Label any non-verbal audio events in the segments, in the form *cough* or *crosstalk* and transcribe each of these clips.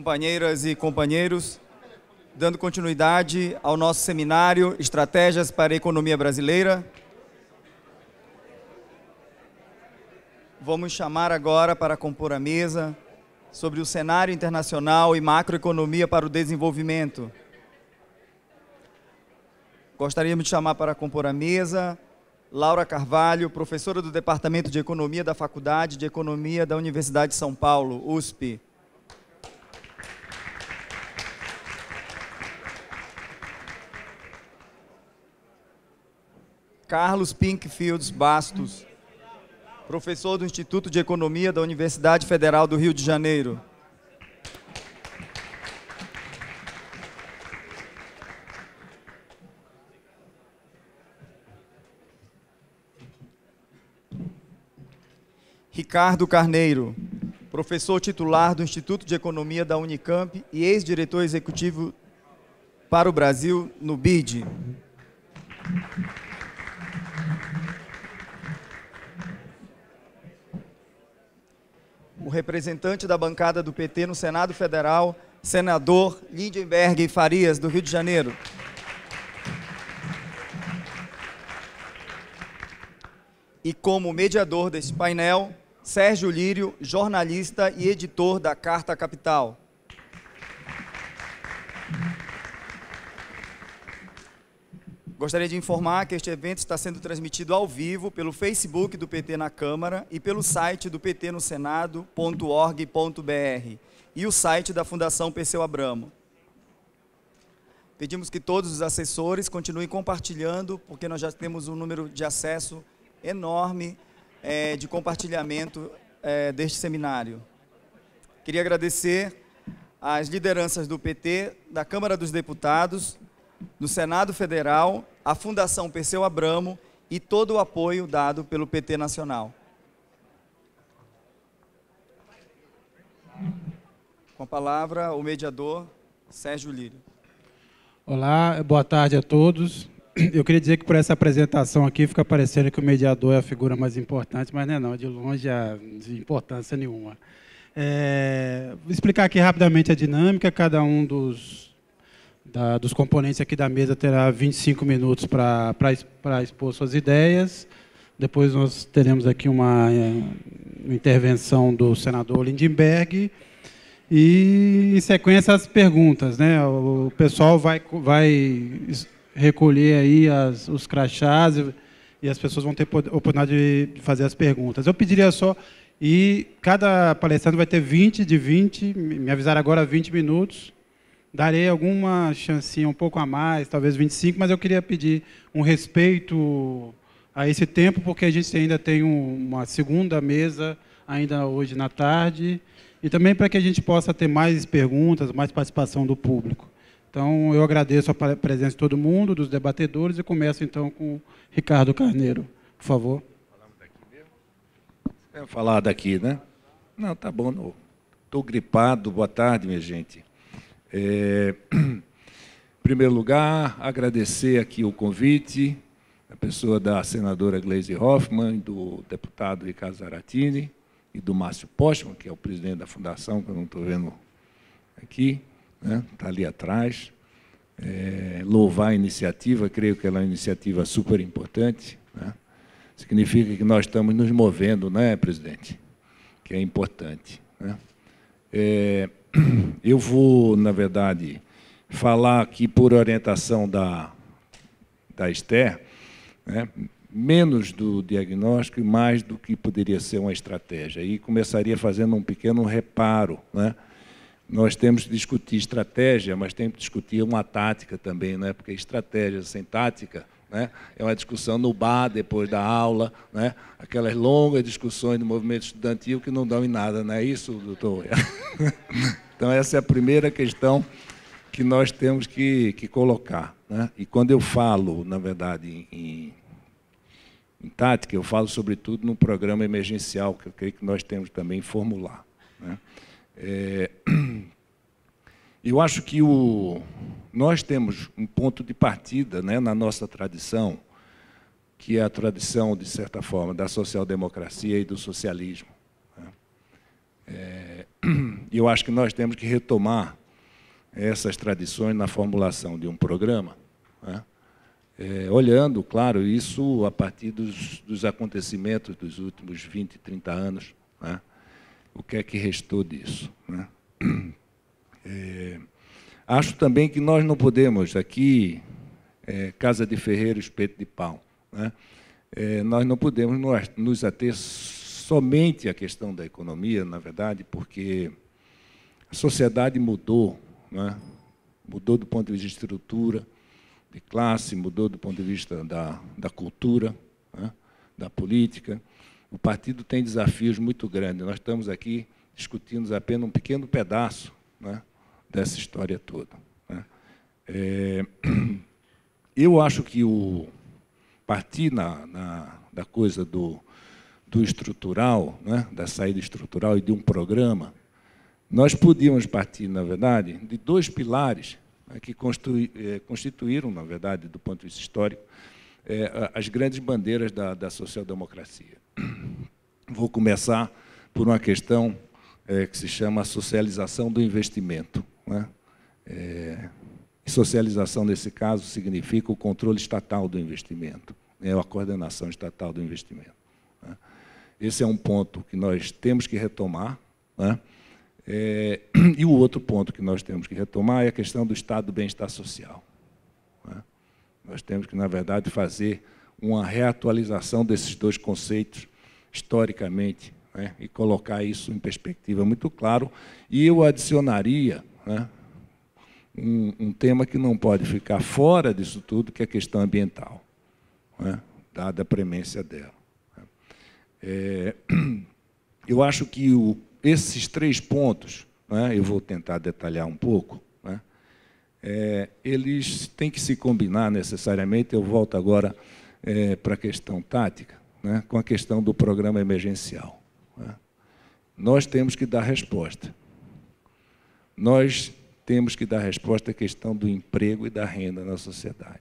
companheiras e companheiros, dando continuidade ao nosso seminário Estratégias para a Economia Brasileira. Vamos chamar agora para compor a mesa sobre o cenário internacional e macroeconomia para o desenvolvimento. Gostaríamos de chamar para compor a mesa Laura Carvalho, professora do Departamento de Economia da Faculdade de Economia da Universidade de São Paulo, USP. Carlos Pinkfields Bastos, professor do Instituto de Economia da Universidade Federal do Rio de Janeiro. Ricardo Carneiro, professor titular do Instituto de Economia da Unicamp e ex-diretor executivo para o Brasil no BID. o representante da bancada do PT no Senado Federal, senador Lindenberg Farias, do Rio de Janeiro. E como mediador desse painel, Sérgio Lírio, jornalista e editor da Carta Capital. Gostaria de informar que este evento está sendo transmitido ao vivo pelo Facebook do PT na Câmara e pelo site do PT no Senado.org.br e o site da Fundação Perseu Abramo. Pedimos que todos os assessores continuem compartilhando, porque nós já temos um número de acesso enorme é, de compartilhamento é, deste seminário. Queria agradecer às lideranças do PT, da Câmara dos Deputados, no Senado Federal, a Fundação Perseu Abramo e todo o apoio dado pelo PT Nacional. Com a palavra, o mediador Sérgio Lírio. Olá, boa tarde a todos. Eu queria dizer que por essa apresentação aqui fica parecendo que o mediador é a figura mais importante, mas não é não, de longe a é de importância nenhuma. É, vou explicar aqui rapidamente a dinâmica, cada um dos da, dos componentes aqui da mesa terá 25 minutos para expor suas ideias. Depois nós teremos aqui uma, é, uma intervenção do senador Lindenberg. E, em sequência, as perguntas. Né? O pessoal vai, vai recolher aí as, os crachás e, e, as pessoas vão ter oportunidade de fazer as perguntas. Eu pediria só... E cada palestrante vai ter 20, de 20, me avisaram agora, 20 minutos darei alguma chancinha um pouco a mais, talvez 25, mas eu queria pedir um respeito a esse tempo, porque a gente ainda tem uma segunda mesa ainda hoje na tarde, e também para que a gente possa ter mais perguntas, mais participação do público. Então, eu agradeço a presença de todo mundo, dos debatedores, e começo então com Ricardo Carneiro, por favor. Você falar daqui, né? Não, tá bom. Estou gripado. Boa tarde, minha gente. É, em primeiro lugar, agradecer aqui o convite, da pessoa da senadora Gleisi Hoffmann, do deputado Ricardo Zaratini e do Márcio Postman, que é o presidente da fundação, que eu não estou vendo aqui, né? está ali atrás. É, louvar a iniciativa, creio que ela é uma iniciativa super importante. Né? Significa que nós estamos nos movendo, não é, presidente? Que é importante. Né? É, eu vou, na verdade, falar aqui por orientação da, da Esther, né? menos do diagnóstico e mais do que poderia ser uma estratégia. E começaria fazendo um pequeno reparo. Né? Nós temos que discutir estratégia, mas temos que discutir uma tática também, né? porque estratégia sem tática né? É uma discussão no bar, depois da aula, né? aquelas longas discussões do movimento estudantil que não dão em nada, não é isso, doutor? *laughs* então, essa é a primeira questão que nós temos que, que colocar. Né? E quando eu falo, na verdade, em, em tática, eu falo sobretudo no programa emergencial, que eu creio que nós temos também formular. Né? É, *clears throat* Eu acho que o, nós temos um ponto de partida né, na nossa tradição, que é a tradição, de certa forma, da social-democracia e do socialismo. Né. É, *clears throat* eu acho que nós temos que retomar essas tradições na formulação de um programa, né? é, olhando, claro, isso a partir dos, dos, acontecimentos dos últimos 20, 30 anos, né? o que é que restou disso. Né? *clears throat* É, acho também que nós não podemos aqui, é, casa de ferreiro, espeto de pau, né? é, nós não podemos nos ater somente à questão da economia, na verdade, porque a sociedade mudou, né? mudou do ponto de vista de estrutura, de classe, mudou do ponto de vista da, da cultura, né? da política. O partido tem desafios muito grandes. Nós estamos aqui discutindo apenas um pequeno pedaço né? dessa história toda. Né? É, *clears throat* eu acho que o partir na, na, da coisa do, do estrutural, né? da saída estrutural e de um programa, nós podíamos partir, na verdade, de dois pilares né, que é, constituíram, na verdade, do ponto de vista histórico, é, as grandes bandeiras da, da social-democracia. *clears throat* Vou começar por uma questão é, que se chama a socialização do investimento. Né? É, socialização, nesse caso, significa o controle estatal do investimento, é a coordenação estatal do investimento. Né? Esse é um ponto que nós temos que retomar. Né? É, *clears throat* e o outro ponto que nós temos que retomar é a questão do estado do bem-estar social. Né? Nós temos que, na verdade, fazer uma reatualização desses dois conceitos historicamente né? e colocar isso em perspectiva muito claro. E eu adicionaria né? um, um, tema que não pode ficar fora disso tudo, que é a questão ambiental, né? dada a premência dela. É, *clears throat* eu acho que o, esses três pontos, né, eu vou tentar detalhar um pouco, né, é, eles têm que se combinar necessariamente. Eu volto agora é, para a questão tática, né, com a questão do programa emergencial. Né? Nós temos que dar resposta. Nós temos que dar resposta à questão do emprego e da renda na sociedade.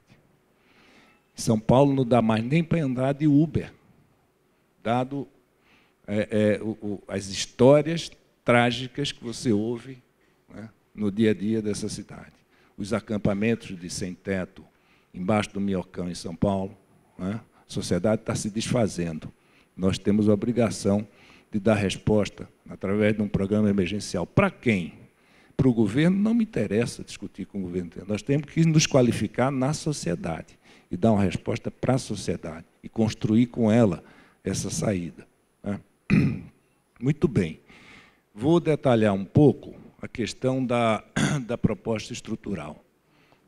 São Paulo não dá mais nem para andar de Uber, dado é, é, o, o, as histórias trágicas que você ouve né, no dia a dia dessa cidade. Os acampamentos de sem-teto embaixo do Miocão, em São Paulo, né, a sociedade está se desfazendo. Nós temos a obrigação de dar resposta através de um programa emergencial. Para quem? para o governo, não me interessa discutir com o governo. Nós temos que nos qualificar na sociedade e dar uma resposta para a sociedade e construir com ela essa saída. Né? *clears throat* Muito bem. Vou detalhar um pouco a questão da, *clears throat* da proposta estrutural.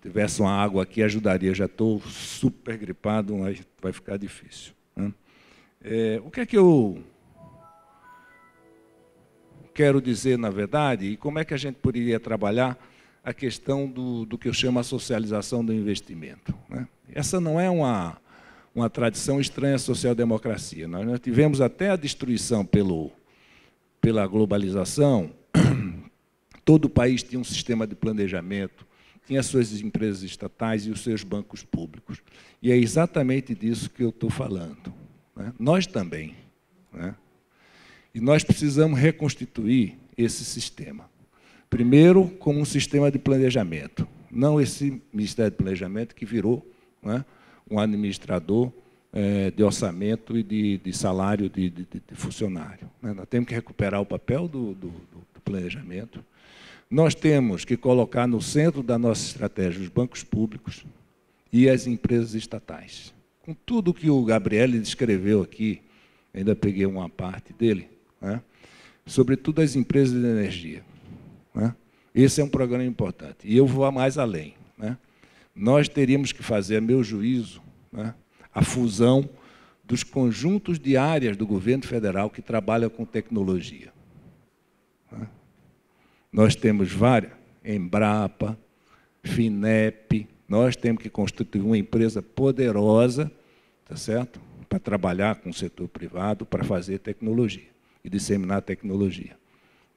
Se tivesse uma água aqui, ajudaria. Já estou super gripado, vai ficar difícil. Né? É, o que é que eu quero dizer, na verdade, e como é que a gente poderia trabalhar a questão do, do que eu chamo a socialização do investimento. Né? Essa não é uma, uma tradição estranha à social-democracia. Nós, já tivemos até a destruição pelo, pela globalização. *clears throat* Todo o país tinha um sistema de planejamento, tinha suas empresas estatais e os seus bancos públicos. E é exatamente disso que eu estou falando. Né? Nós também. Né? E nós precisamos reconstituir esse sistema. Primeiro, como um sistema de planejamento. Não esse Ministério de Planejamento que virou né, um administrador é, de orçamento e de, de salário de, de, de funcionário. Né. Nós temos que recuperar o papel do, do, do planejamento. Nós temos que colocar no centro da nossa estratégia os bancos públicos e as empresas estatais. Com tudo que o Gabriel descreveu aqui, ainda peguei uma parte dele, né? sobretudo as empresas de energia. Né? Esse é um programa importante. E eu vou mais além. Né? Nós teríamos que fazer, a meu juízo, né, a fusão dos conjuntos de áreas do governo federal que trabalham com tecnologia. Né? Nós temos várias, Embrapa, FINEP, nós temos que constituir uma empresa poderosa, tá certo? Para trabalhar com o setor privado, para fazer tecnologia e disseminar tecnologia.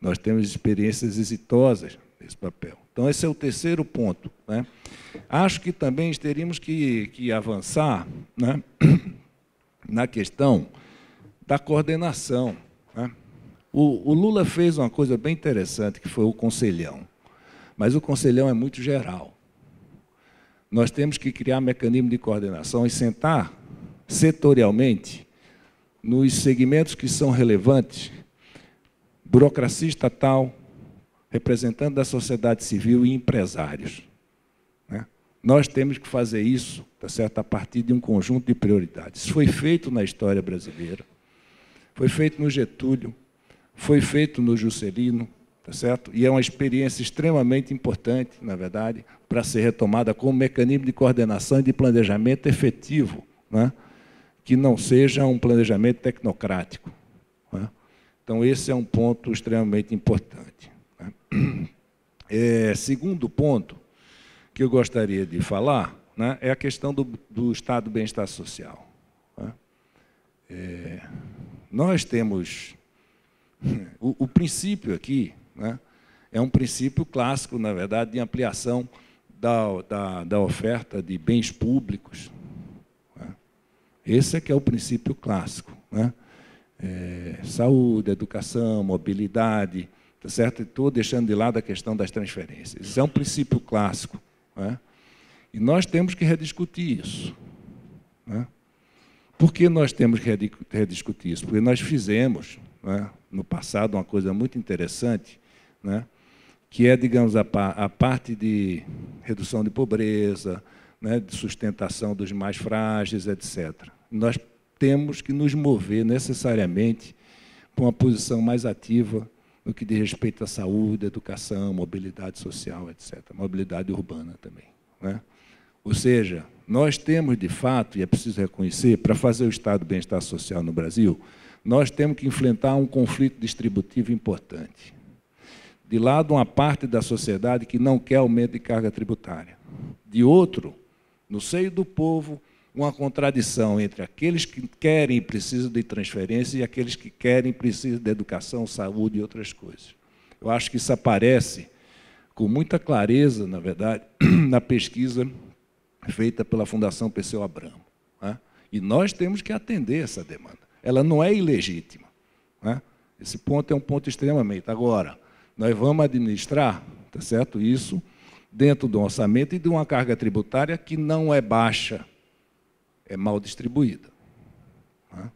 Nós temos experiências exitosas nesse papel. Então, esse é o terceiro ponto. Né? Acho que também teríamos que, que avançar né? *clears throat* na questão da coordenação. Né? O, o, Lula fez uma coisa bem interessante, que foi o conselhão. Mas o conselhão é muito geral. Nós temos que criar mecanismo de coordenação e sentar setorialmente nos segmentos que são relevantes, burocracia estatal, representante da sociedade civil e empresários. Né? Nós temos que fazer isso, tá certo, a partir de um conjunto de prioridades. Isso foi feito na história brasileira, foi feito no Getúlio, foi feito no Juscelino, tá certo? E é uma experiência extremamente importante, na verdade, para ser retomada como mecanismo de coordenação e de planejamento efetivo, né? que não seja um planejamento tecnocrático. Né? Então, esse é um ponto extremamente importante. Né? É, segundo ponto que eu gostaria de falar né, é a questão do, do Estado do bem-estar social. Né? É, nós temos. O, o princípio aqui é um princípio clássico, na verdade, de ampliação da, da, da oferta de bens públicos esse é que é o princípio clássico. Né? É, saúde, educação, mobilidade, tá certo? Estou deixando de lado a questão das transferências. Isso é um princípio clássico. Né? E nós temos que rediscutir isso. Né? Por que nós temos que rediscutir isso? Porque nós fizemos, né, no passado, uma coisa muito interessante, né, que é, digamos, a, a parte de redução de pobreza, né, de sustentação dos mais frágeis, etc. Nós temos que nos mover necessariamente para uma posição mais ativa no que diz respeito à saúde, educação, mobilidade social, etc. Mobilidade urbana também. Né? Ou seja, nós temos de fato, e é preciso reconhecer, para fazer o Estado bem-estar social no Brasil, nós temos que enfrentar um conflito distributivo importante. De lado, uma parte da sociedade que não quer aumento de carga tributária. De outro, no seio do povo, uma contradição entre aqueles que querem e precisam de transferência e aqueles que querem e precisam de educação, saúde e outras coisas. Eu acho que isso aparece com muita clareza, na verdade, *clears throat* na pesquisa feita pela Fundação Perseu Abramo. Né? E nós temos que atender essa demanda. Ela não é ilegítima. Né? Esse ponto é um ponto extremamente. Agora, nós vamos administrar, tá certo? Isso dentro do orçamento e de uma carga tributária que não é baixa, é mal distribuída. Né?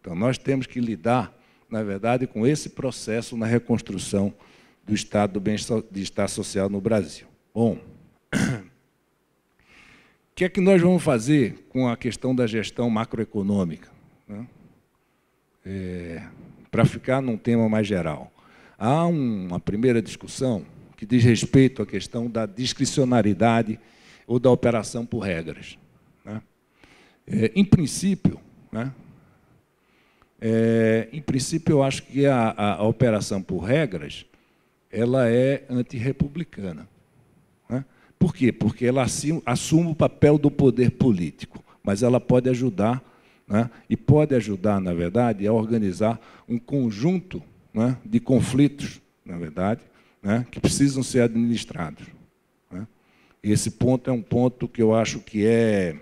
Então, nós temos que lidar, na verdade, com esse processo na reconstrução do estado do bem-estar social no Brasil. Bom, o *clears throat* que é que nós vamos fazer com a questão da gestão macroeconômica? Né? É, Para ficar num tema mais geral. Há uma primeira discussão que diz respeito à questão da discricionariedade ou da operação por regras. Né? É, em princípio, né? é, em princípio, eu acho que a, a, a operação por regras ela é antirrepublicana. Né? Por quê? Porque ela assume o papel do poder político, mas ela pode ajudar, né? e pode ajudar, na verdade, a organizar um conjunto né? de conflitos, na verdade, né, que precisam ser administrados. Né? Esse ponto é um ponto que eu acho que é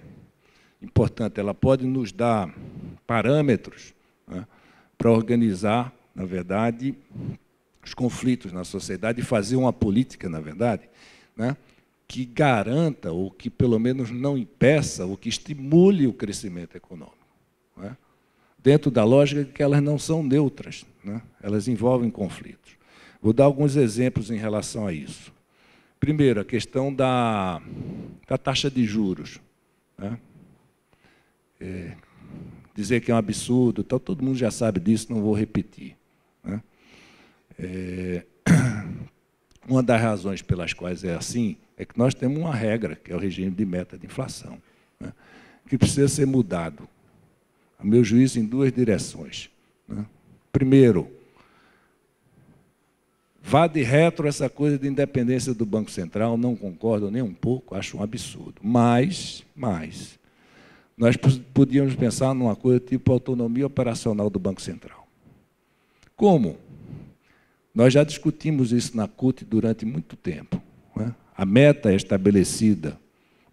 importante. Ela pode nos dar parâmetros né, para organizar, na verdade, os conflitos na sociedade e fazer uma política, na verdade, né, que garanta ou que pelo menos não impeça ou que estimule o crescimento econômico. Né, dentro da lógica de que elas não são neutras, né, elas envolvem conflitos. Vou dar alguns exemplos em relação a isso. Primeiro, a questão da, da taxa de juros. Né? É, dizer que é um absurdo, Então todo mundo já sabe disso, não vou repetir. Né? É, *clears throat* uma das razões pelas quais é assim é que nós temos uma regra, que é o regime de meta de inflação, né? que precisa ser mudado, a meu juízo, em duas direções. Né? Primeiro, Vá de retro essa coisa de independência do Banco Central, não concordo nem um pouco, acho um absurdo. Mas, mas, nós podíamos pensar numa coisa tipo autonomia operacional do Banco Central. Como? Nós já discutimos isso na CUT durante muito tempo. É? A meta é estabelecida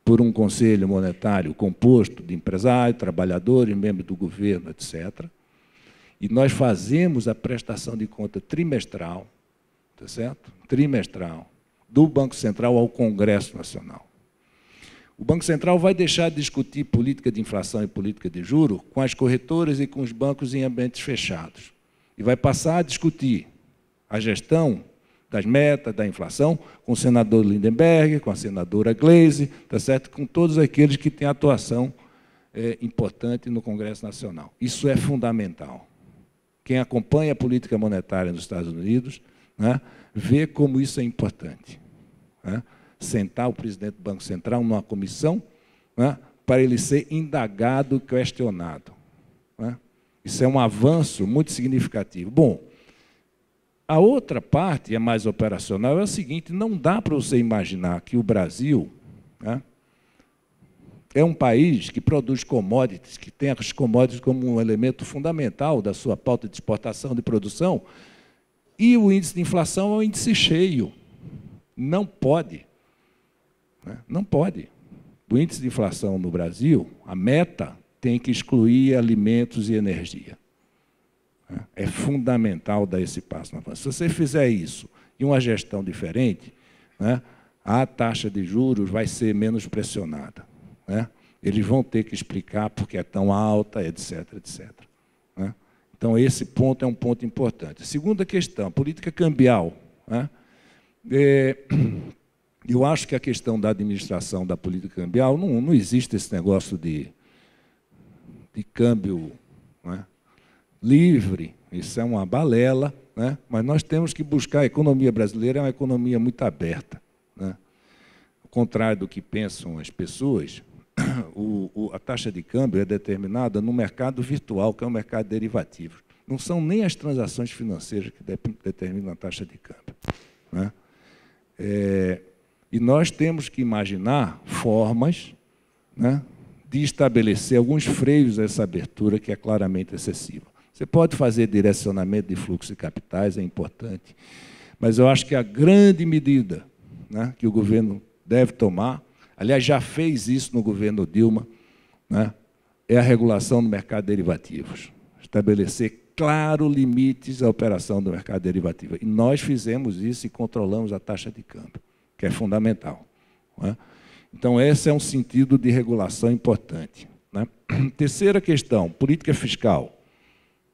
por um conselho monetário composto de empresários, trabalhadores, membros do governo, etc. E nós fazemos a prestação de conta trimestral tá certo? Trimestral, do Banco Central ao Congresso Nacional. O Banco Central vai deixar de discutir política de inflação e política de juro com as corretoras e com os bancos em ambientes fechados. E vai passar a discutir a gestão das metas da inflação com o senador Lindenberg, com a senadora Glaze, tá certo? com todos aqueles que têm atuação é, importante no Congresso Nacional. Isso é fundamental. Quem acompanha a política monetária nos Estados Unidos né? ver como isso é importante. Né? Sentar o presidente do Banco Central numa comissão né? para ele ser indagado e questionado. Né? Isso é um avanço muito significativo. Bom, a outra parte, é mais operacional, é o seguinte: não dá para você imaginar que o Brasil né, é um país que produz commodities, que tem as commodities como um elemento fundamental da sua pauta de exportação de produção, e o índice de inflação é um índice cheio. Não pode. Né? Não pode. O índice de inflação no Brasil, a meta, tem que excluir alimentos e energia. Né? É fundamental dar esse passo na frente. Se você fizer isso e uma gestão diferente, né, a taxa de juros vai ser menos pressionada. Né? Eles vão ter que explicar porque é tão alta, etc, etc. Então, esse ponto é um ponto importante. Segunda questão, política cambial. Né? É, *clears throat* eu acho que a questão da administração da política cambial, não, não existe esse negócio de, de câmbio né? livre, isso é uma balela, né? mas nós temos que buscar, a economia brasileira é uma economia muito aberta. Né? Ao contrário do que pensam as pessoas, *clears throat* o, o, a taxa de câmbio é determinada no mercado virtual, que é o mercado derivativo. Não são nem as transações financeiras que de, determinam a taxa de câmbio. Né? É, e nós temos que imaginar formas né, de estabelecer alguns freios a essa abertura que é claramente excessiva. Você pode fazer direcionamento de fluxo de capitais, é importante, mas eu acho que a grande medida né, que o governo deve tomar aliás, já fez isso no governo Dilma, né? é a regulação do mercado de derivativos. Estabelecer claro limites à operação do mercado de derivativo. E nós fizemos isso e controlamos a taxa de câmbio, que é fundamental. É? Então, esse é um sentido de regulação importante. Né? *clears throat* Terceira questão, política fiscal.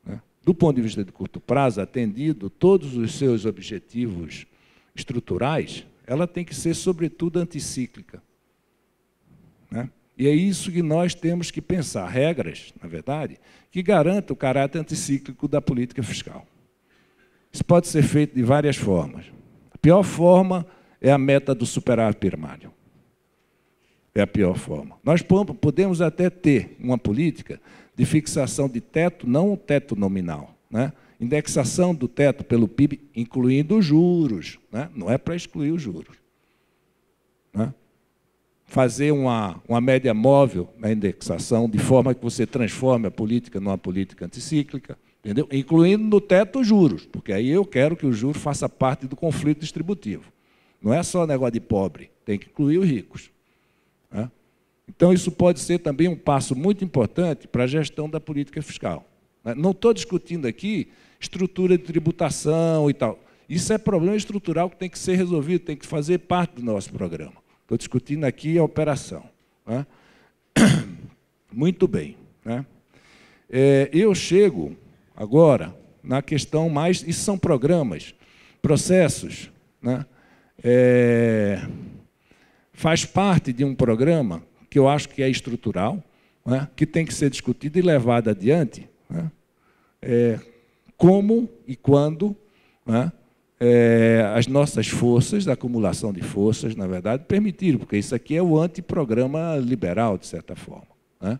Né? Do ponto de vista de curto prazo, atendido todos os seus objetivos estruturais, ela tem que ser, sobretudo, anticíclica. Né? E é isso que nós temos que pensar, regras, na verdade, que garantam o caráter anticíclico da política fiscal. Isso pode ser feito de várias formas. A pior forma é a meta do superávit primário. É a pior forma. Nós podemos até ter uma política de fixação de teto, não o teto nominal, né? indexação do teto pelo PIB, incluindo os juros, né? não é para excluir os juros fazer uma, uma média móvel na indexação, de forma que você transforme a política numa política anticíclica, entendeu? incluindo no teto os juros, porque aí eu quero que o juro faça parte do conflito distributivo. Não é só negócio de pobre, tem que incluir os ricos. Né? Então, isso pode ser também um passo muito importante para a gestão da política fiscal. Né? Não estou discutindo aqui estrutura de tributação e tal. Isso é problema estrutural que tem que ser resolvido, tem que fazer parte do nosso programa. Estou discutindo aqui a operação. Né? *clears throat* Muito bem. Né? É, eu chego agora na questão mais. Isso são programas, processos. Né? É, faz parte de um programa que eu acho que é estrutural, né? que tem que ser discutido e levado adiante. Né? É, como e quando né? é, as nossas forças, a acumulação de forças, na verdade, permitiram, porque isso aqui é o antiprograma liberal, de certa forma. Né?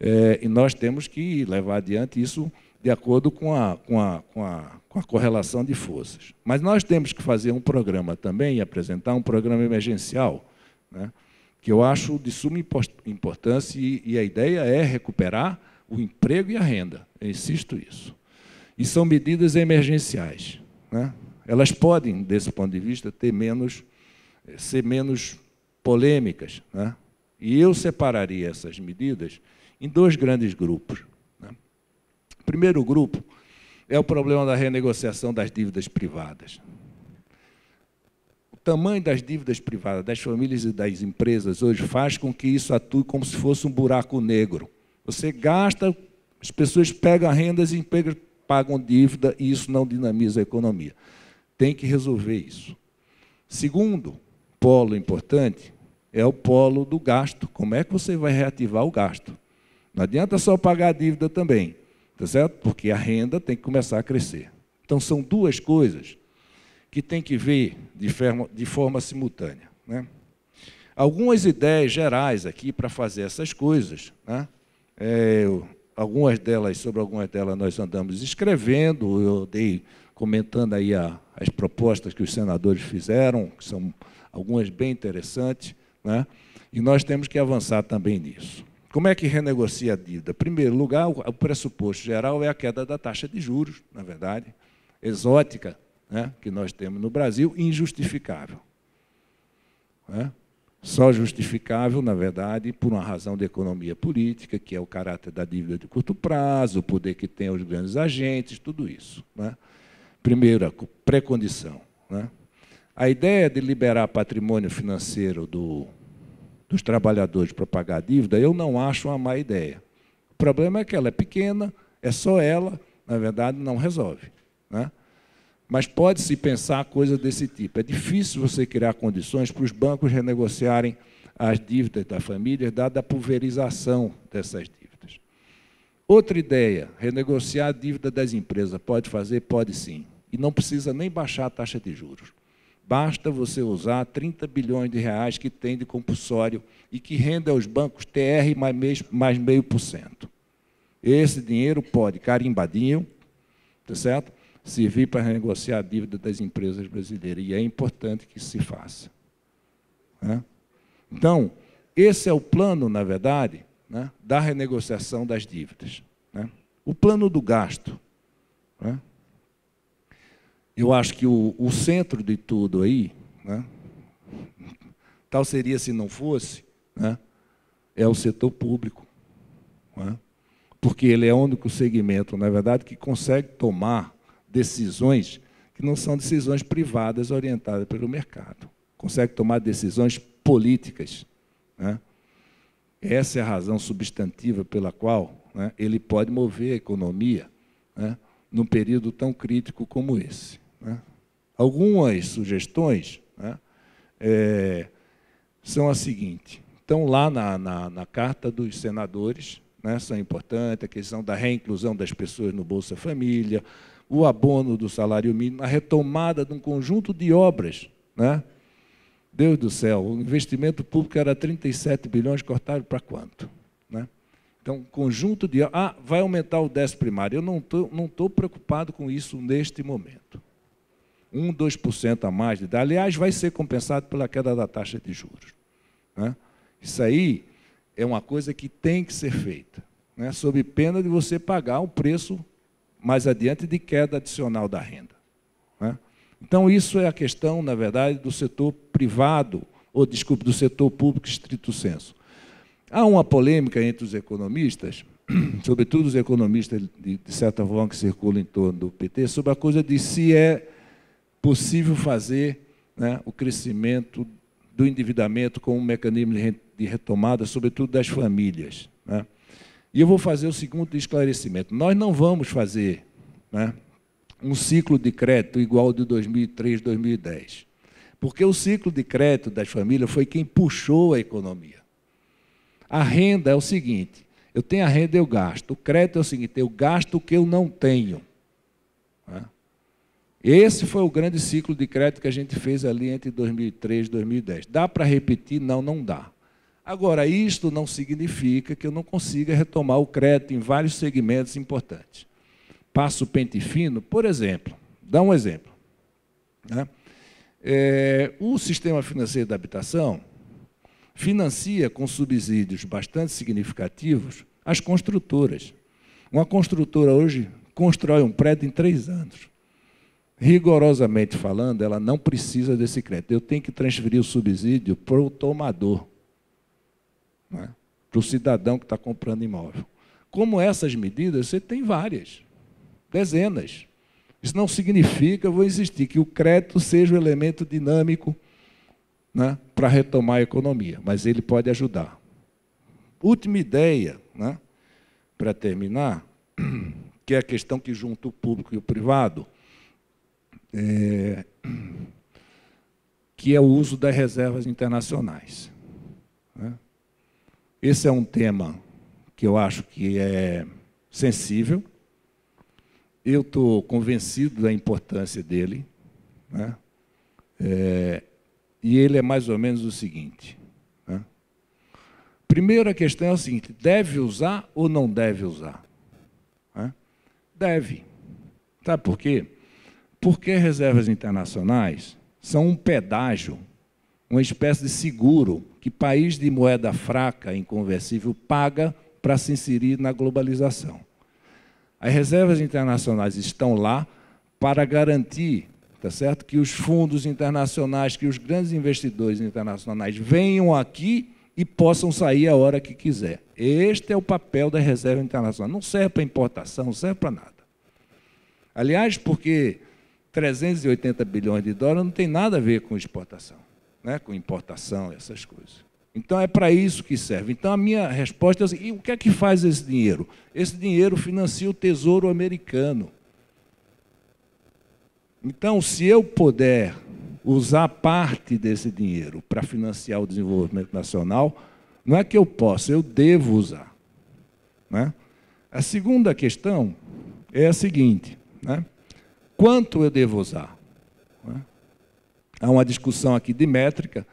É, e nós temos que levar adiante isso de acordo com a, com, a, com, a, com a correlação de forças. Mas nós temos que fazer um programa também, apresentar um programa emergencial, né? que eu acho de suma importância, e, e a ideia é recuperar o emprego e a renda. Eu insisto isso. E são medidas emergenciais. Né? Elas podem, desse ponto de vista, ter menos, eh, ser menos polêmicas. Né? E eu separaria essas medidas em dois grandes grupos. Né? O primeiro grupo é o problema da renegociação das dívidas privadas. O tamanho das dívidas privadas das famílias e das empresas hoje faz com que isso atue como se fosse um buraco negro. Você gasta, as pessoas pegam rendas e pagam dívida e isso não dinamiza a economia tem que resolver isso. Segundo polo importante é o polo do gasto. Como é que você vai reativar o gasto? Não adianta só pagar a dívida também, tá certo? Porque a renda tem que começar a crescer. Então são duas coisas que tem que ver de forma, de forma simultânea. Né? Algumas ideias gerais aqui para fazer essas coisas. Né? É, algumas delas, sobre algumas delas nós andamos escrevendo, eu dei comentando aí a, as propostas que os senadores fizeram, que são algumas bem interessantes, né? e nós temos que avançar também nisso. Como é que renegocia a dívida? Em primeiro lugar, o pressuposto geral é a queda da taxa de juros, na verdade, exótica, né? que nós temos no Brasil, injustificável. Né? Só justificável, na verdade, por uma razão de economia política, que é o caráter da dívida de curto prazo, o poder que tem os grandes agentes, tudo isso. Né? primeira precondição, Né? A ideia de liberar patrimônio financeiro do, dos trabalhadores para pagar dívida, eu não acho uma má ideia. O problema é que ela é pequena, é só ela, na verdade, não resolve. Né? Mas pode-se pensar coisa desse tipo. É difícil você criar condições para os bancos renegociarem as dívidas da família, dada a pulverização dessas dívidas. Outra ideia, renegociar a dívida das empresas. Pode fazer? Pode sim e não precisa nem baixar a taxa de juros. Basta você usar 30 bilhões de reais que tem de compulsório e que rende aos bancos TR mais meio por cento. Esse dinheiro pode, carimbadinho, tá certo? servir para renegociar a dívida das empresas brasileiras. E é importante que se faça. Né? Então, esse é o plano, na verdade, né, da renegociação das dívidas. Né? O plano do gasto. Né? Eu acho que o, o centro de tudo aí, né, tal seria se não fosse, né, é o setor público. Né, porque ele é o único segmento, na é verdade, que consegue tomar decisões que não são decisões privadas orientadas pelo mercado. Consegue tomar decisões políticas. Né? Essa é a razão substantiva pela qual né, ele pode mover a economia né, num período tão crítico como esse. Né? Algumas sugestões né, é, são as seguintes. Então, lá na, na, na carta dos senadores, né, são importantes a questão da reinclusão das pessoas no Bolsa Família, o abono do salário mínimo, a retomada de um conjunto de obras. Né? Deus do céu, o investimento público era 37 bilhões, cortaram para quanto? Né? Então, conjunto de. Ah, vai aumentar o déficit primário. Eu não estou não preocupado com isso neste momento. 1, 2% a mais de dar. Aliás, vai ser compensado pela queda da taxa de juros. Né? Isso aí é uma coisa que tem que ser feita, né? sob pena de você pagar um preço mais adiante de queda adicional da renda. Né? Então, isso é a questão, na verdade, do setor privado, ou, desculpe, do setor público estrito senso. Há uma polêmica entre os economistas, *clears throat* sobretudo os economistas, de, de certa forma, que circulam em torno do PT, sobre a coisa de se é possível fazer né, o crescimento do endividamento como um mecanismo de retomada, sobretudo das famílias. Né? E eu vou fazer o segundo esclarecimento: nós não vamos fazer né, um ciclo de crédito igual de 2003, 2010, porque o ciclo de crédito das famílias foi quem puxou a economia. A renda é o seguinte: eu tenho a renda, eu gasto. O crédito é o seguinte: eu gasto o que eu não tenho. Esse foi o grande ciclo de crédito que a gente fez ali entre 2003 e 2010. Dá para repetir? Não, não dá. Agora, isto não significa que eu não consiga retomar o crédito em vários segmentos importantes. Passo pente fino, por exemplo, dá um exemplo. Né? É, o sistema financeiro da habitação financia com subsídios bastante significativos as construtoras. Uma construtora hoje constrói um prédio em três anos rigorosamente falando, ela não precisa desse crédito. Eu tenho que transferir o subsídio para o tomador, né? para o cidadão que está comprando imóvel. Como essas medidas, você tem várias, dezenas. Isso não significa, vou insistir, que o crédito seja o um elemento dinâmico né, para retomar a economia, mas ele pode ajudar. Última ideia, né, para terminar, *clears throat* que é a questão que junta o público e o privado é, que é o uso das reservas internacionais. Né? Esse é um tema que eu acho que é sensível. Eu estou convencido da importância dele. Né? É, e ele é mais ou menos o seguinte. Né? Primeiro, a questão é o seguinte: deve usar ou não deve usar? Né? Deve. Sabe por quê? Porque reservas internacionais são um pedágio, uma espécie de seguro que país de moeda fraca, inconversível, paga para se inserir na globalização. As reservas internacionais estão lá para garantir tá certo? que os fundos internacionais, que os grandes investidores internacionais venham aqui e possam sair a hora que quiser. Este é o papel da reserva internacional. Não serve para importação, não serve para nada. Aliás, porque 380 bilhões de dólares não tem nada a ver com exportação, né? com importação, essas coisas. Então é para isso que serve. Então a minha resposta é assim, e o que é que faz esse dinheiro? Esse dinheiro financia o Tesouro Americano. Então, se eu puder usar parte desse dinheiro para financiar o desenvolvimento nacional, não é que eu possa, eu devo usar. Né? A segunda questão é a seguinte, né? quanto eu devo usar? É? Há uma discussão aqui de métrica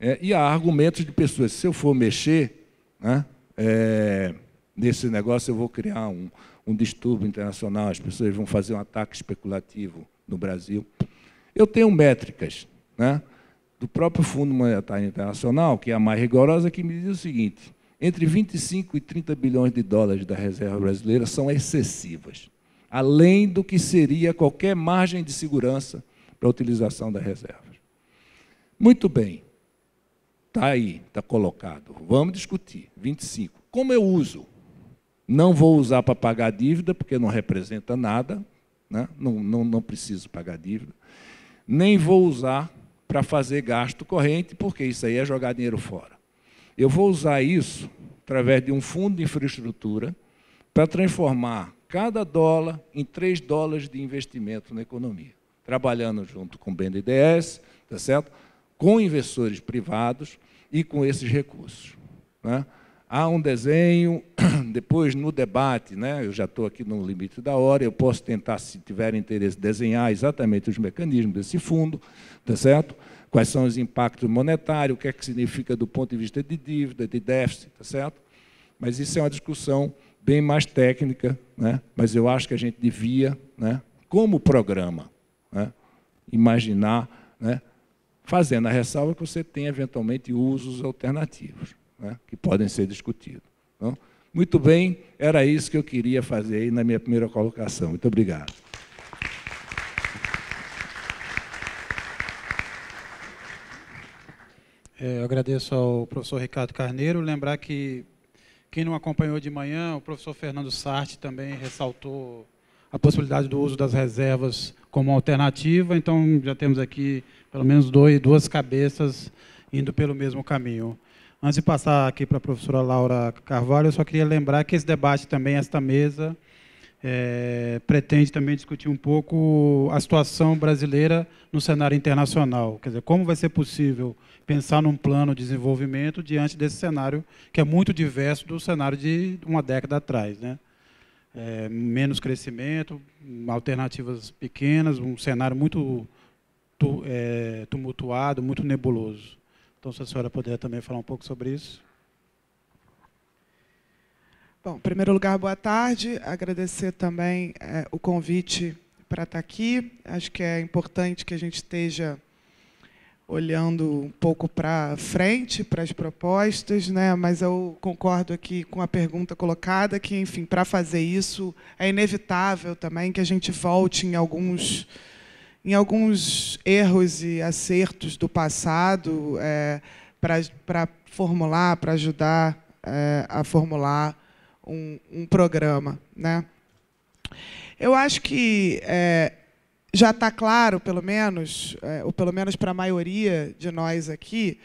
é, e há argumentos de pessoas. Se eu for mexer né, é, nesse negócio, eu vou criar um, um distúrbio internacional, as pessoas vão fazer um ataque especulativo no Brasil. Eu tenho métricas né, do próprio Fundo Monetário Internacional, que é a mais rigorosa, que me diz o seguinte: entre 25 e 30 bilhões de dólares da reserva brasileira são excessivas além do que seria qualquer margem de segurança para a utilização das reservas. Muito bem, está aí, está colocado. Vamos discutir. 25. Como eu uso? Não vou usar para pagar dívida, porque não representa nada, né? não, não, não preciso pagar dívida. Nem vou usar para fazer gasto corrente, porque isso aí é jogar dinheiro fora. Eu vou usar isso através de um fundo de infraestrutura para transformar cada dólar em 3 dólares de investimento na economia. Trabalhando junto com o BNDES, tá certo? com investidores privados e com esses recursos. Né? Há um desenho, *clears throat* depois no debate, né, eu já estou aqui no limite da hora, eu posso tentar, se tiver interesse, desenhar exatamente os mecanismos desse fundo, tá certo? quais são os impactos monetários, o que é que significa do ponto de vista de dívida, de déficit, tá certo? Mas isso é uma discussão bem mais técnica, né? mas eu acho que a gente devia, né? como programa, né? imaginar, né? fazendo a ressalva que você tem eventualmente usos alternativos, né? que podem ser discutidos. Então, muito bem, era isso que eu queria fazer aí na minha primeira colocação. Muito obrigado. É, eu agradeço ao professor Ricardo Carneiro. Lembrar que quem não acompanhou de manhã, o professor Fernando Sarti também ressaltou a possibilidade do uso das reservas como alternativa. Então, já temos aqui pelo menos dois, duas cabeças indo pelo mesmo caminho. Antes de passar aqui para a professora Laura Carvalho, eu só queria lembrar que esse debate também, esta mesa, é, pretende também discutir um pouco a situação brasileira no cenário internacional. Quer dizer, como vai ser possível pensar num plano de desenvolvimento diante desse cenário que é muito diverso do cenário de uma década atrás, né? É, menos crescimento, alternativas pequenas, um cenário muito tu, é, tumultuado, muito nebuloso. Então, se a senhora puder também falar um pouco sobre isso. Bom, em primeiro lugar, boa tarde. Agradecer também é, o convite para estar aqui. Acho que é importante que a gente esteja olhando um pouco para frente, para as propostas, né? mas eu concordo aqui com a pergunta colocada, que, enfim, para fazer isso, é inevitável também que a gente volte em alguns, em alguns erros e acertos do passado é, para formular, para ajudar é, a formular um, um programa. Né? Eu acho que é, já está claro, pelo menos, é, ou pelo menos para a maioria de nós aqui,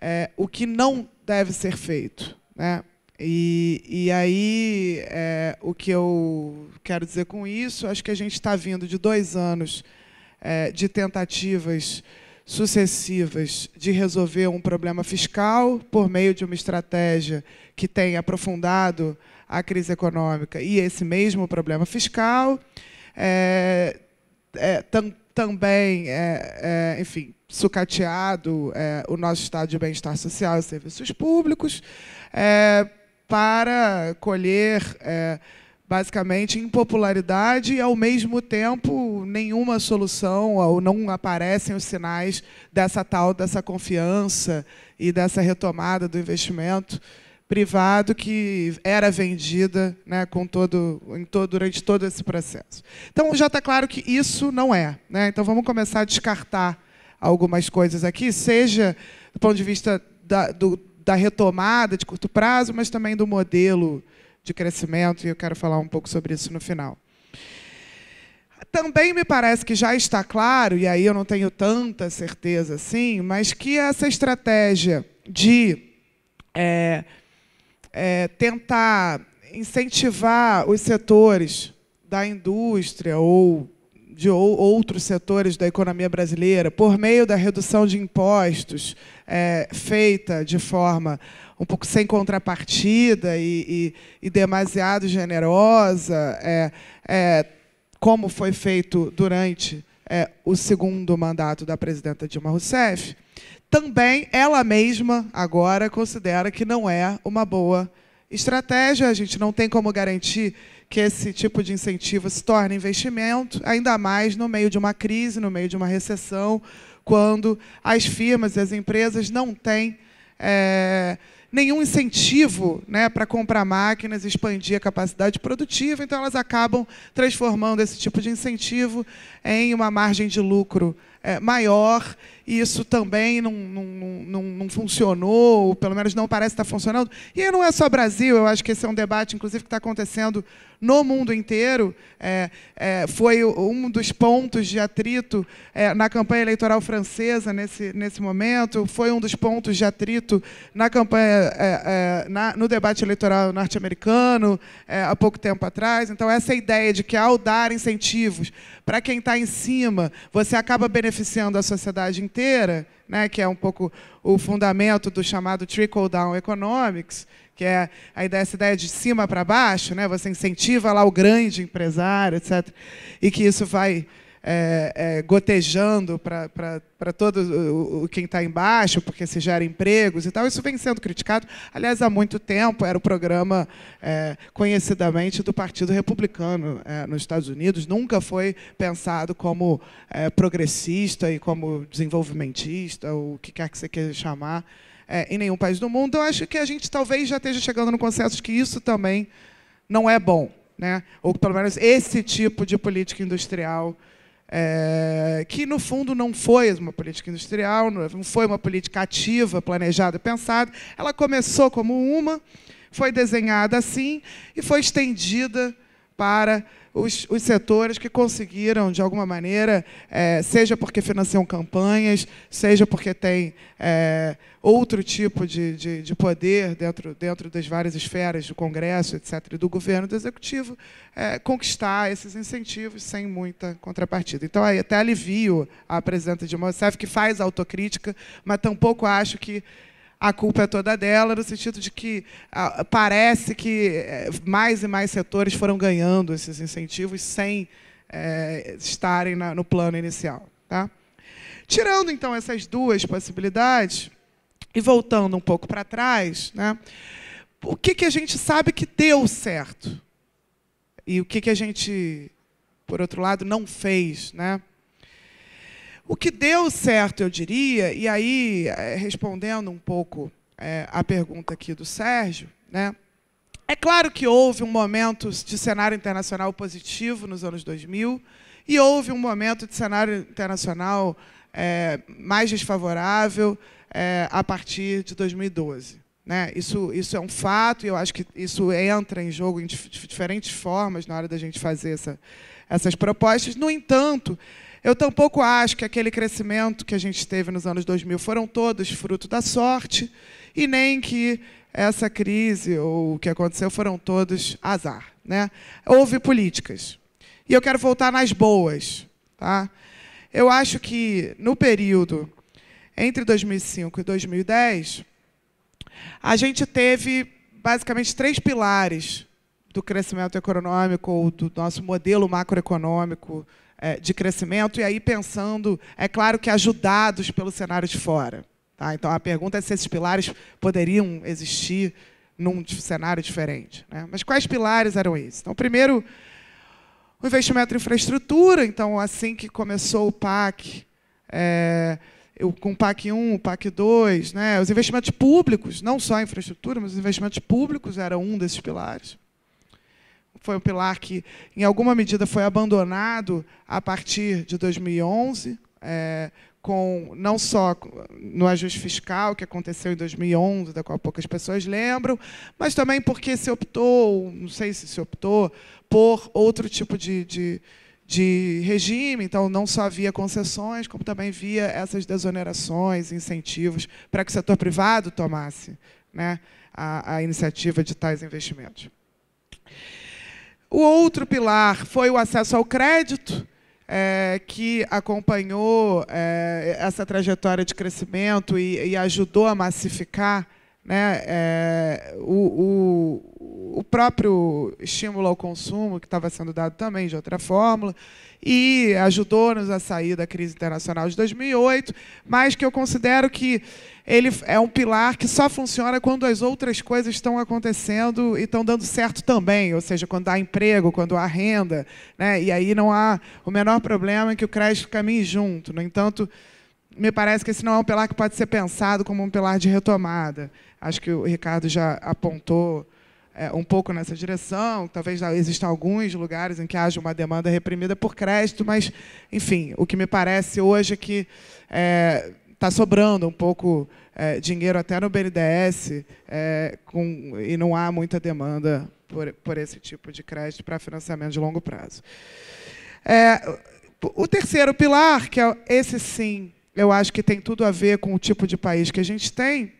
é, o que não deve ser feito. Né? E, e aí, é, o que eu quero dizer com isso, acho que a gente está vindo de dois anos é, de tentativas sucessivas de resolver um problema fiscal por meio de uma estratégia que tem aprofundado a crise econômica e esse mesmo problema fiscal, é, é, tam, também, é, é enfim, sucateado é, o nosso estado de bem-estar social e serviços públicos é, para colher basicamente impopularidade e, ao mesmo tempo, nenhuma solução ou não aparecem os sinais dessa tal, dessa confiança e dessa retomada do investimento privado que era vendida né, com todo, em todo, durante todo esse processo. Então já está claro que isso não é. Né? Então vamos começar a descartar algumas coisas aqui, seja do ponto de vista da, do, da retomada de curto prazo, mas também do modelo de crescimento, e eu quero falar um pouco sobre isso no final. Também me parece que já está claro, e aí eu não tenho tanta certeza assim, mas que essa estratégia de é, é, tentar incentivar os setores da indústria ou de outros setores da economia brasileira, por meio da redução de impostos é, feita de forma um pouco sem contrapartida e, e, e demasiado generosa, é, é, como foi feito durante é, o segundo mandato da presidenta Dilma Rousseff, também ela mesma agora considera que não é uma boa estratégia. A gente não tem como garantir que esse tipo de incentivo se torne investimento, ainda mais no meio de uma crise, no meio de uma recessão, quando as firmas e as empresas não têm é, nenhum incentivo né, para comprar máquinas, expandir a capacidade produtiva, então elas acabam transformando esse tipo de incentivo em uma margem de lucro é, maior, e isso também não, não, não, não funcionou, pelo menos não parece estar funcionando. E não é só Brasil, eu acho que esse é um debate, inclusive, que está acontecendo no mundo inteiro. É, é, foi um dos pontos de atrito é, na campanha eleitoral francesa, nesse, nesse momento, foi um dos pontos de atrito na campanha, é, é, na, no debate eleitoral norte-americano, há pouco tempo atrás. Então, essa ideia de que, ao dar incentivos para quem está em cima, você acaba beneficiando beneficiando a sociedade inteira, né, que é um pouco o fundamento do chamado trickle-down economics, que é a ideia, essa ideia de cima para baixo, né, você incentiva lá o grande empresário, etc., e que isso vai é, é, gotejando para todo o, quem está embaixo, porque se gera empregos e tal. Isso vem sendo criticado, aliás, há muito tempo. Era o programa é, conhecidamente do Partido Republicano é, nos Estados Unidos. Nunca foi pensado como é, progressista e como desenvolvimentista, ou o que quer que você queira chamar, é, em nenhum país do mundo. Eu acho que a gente talvez já esteja chegando no consenso de que isso também não é bom. Né? Ou pelo menos esse tipo de política industrial é, que no fundo não foi uma política industrial, não é, foi uma política ativa, planejada, pensada. Ela começou como uma, foi desenhada assim e foi estendida para os, os setores que conseguiram, de alguma maneira, é, seja porque financiam campanhas, seja porque têm é, outro tipo de, de, de, poder dentro, dentro das várias esferas do Congresso, etc., do governo, do Executivo, é, conquistar esses incentivos sem muita contrapartida. Então, aí até alivio a presidenta Dilma Rousseff, que faz autocrítica, mas tampouco acho que a culpa é toda dela, no sentido de que ah, parece que eh, mais e mais setores foram ganhando esses incentivos sem é, estarem na, no plano inicial. Tá? Tirando, então, essas duas possibilidades, e voltando um pouco para trás, né, o que, que a gente sabe que deu certo? E o que, que a gente, por outro lado, não fez? Né? O que deu certo, eu diria, e aí é, respondendo um pouco é, a pergunta aqui do Sérgio, né? É claro que houve um momento de cenário internacional positivo nos anos 2000 e houve um momento de cenário internacional é, mais desfavorável é, a partir de 2012. Né? Isso, isso é um fato e eu acho que isso entra em jogo em diferentes formas na hora da gente fazer essa, essas propostas. No entanto, eu tampouco acho que aquele crescimento que a gente teve nos anos 2000 foram todos fruto da sorte e nem que essa crise ou o que aconteceu foram todos azar. Né? Houve políticas. E eu quero voltar nas boas. Tá? Eu acho que no período entre 2005 e 2010, a gente teve basicamente três pilares do crescimento econômico ou do nosso modelo macroeconômico é, de crescimento, e aí pensando, é claro que ajudados pelo cenário de fora. Tá? Então a pergunta é se esses pilares poderiam existir num cenário diferente. Né? Mas quais pilares eram esses? Então, primeiro, o investimento em infraestrutura. Então, assim que começou o PAC, é, eu, com o PAC 1, o PAC 2, né? os investimentos públicos, não só a infraestrutura, mas os investimentos públicos eram um desses pilares foi um pilar que, em alguma medida, foi abandonado a partir de 2011, é, com não só no ajuste fiscal que aconteceu em 2011, da qual poucas pessoas lembram, mas também porque se optou, não sei se se optou, por outro tipo de, de de regime, então não só havia concessões, como também via essas desonerações, incentivos para que o setor privado tomasse né, a, a iniciativa de tais investimentos. O outro pilar foi o acesso ao crédito, é, que acompanhou é, essa trajetória de crescimento e, e ajudou a massificar né, é, o, o, o, próprio estímulo ao consumo, que estava sendo dado também de outra fórmula e ajudou-nos a sair da crise internacional de 2008, mas que eu considero que ele é um pilar que só funciona quando as outras coisas estão acontecendo e estão dando certo também, ou seja, quando há emprego, quando há renda, né? e aí não há o menor problema que o crédito caminhe junto. No entanto, me parece que esse não é um pilar que pode ser pensado como um pilar de retomada. Acho que o Ricardo já apontou é, um pouco nessa direção. Talvez existam alguns lugares em que haja uma demanda reprimida por crédito, mas, enfim, o que me parece hoje é que está é, tá sobrando um pouco é, dinheiro até no BNDES é, com, e não há muita demanda por, por esse tipo de crédito para financiamento de longo prazo. É, o terceiro pilar, que é esse sim, eu acho que tem tudo a ver com o tipo de país que a gente tem,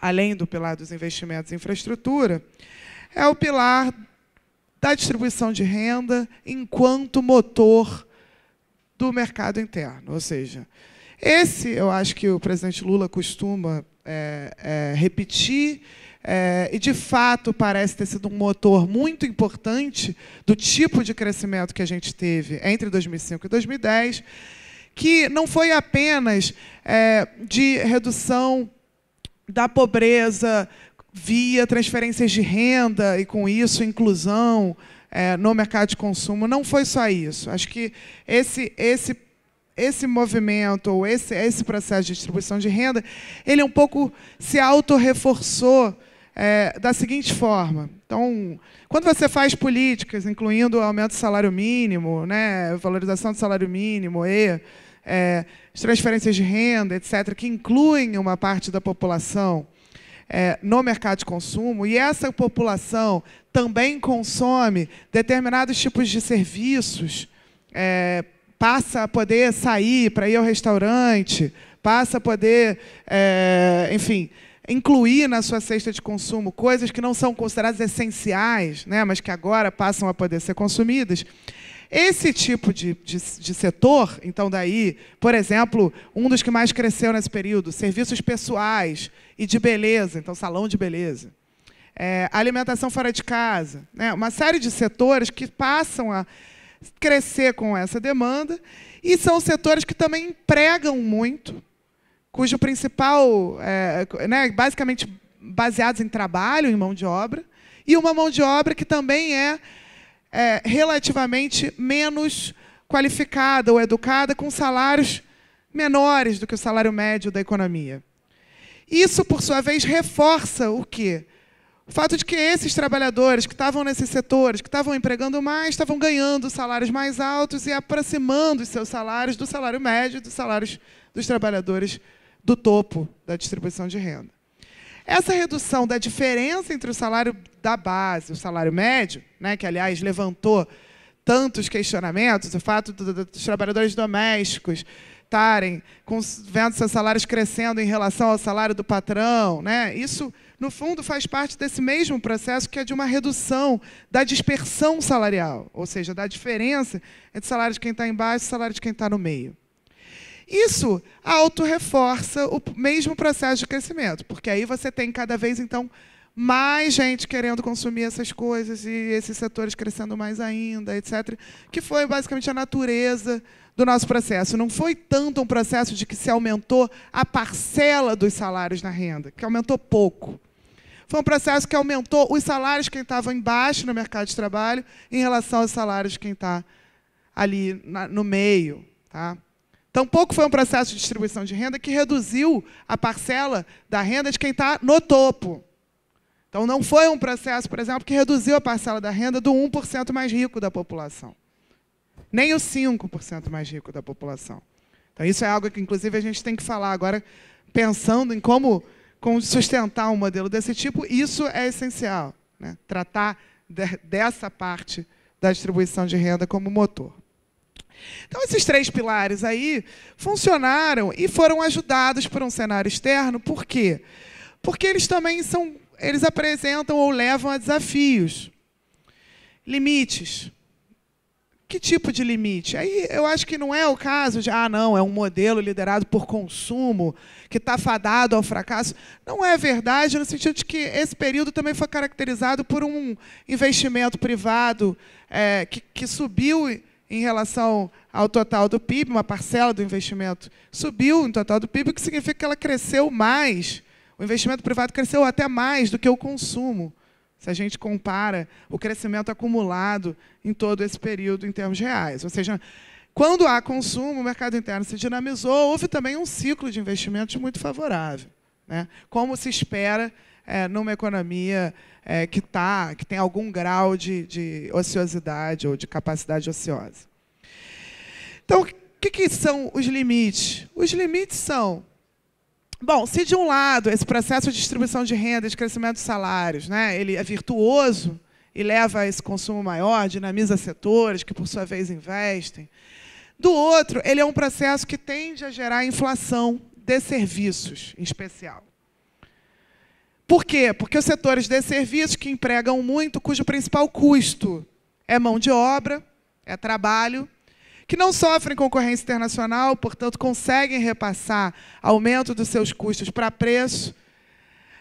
além do pilar dos investimentos em infraestrutura, é o pilar da distribuição de renda enquanto motor do mercado interno. Ou seja, esse eu acho que o presidente Lula costuma é, é, repetir, é, e de fato parece ter sido um motor muito importante do tipo de crescimento que a gente teve entre 2005 e 2010, que não foi apenas é, de redução da pobreza via transferências de renda e, com isso, inclusão é, no mercado de consumo. Não foi só isso. Acho que esse, esse, esse movimento, ou esse, esse processo de distribuição de renda, ele um pouco se autorreforçou é, da seguinte forma. Então, quando você faz políticas, incluindo o aumento do salário mínimo, né, valorização do salário mínimo, e, é, as transferências de renda, etc., que incluem uma parte da população é, no mercado de consumo, e essa população também consome determinados tipos de serviços, é, passa a poder sair para ir ao restaurante, passa a poder, é, enfim, incluir na sua cesta de consumo coisas que não são consideradas essenciais, né, mas que agora passam a poder ser consumidas. Esse tipo de, de, de, setor, então daí, por exemplo, um dos que mais cresceu nesse período, serviços pessoais e de beleza, então salão de beleza, é, alimentação fora de casa, né, uma série de setores que passam a crescer com essa demanda e são setores que também empregam muito, cujo principal, é, né, basicamente baseados em trabalho, em mão de obra, e uma mão de obra que também é é, relativamente menos qualificada ou educada, com salários menores do que o salário médio da economia. Isso, por sua vez, reforça o quê? O fato de que esses trabalhadores que estavam nesses setores, que estavam empregando mais, estavam ganhando salários mais altos e aproximando os seus salários do salário médio, dos salários dos trabalhadores do topo da distribuição de renda. Essa redução da diferença entre o salário da base e o salário médio, né, que, aliás, levantou tantos questionamentos, o fato dos trabalhadores domésticos estarem vendo seus salários crescendo em relação ao salário do patrão, né? Isso, no fundo, faz parte desse mesmo processo que é de uma redução da dispersão salarial, ou seja, da diferença entre o salário de quem está embaixo e o salário de quem está no meio. Isso autorreforça o mesmo processo de crescimento, porque aí você tem cada vez, então, mais gente querendo consumir essas coisas e esses setores crescendo mais ainda, etc. Que foi basicamente a natureza do nosso processo. Não foi tanto um processo de que se aumentou a parcela dos salários na renda, que aumentou pouco. Foi um processo que aumentou os salários de quem estava embaixo no mercado de trabalho em relação aos salários de quem está ali na, no meio. Tá? Tampouco foi um processo de distribuição de renda que reduziu a parcela da renda de quem está no topo. Então, não foi um processo, por exemplo, que reduziu a parcela da renda do 1% mais rico da população. Nem o 5% mais rico da população. Então, isso é algo que, inclusive, a gente tem que falar agora, pensando em como, como sustentar um modelo desse tipo, isso é essencial. Né? Tratar de, dessa parte da distribuição de renda como motor. Então, esses três pilares aí funcionaram e foram ajudados por um cenário externo, por quê? Porque eles também são, eles apresentam ou levam a desafios, limites. Que tipo de limite? Aí eu acho que não é o caso de, ah, não, é um modelo liderado por consumo, que está fadado ao fracasso. Não é verdade, no sentido de que esse período também foi caracterizado por um investimento privado é, que, que subiu em relação ao total do PIB, uma parcela do investimento subiu no total do PIB, o que significa que ela cresceu mais. O investimento privado cresceu até mais do que o consumo, se a gente compara o crescimento acumulado em todo esse período em termos reais. Ou seja, quando há consumo, o mercado interno se dinamizou, houve também um ciclo de investimentos muito favorável, né? como se espera é, numa economia é, que, tá, que tem algum grau de, de ociosidade ou de capacidade ociosa. Então, o que, que são os limites? Os limites são Bom, se de um lado esse processo de distribuição de renda, de crescimento dos salários, né, ele é virtuoso e leva a esse consumo maior, dinamiza setores que, por sua vez, investem, do outro, ele é um processo que tende a gerar inflação de serviços, em especial. Por quê? Porque os setores de serviços que empregam muito, cujo principal custo é mão de obra, é trabalho, que não sofrem concorrência internacional, portanto, conseguem repassar aumento dos seus custos para preço,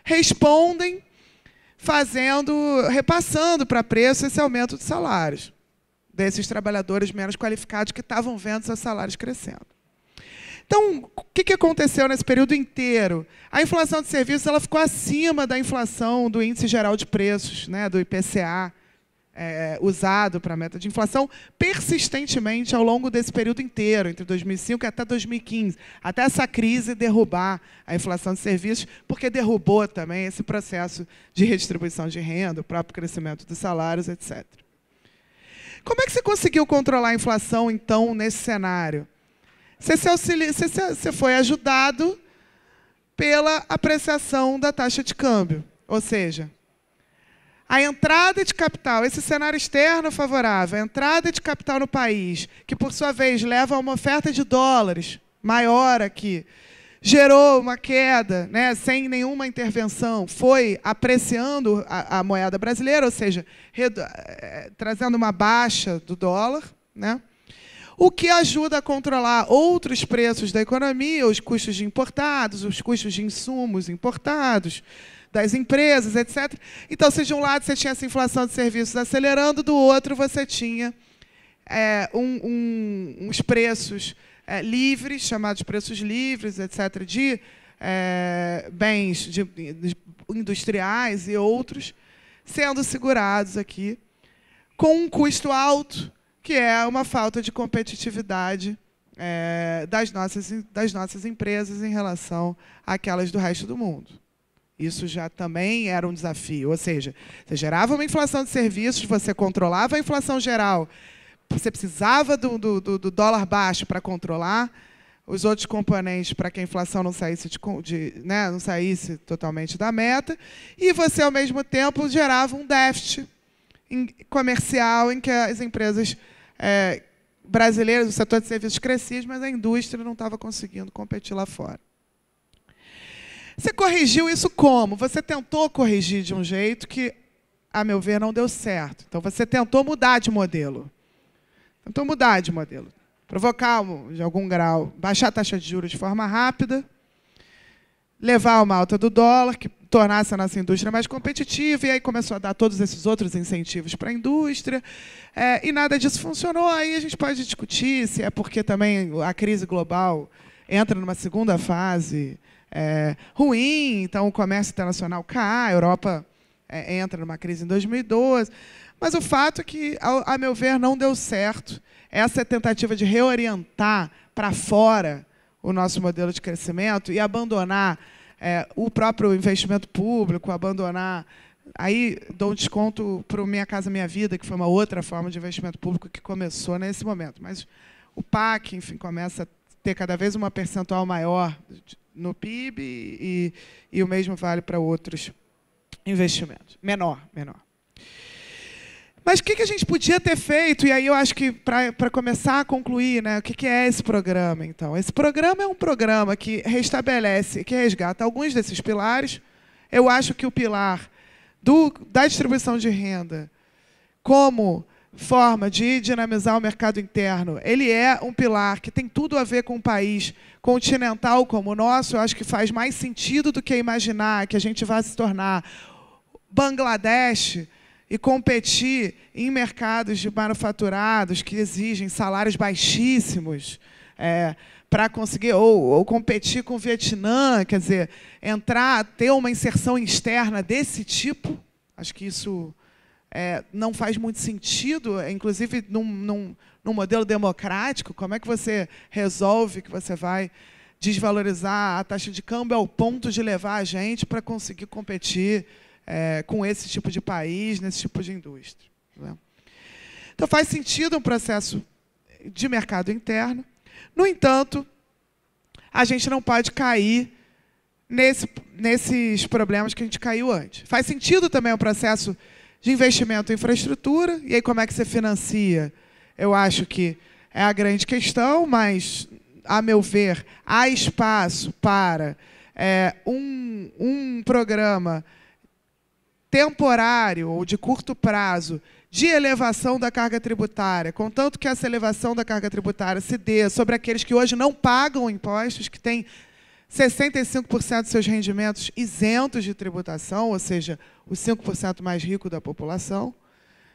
respondem fazendo, repassando para preço esse aumento de salários desses trabalhadores menos qualificados que estavam vendo seus salários crescendo. Então, o que, que aconteceu nesse período inteiro? A inflação de serviços ela ficou acima da inflação do Índice Geral de Preços, né, do IPCA, é, eh, usado para a meta de inflação, persistentemente ao longo desse período inteiro, entre 2005 até 2015, até essa crise derrubar a inflação de serviços, porque derrubou também esse processo de redistribuição de renda, o próprio crescimento dos salários, etc. Como é que você conseguiu controlar a inflação, então, nesse cenário? Você, se auxilia, você, você foi ajudado pela apreciação da taxa de câmbio. Ou seja, a entrada de capital, esse cenário externo favorável, a entrada de capital no país, que por sua vez leva a uma oferta de dólares maior aqui, gerou uma queda, né, sem nenhuma intervenção, foi apreciando a, a moeda brasileira, ou seja, é, trazendo uma baixa do dólar, né? o que ajuda a controlar outros preços da economia, os custos de importados, os custos de insumos importados, das empresas, etc. Então, se de um lado você tinha essa inflação de serviços acelerando, do outro você tinha é, um, um, uns preços é, livres, chamados preços livres, etc., de é, bens de, de industriais e outros, sendo segurados aqui, com um custo alto que é uma falta de competitividade é, das, nossas, das nossas empresas em relação àquelas do resto do mundo. Isso já também era um desafio. Ou seja, você gerava uma inflação de serviços, você controlava a inflação geral, você precisava do, do, do dólar baixo para controlar os outros componentes para que a inflação não saísse, de, de, né, não saísse totalmente da meta, e você, ao mesmo tempo, gerava um déficit comercial em que as empresas é, brasileiras, o setor de serviços crescia, mas a indústria não estava conseguindo competir lá fora. Você corrigiu isso como? Você tentou corrigir de um jeito que, a meu ver, não deu certo. Então você tentou mudar de modelo. Tentou mudar de modelo. Provocar, de algum grau, baixar a taxa de juros de forma rápida, levar uma alta do dólar, que tornasse a nossa indústria mais competitiva, e aí começou a dar todos esses outros incentivos para a indústria, é, e nada disso funcionou. Aí a gente pode discutir se é porque também a crise global entra numa segunda fase é, ruim, então o comércio internacional cai, a Europa é, entra numa crise em 2012. Mas o fato é que, ao, a meu ver, não deu certo essa é tentativa de reorientar para fora o nosso modelo de crescimento e abandonar é, o próprio investimento público, abandonar. Aí dou um desconto para o Minha Casa Minha Vida, que foi uma outra forma de investimento público que começou nesse momento. Mas o PAC, enfim, começa a ter cada vez uma percentual maior no PIB e, e o mesmo vale para outros investimentos. Menor, menor. Mas o que, que a gente podia ter feito? E aí eu acho que, para começar a concluir, né, o que, que é esse programa, então? Esse programa é um programa que restabelece, que resgata alguns desses pilares. Eu acho que o pilar do, da distribuição de renda como forma de dinamizar o mercado interno, ele é um pilar que tem tudo a ver com um país continental como o nosso. Eu acho que faz mais sentido do que imaginar que a gente vai se tornar Bangladesh e competir em mercados de manufaturados que exigem salários baixíssimos é, para conseguir, ou, ou, competir com o Vietnã, quer dizer, entrar, ter uma inserção externa desse tipo, acho que isso é, não faz muito sentido, é, inclusive num, num, num modelo democrático, como é que você resolve que você vai desvalorizar a taxa de câmbio ao ponto de levar a gente para conseguir competir é, com esse tipo de país, nesse tipo de indústria. Né? Então, faz sentido um processo de mercado interno. No entanto, a gente não pode cair nesse, nesses problemas que a gente caiu antes. Faz sentido também o processo de investimento em infraestrutura, e aí como é que você financia? Eu acho que é a grande questão, mas, a meu ver, há espaço para é, um, um programa temporário ou de curto prazo de elevação da carga tributária, contanto que essa elevação da carga tributária se dê sobre aqueles que hoje não pagam impostos, que têm 65% de seus rendimentos isentos de tributação, ou seja, os 5% mais ricos da população.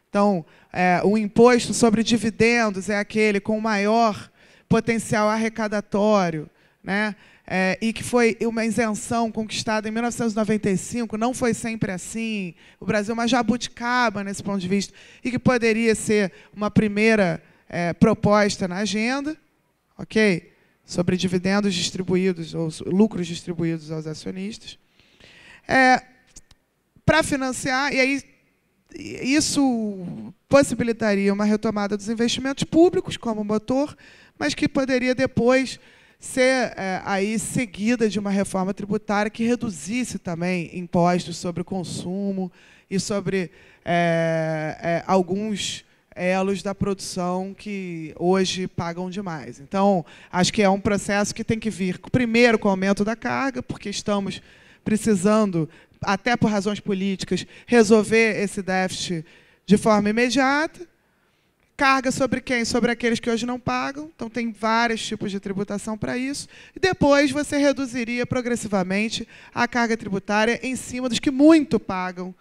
Então, é, o imposto sobre dividendos é aquele com maior potencial arrecadatório, né? é, e que foi uma isenção conquistada em 1995, não foi sempre assim. O Brasil é uma jabuticaba nesse ponto de vista, e que poderia ser uma primeira é, proposta na agenda, ok? Sobre dividendos distribuídos ou lucros distribuídos aos acionistas. É, Para financiar, e aí isso possibilitaria uma retomada dos investimentos públicos como motor, mas que poderia depois ser é, aí seguida de uma reforma tributária que reduzisse também impostos sobre o consumo e sobre é, é, alguns elos da produção que hoje pagam demais. Então, acho que é um processo que tem que vir primeiro com o aumento da carga, porque estamos precisando, até por razões políticas, resolver esse déficit de forma imediata Carga sobre quem? Sobre aqueles que hoje não pagam. Então, tem vários tipos de tributação para isso. E depois você reduziria progressivamente a carga tributária em cima dos que muito pagam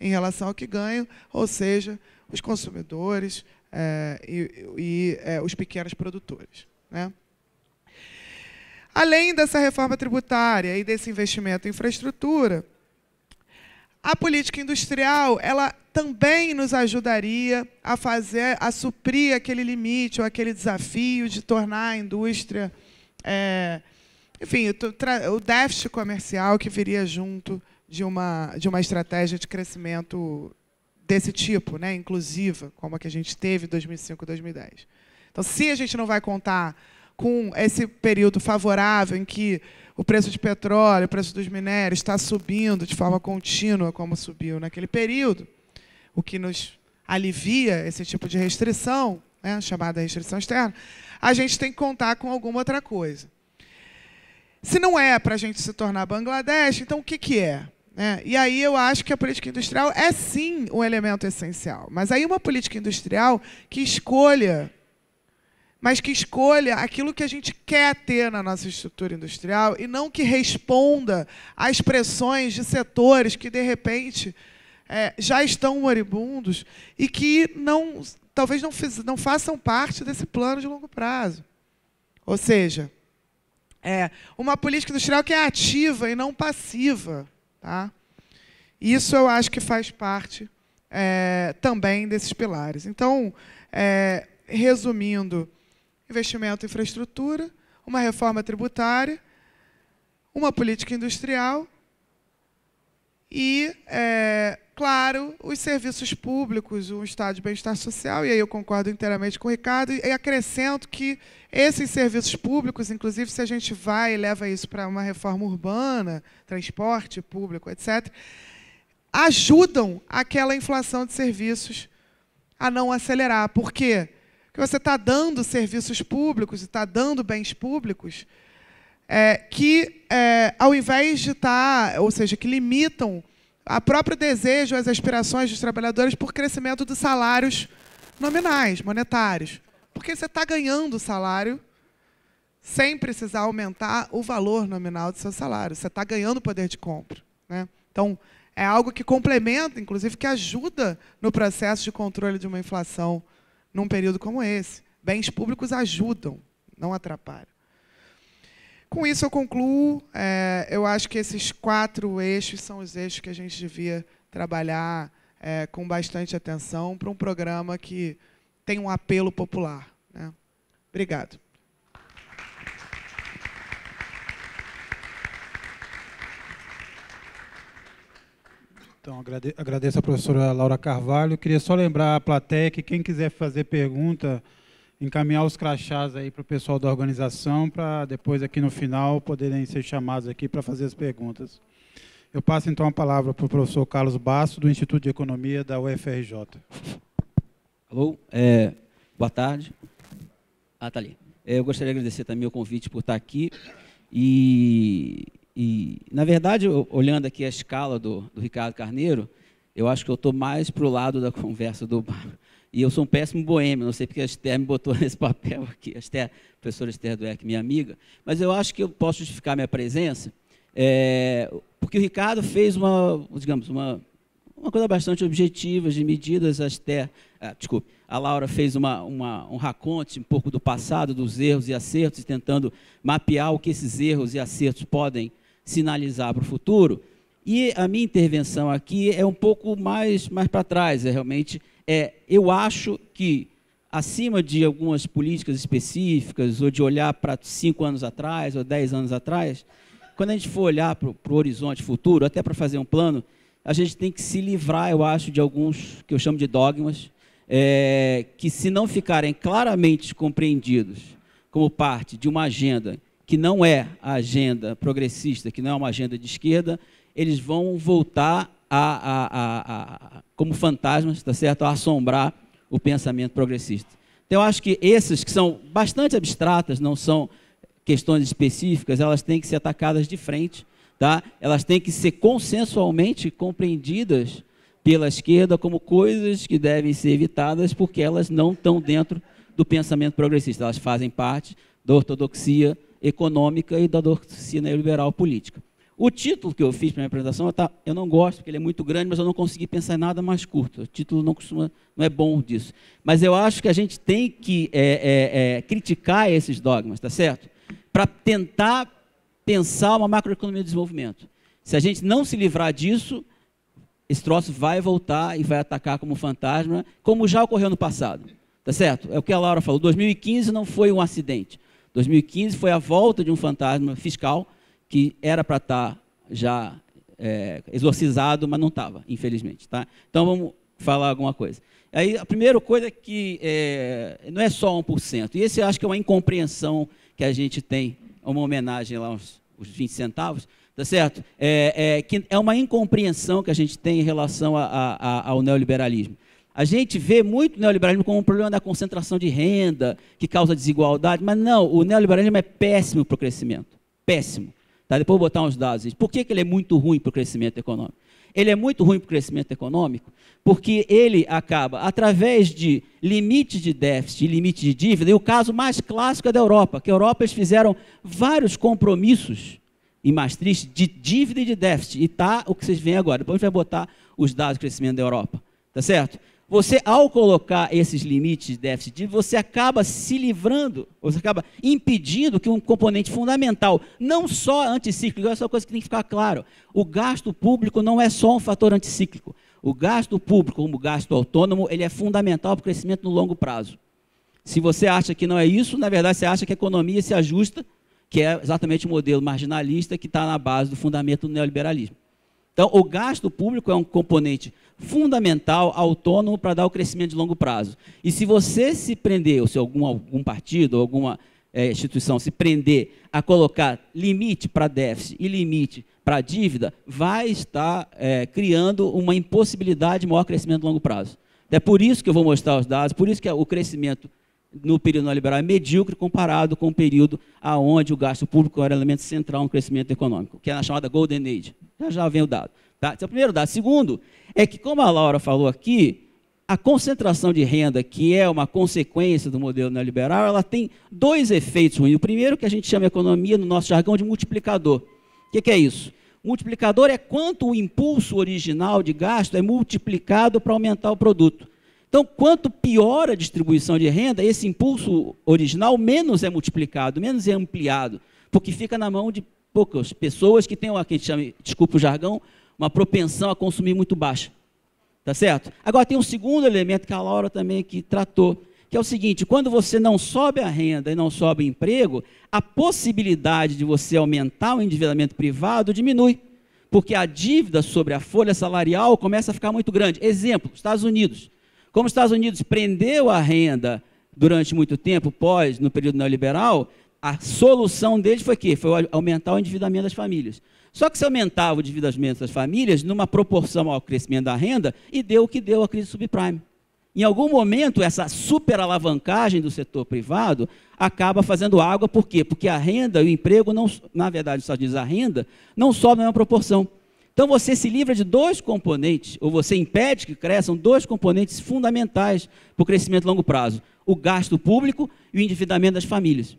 em relação ao que ganham, ou seja, os consumidores é, e, e é, os pequenos produtores. Né? Além dessa reforma tributária e desse investimento em infraestrutura, a política industrial, ela também nos ajudaria a fazer, a suprir aquele limite ou aquele desafio de tornar a indústria, é, enfim, o, déficit comercial que viria junto de uma de uma estratégia de crescimento desse tipo, né, inclusiva, como a que a gente teve em 2005, 2010. Então, se a gente não vai contar com esse período favorável em que o preço de petróleo, o preço dos minérios está subindo de forma contínua, como subiu naquele período, o que nos alivia esse tipo de restrição, né, chamada restrição externa, a gente tem que contar com alguma outra coisa. Se não é para a gente se tornar Bangladesh, então o que, que é? É, e aí eu acho que a política industrial é sim um elemento essencial. Mas aí uma política industrial que escolha mas que escolha aquilo que a gente quer ter na nossa estrutura industrial e não que responda às pressões de setores que, de repente, é, já estão moribundos e que não, talvez não, fiz, não façam parte desse plano de longo prazo. Ou seja, é uma política industrial que é ativa e não passiva. Tá? Isso eu acho que faz parte é, também desses pilares. Então, é, resumindo, investimento em infraestrutura, uma reforma tributária, uma política industrial e, é, claro, os serviços públicos, um Estado de bem-estar social, e aí eu concordo inteiramente com o Ricardo, e acrescento que esses serviços públicos, inclusive se a gente vai e leva isso para uma reforma urbana, transporte público, etc., ajudam aquela inflação de serviços a não acelerar. Por quê? Porque que você está dando serviços públicos, está dando bens públicos, é, que é, ao invés de estar, tá, ou seja, que limitam a próprio desejo, as aspirações dos trabalhadores por crescimento dos salários nominais, monetários. Porque você está ganhando o salário sem precisar aumentar o valor nominal do seu salário. Você está ganhando poder de compra. Né? Então, é algo que complementa, inclusive, que ajuda no processo de controle de uma inflação num período como esse. Bens públicos ajudam, não atrapalham. Com isso, eu concluo. É, eu acho que esses quatro eixos são os eixos que a gente devia trabalhar é, com bastante atenção para um programa que tem um apelo popular. Né? Obrigado. Então, agradeço a professora Laura Carvalho. Queria só lembrar a plateia que quem quiser fazer pergunta, encaminhar os crachás aí para o pessoal da organização, para depois aqui no final poderem ser chamados aqui para fazer as perguntas. Eu passo então a palavra para o professor Carlos Basso, do Instituto de Economia da UFRJ. Alô, é, boa tarde. Ah, está ali. É, eu gostaria de agradecer também o convite por estar aqui e e, na verdade, olhando aqui a escala do, do Ricardo Carneiro, eu acho que eu estou mais para o lado da conversa do E eu sou um péssimo boêmio, não sei porque a Esther me botou *laughs* nesse papel aqui, a, Esther, a professora Esther Dueck, minha amiga, mas eu acho que eu posso justificar minha presença, é, porque o Ricardo fez uma, digamos, uma, uma coisa bastante objetiva, de medidas, a Esther, ah, desculpe, a Laura fez uma, uma, um raconte um pouco do passado, dos erros e acertos, tentando mapear o que esses erros e acertos podem sinalizar para o futuro. E a minha intervenção aqui é um pouco mais, mais para trás, é realmente, é, eu acho que acima de algumas políticas específicas, ou de olhar para cinco anos atrás, ou dez anos atrás, quando a gente for olhar para o horizonte futuro, até para fazer um plano, a gente tem que se livrar, eu acho, de alguns que eu chamo de dogmas, é, que se não ficarem claramente compreendidos como parte de uma agenda que não é a agenda progressista, que não é uma agenda de esquerda, eles vão voltar a, a, a, como fantasmas, tá certo? a assombrar o pensamento progressista. Então, eu acho que essas que são bastante abstratas, não são questões específicas, elas têm que ser atacadas de frente, tá? elas têm que ser consensualmente compreendidas pela esquerda como coisas que devem ser evitadas porque elas não estão dentro do pensamento progressista, elas fazem parte da ortodoxia econômica e da doutrina liberal política. O título que eu fiz para minha apresentação, tá, eu não gosto, porque ele é muito grande, mas eu não consegui pensar em nada mais curto. O título não costuma, não é bom disso. Mas eu acho que a gente tem que é, é, é, criticar esses dogmas, tá certo? Para tentar pensar uma macroeconomia de desenvolvimento. Se a gente não se livrar disso, esse troço vai voltar e vai atacar como fantasma, como já ocorreu no passado, tá certo? É o que a Laura falou. 2015 não foi um acidente. 2015 foi a volta de um fantasma fiscal que era para estar tá já é, exorcizado, mas não estava, infelizmente. Tá? Então vamos falar alguma coisa. Aí a primeira coisa é que é, não é só 1%. E esse acho que é uma incompreensão que a gente tem, uma homenagem lá aos, aos 20 centavos, tá certo? É, é, que é uma incompreensão que a gente tem em relação a, a, a, ao neoliberalismo. A gente vê muito o neoliberalismo como um problema da concentração de renda, que causa desigualdade, mas não, o neoliberalismo é péssimo para o crescimento. Péssimo. Tá? Depois eu vou botar uns dados. Gente. Por que, que ele é muito ruim para o crescimento econômico? Ele é muito ruim para o crescimento econômico porque ele acaba, através de limite de déficit e limite de dívida, e o caso mais clássico é da Europa, que a Europa eles fizeram vários compromissos em Maastricht de dívida e de déficit. E está o que vocês veem agora. Depois a gente vai botar os dados de crescimento da Europa. Tá certo? Você, ao colocar esses limites de déficit, você acaba se livrando, você acaba impedindo que um componente fundamental, não só anticíclico, essa é uma coisa que tem que ficar claro. O gasto público não é só um fator anticíclico. O gasto público, como gasto autônomo, ele é fundamental para o crescimento no longo prazo. Se você acha que não é isso, na verdade você acha que a economia se ajusta, que é exatamente o modelo marginalista que está na base do fundamento do neoliberalismo. Então, o gasto público é um componente fundamental, autônomo, para dar o crescimento de longo prazo. E se você se prender, ou se algum, algum partido, alguma é, instituição se prender a colocar limite para déficit e limite para dívida, vai estar é, criando uma impossibilidade de maior crescimento de longo prazo. É por isso que eu vou mostrar os dados, por isso que é o crescimento no período neoliberal é medíocre comparado com o período aonde o gasto público era elemento central no crescimento econômico, que é na chamada Golden Age. Já já vem o dado. Tá? Esse é o então, primeiro dado. Segundo, é que, como a Laura falou aqui, a concentração de renda, que é uma consequência do modelo neoliberal, ela tem dois efeitos ruins. O primeiro, que a gente chama economia, no nosso jargão, de multiplicador. O que, que é isso? multiplicador é quanto o impulso original de gasto é multiplicado para aumentar o produto. Então, quanto pior a distribuição de renda, esse impulso original menos é multiplicado, menos é ampliado, porque fica na mão de poucas pessoas que têm o que a gente chama, desculpa o jargão, uma propensão a consumir muito baixa. Tá certo? Agora tem um segundo elemento que a Laura também que tratou, que é o seguinte: quando você não sobe a renda e não sobe o emprego, a possibilidade de você aumentar o endividamento privado diminui, porque a dívida sobre a folha salarial começa a ficar muito grande. Exemplo: Estados Unidos. Como os Estados Unidos prendeu a renda durante muito tempo, pós, no período neoliberal, a solução deles foi o quê? Foi aumentar o endividamento das famílias. Só que se aumentava o endividamento das famílias numa proporção ao crescimento da renda e deu o que deu a crise subprime. Em algum momento, essa superalavancagem do setor privado acaba fazendo água, por quê? Porque a renda e o emprego, não, na verdade, só diz a renda, não sobe na mesma proporção. Então você se livra de dois componentes, ou você impede que cresçam dois componentes fundamentais para o crescimento a longo prazo: o gasto público e o endividamento das famílias.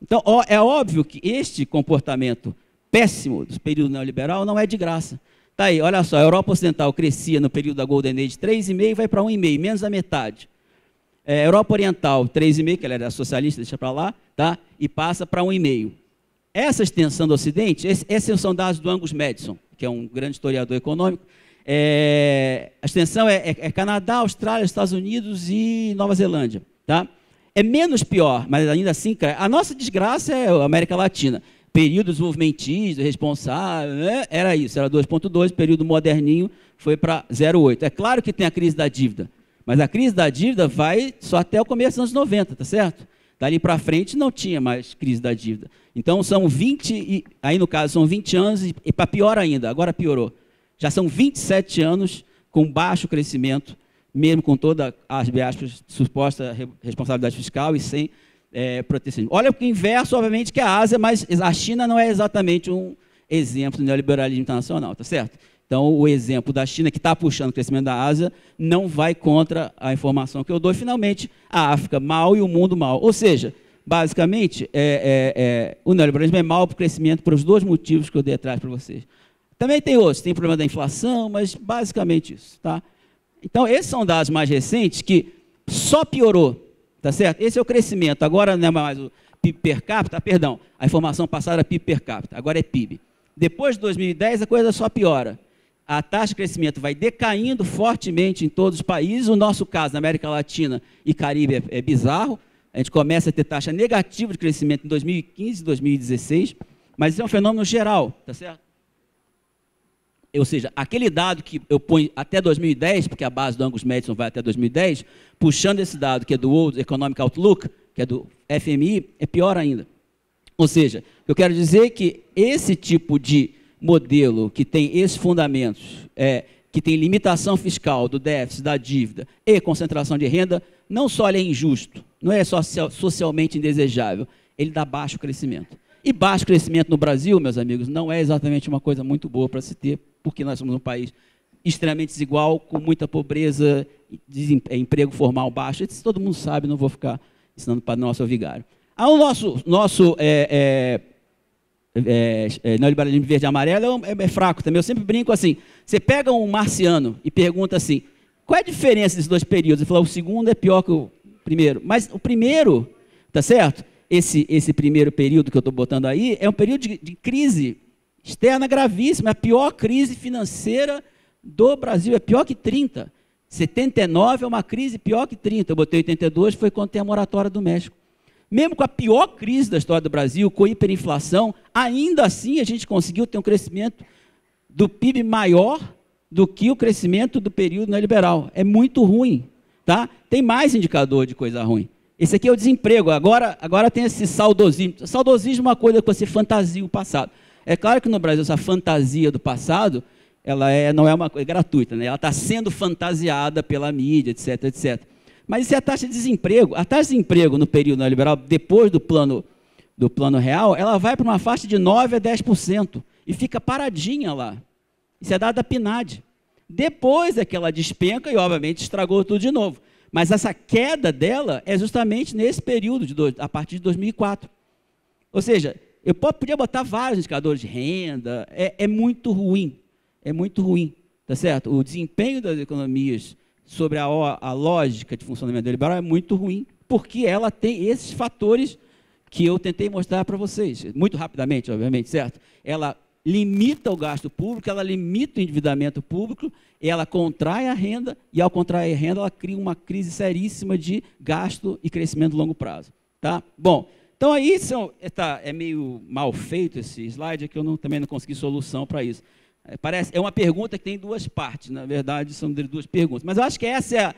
Então é óbvio que este comportamento péssimo do período neoliberal não é de graça. Está aí, olha só, a Europa Ocidental crescia no período da Golden Age 3,5 e vai para 1,5, menos da metade. É, Europa Oriental 3,5, que ela era socialista, deixa para lá, tá? e passa para 1,5. Essa extensão do Ocidente, esses são dados do Angus Madison, que é um grande historiador econômico, é, a extensão é, é, é, Canadá, Austrália, Estados Unidos e Nova Zelândia. Tá? É menos pior, mas ainda assim, a nossa desgraça é a América Latina período desenvolvimentista, responsável, né? era isso, era 2.2, período moderninho foi para 0,8. É claro que tem a crise da dívida, mas a crise da dívida vai só até o começo dos anos 90, tá certo? Dali para frente não tinha mais crise da dívida. Então são 20, e, aí no caso são 20 anos, e, e para pior ainda, agora piorou. Já são 27 anos com baixo crescimento, mesmo com toda, as aspas, suposta responsabilidade fiscal e sem é, protecionismo. Olha o inverso, obviamente, que a Ásia, mas a China não é exatamente um exemplo do neoliberalismo internacional, tá certo? Então, o exemplo da China, que está puxando o crescimento da Ásia, não vai contra a informação que eu dou. finalmente, a África mal e o mundo mal. Ou seja, basicamente, é, é, é, o neoliberalismo é mal para o crescimento por os dois motivos que eu dei atrás para vocês. Também tem outros, tem problema da inflação, mas basicamente isso. Tá? Então, esses são dados mais recentes que só piorou Tá certo? Esse é o crescimento. Agora não é mais o PIB per capita, ah, perdão, a informação passada era PIB per capita, agora é PIB. Depois de 2010, a coisa só piora. A taxa de crescimento vai decaindo fortemente em todos os países. O nosso caso, na América Latina e Caribe, é, é bizarro. A gente começa a ter taxa negativa de crescimento em 2015 e 2016, mas isso é um fenômeno geral, tá certo? ou seja, aquele dado que eu ponho até 2010, porque a base do Angus Madison vai até 2010, puxando esse dado que é do World Economic Outlook, que é do FMI, é pior ainda. Ou seja, eu quero dizer que esse tipo de modelo que tem esses fundamentos, é, que tem limitação fiscal do déficit, da dívida e concentração de renda, não só ele é injusto, não é só socialmente indesejável, ele dá baixo crescimento. E baixo crescimento no Brasil, meus amigos, não é exatamente uma coisa muito boa para se ter porque nós somos um país extremamente desigual, com muita pobreza, é, emprego formal baixo. Isso todo mundo sabe, não vou ficar ensinando para o nosso vigário. Ah, o nosso, nosso é, é, é, é neoliberalismo verde e amarelo é, é, é fraco também. Eu sempre brinco assim: você pega um marciano e pergunta assim, qual é a diferença desses dois períodos? Ele fala, o segundo é pior que o primeiro. Mas o primeiro, tá certo? Esse, esse primeiro período que eu estou botando aí é um período de, de crise externa gravíssima, é a pior crise financeira do Brasil, é pior que 30. 79 é uma crise pior que 30. Eu botei 82, foi quando tem a moratória do México. Mesmo com a pior crise da história do Brasil, com hiperinflação, ainda assim a gente conseguiu ter um crescimento do PIB maior do que o crescimento do período neoliberal. É muito ruim. Tá? Tem mais indicador de coisa ruim. Esse aqui é o desemprego. Agora, agora tem esse saudosismo. Saudosismo é uma coisa que você fantasia o passado. É claro que no Brasil essa fantasia do passado, ela é, não é uma coisa é gratuita, né? ela está sendo fantasiada pela mídia, etc, etc. Mas isso é a taxa de desemprego. A taxa de desemprego no período neoliberal, depois do plano, do plano real, ela vai para uma faixa de 9% a 10% e fica paradinha lá. Isso é dado a PNAD. Depois é que ela despenca e, obviamente, estragou tudo de novo. Mas essa queda dela é justamente nesse período, de dois, a partir de 2004. Ou seja, eu podia botar vários indicadores de renda, é, é muito ruim, é muito ruim, tá certo? O desempenho das economias sobre a, a lógica de funcionamento neoliberal é muito ruim, porque ela tem esses fatores que eu tentei mostrar para vocês, muito rapidamente, obviamente, certo? Ela limita o gasto público, ela limita o endividamento público, ela contrai a renda e, ao contrair a renda, ela cria uma crise seríssima de gasto e crescimento a longo prazo. Tá? Bom, então aí são, é, tá, é meio mal feito esse slide, é que eu não, também não consegui solução para isso. É, parece, é uma pergunta que tem duas partes, na verdade são duas perguntas. Mas eu acho que essa é a,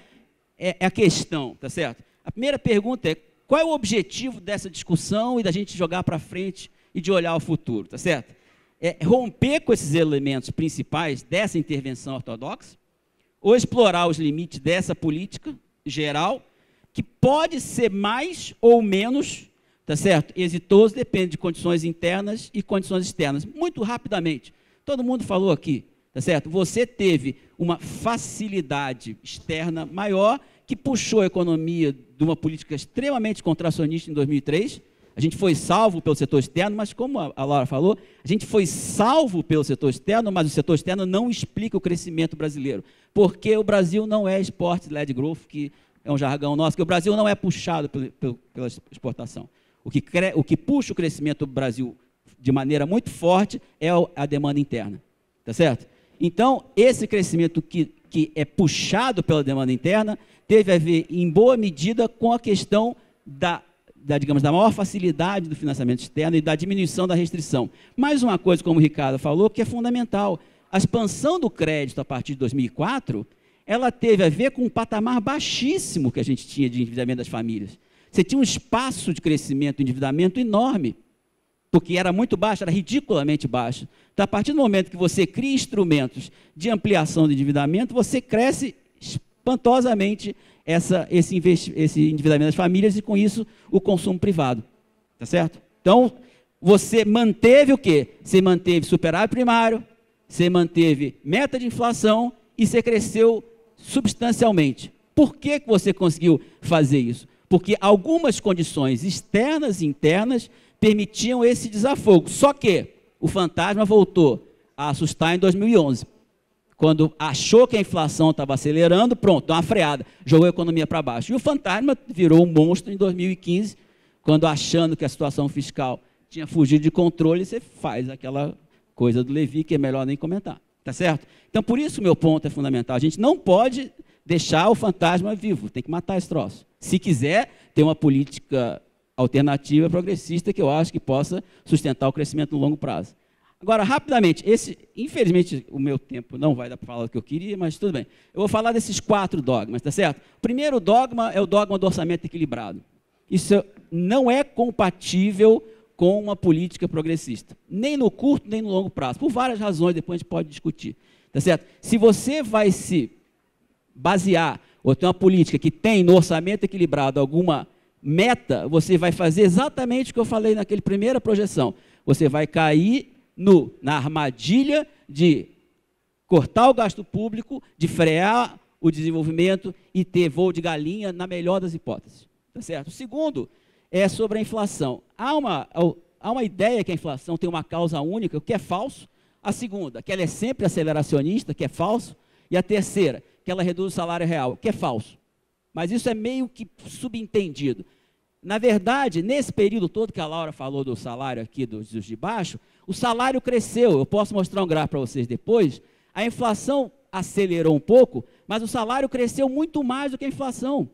é, é a questão, tá certo? A primeira pergunta é qual é o objetivo dessa discussão e da gente jogar para frente e de olhar o futuro, tá certo? É romper com esses elementos principais dessa intervenção ortodoxa, ou explorar os limites dessa política geral, que pode ser mais ou menos Tá certo? Exitoso depende de condições internas e condições externas. Muito rapidamente, todo mundo falou aqui, tá certo? Você teve uma facilidade externa maior que puxou a economia de uma política extremamente contracionista em 2003. A gente foi salvo pelo setor externo, mas como a Laura falou, a gente foi salvo pelo setor externo, mas o setor externo não explica o crescimento brasileiro, porque o Brasil não é esporte led growth, que é um jargão nosso, que o Brasil não é puxado pela exportação. O que, cre... o que puxa o crescimento do Brasil de maneira muito forte é a demanda interna. Tá certo? Então, esse crescimento que, que é puxado pela demanda interna teve a ver, em boa medida, com a questão da, da, digamos, da maior facilidade do financiamento externo e da diminuição da restrição. Mais uma coisa, como o Ricardo falou, que é fundamental. A expansão do crédito a partir de 2004, ela teve a ver com um patamar baixíssimo que a gente tinha de endividamento das famílias. Você tinha um espaço de crescimento, de endividamento enorme, porque era muito baixo, era ridiculamente baixo. Então, a partir do momento que você cria instrumentos de ampliação do endividamento, você cresce espantosamente essa, esse, esse endividamento das famílias e, com isso, o consumo privado. Tá certo? Então, você manteve o quê? Você manteve superávit primário, você manteve meta de inflação e você cresceu substancialmente. Por que, que você conseguiu fazer isso? porque algumas condições externas e internas permitiam esse desafogo. Só que o fantasma voltou a assustar em 2011. Quando achou que a inflação estava acelerando, pronto, uma freada, jogou a economia para baixo. E o fantasma virou um monstro em 2015, quando achando que a situação fiscal tinha fugido de controle, você faz aquela coisa do Levi que é melhor nem comentar. Tá certo? Então, por isso, meu ponto é fundamental. A gente não pode deixar o fantasma vivo, tem que matar esse troço. Se quiser ter uma política alternativa progressista que eu acho que possa sustentar o crescimento no longo prazo. Agora, rapidamente, esse, infelizmente o meu tempo não vai dar para falar o que eu queria, mas tudo bem. Eu vou falar desses quatro dogmas, tá certo? O primeiro dogma é o dogma do orçamento equilibrado. Isso não é compatível com uma política progressista, nem no curto, nem no longo prazo, por várias razões, depois a gente pode discutir, tá certo? Se você vai se basear ou ter uma política que tem no orçamento equilibrado alguma meta, você vai fazer exatamente o que eu falei naquela primeira projeção. Você vai cair no, na armadilha de cortar o gasto público, de frear o desenvolvimento e ter voo de galinha na melhor das hipóteses. Tá certo? O segundo é sobre a inflação. Há uma, há uma ideia que a inflação tem uma causa única, o que é falso. A segunda, que ela é sempre aceleracionista, que é falso. E a terceira, que ela reduz o salário real, que é falso. Mas isso é meio que subentendido. Na verdade, nesse período todo que a Laura falou do salário aqui dos, dos de baixo, o salário cresceu. Eu posso mostrar um gráfico para vocês depois. A inflação acelerou um pouco, mas o salário cresceu muito mais do que a inflação.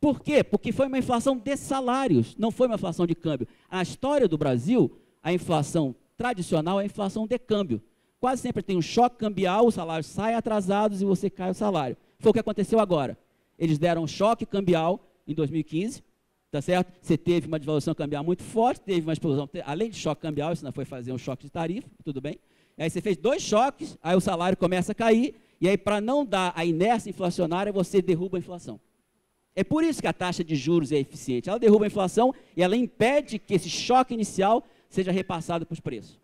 Por quê? Porque foi uma inflação de salários, não foi uma inflação de câmbio. Na história do Brasil, a inflação tradicional é a inflação de câmbio. Quase sempre tem um choque cambial, o salário sai atrasado e você cai o salário. Foi o que aconteceu agora. Eles deram um choque cambial em 2015, tá certo? Você teve uma desvalorização cambial muito forte, teve uma explosão, além de choque cambial, isso não foi fazer um choque de tarifa, tudo bem? Aí você fez dois choques, aí o salário começa a cair, e aí para não dar a inércia inflacionária, você derruba a inflação. É por isso que a taxa de juros é eficiente. Ela derruba a inflação e ela impede que esse choque inicial seja repassado para os preços.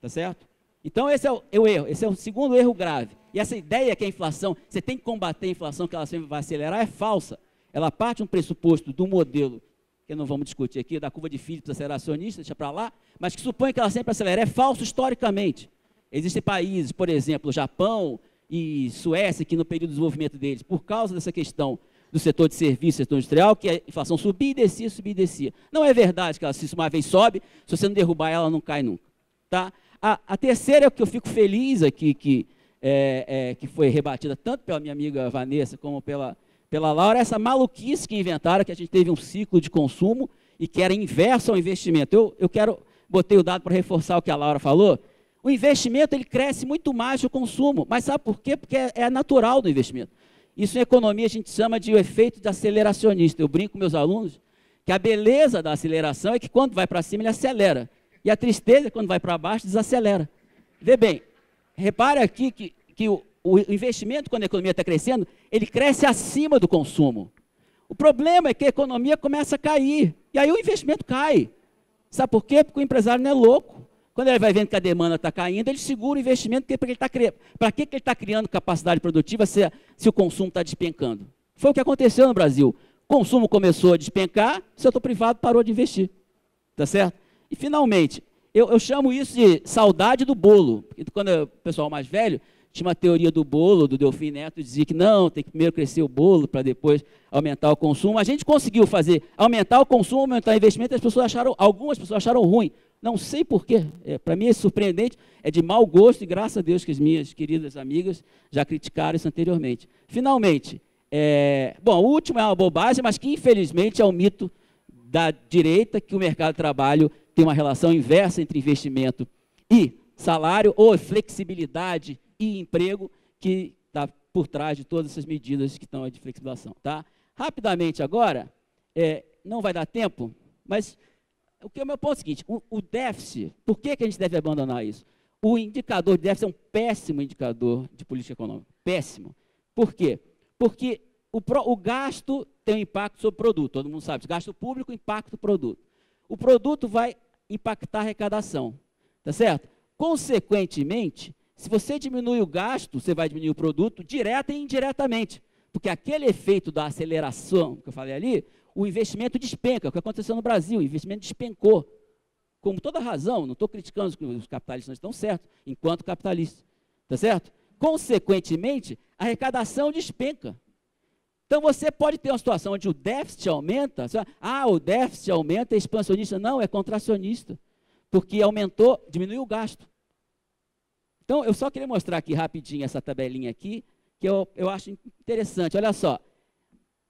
Tá certo? Então esse é o, é o, erro, esse é o segundo erro grave. E essa ideia que é a inflação, você tem que combater a inflação, que ela sempre vai acelerar, é falsa. Ela parte de um pressuposto do modelo, que não vamos discutir aqui, da curva de Phillips aceleracionista, deixa para lá, mas que supõe que ela sempre acelera. É falso historicamente. Existem países, por exemplo, Japão e Suécia, que no período do desenvolvimento deles, por causa dessa questão do setor de serviços, setor industrial, que a inflação subia e descia, subia e descia. Não é verdade que ela, se uma vez sobe, se você não derrubar ela, não cai nunca. Tá? A, a terceira é que eu fico feliz aqui, que, é, é, que foi rebatida tanto pela minha amiga Vanessa como pela, pela Laura, essa maluquice que inventaram, que a gente teve um ciclo de consumo e que era inverso ao investimento. Eu, eu quero, botei o dado para reforçar o que a Laura falou. O investimento ele cresce muito mais do consumo, mas sabe por quê? Porque é, é natural do investimento. Isso em economia a gente chama de efeito de aceleracionista. Eu brinco com meus alunos que a beleza da aceleração é que quando vai para cima ele acelera. E a tristeza, quando vai para baixo, desacelera. Vê bem, repare aqui que, que o, o investimento, quando a economia está crescendo, ele cresce acima do consumo. O problema é que a economia começa a cair. E aí o investimento cai. Sabe por quê? Porque o empresário não é louco. Quando ele vai vendo que a demanda está caindo, ele segura o investimento, porque ele tá para que, ele está criando capacidade produtiva se, se o consumo está despencando? Foi o que aconteceu no Brasil. O consumo começou a despencar, o setor privado parou de investir. Tá certo? E finalmente, eu, eu chamo isso de saudade do bolo. Quando eu, o pessoal mais velho tinha uma teoria do bolo, do Delfim Neto, dizia que não, tem que primeiro crescer o bolo para depois aumentar o consumo. A gente conseguiu fazer aumentar o consumo, aumentar o investimento, as pessoas acharam, algumas pessoas acharam ruim. Não sei porquê. É, para mim é surpreendente, é de mau gosto, e graças a Deus que as minhas queridas amigas já criticaram isso anteriormente. Finalmente, é, bom, o último é uma bobagem, mas que infelizmente é um mito da direita que o mercado de trabalho tem uma relação inversa entre investimento e salário, ou flexibilidade e emprego, que está por trás de todas essas medidas que estão de flexibilização. Tá? Rapidamente agora, é, não vai dar tempo, mas o que é o meu ponto é o seguinte, o, o déficit, por que, que a gente deve abandonar isso? O indicador de déficit é um péssimo indicador de política econômica, péssimo. Por quê? Porque o, pro, o gasto tem um impacto sobre o produto, todo mundo sabe, gasto público, impacto produto. O produto vai impactar a arrecadação. Tá certo? Consequentemente, se você diminui o gasto, você vai diminuir o produto direta e indiretamente. Porque aquele efeito da aceleração que eu falei ali, o investimento despenca. É o que aconteceu no Brasil, o investimento despencou. Com toda razão, não estou criticando os capitalistas não estão certos, enquanto capitalistas. Tá certo? Consequentemente, a arrecadação despenca. Então você pode ter uma situação onde o déficit aumenta. Fala, ah, o déficit aumenta, é expansionista. Não, é contracionista. Porque aumentou, diminuiu o gasto. Então, eu só queria mostrar aqui rapidinho essa tabelinha aqui, que eu, eu acho interessante. Olha só.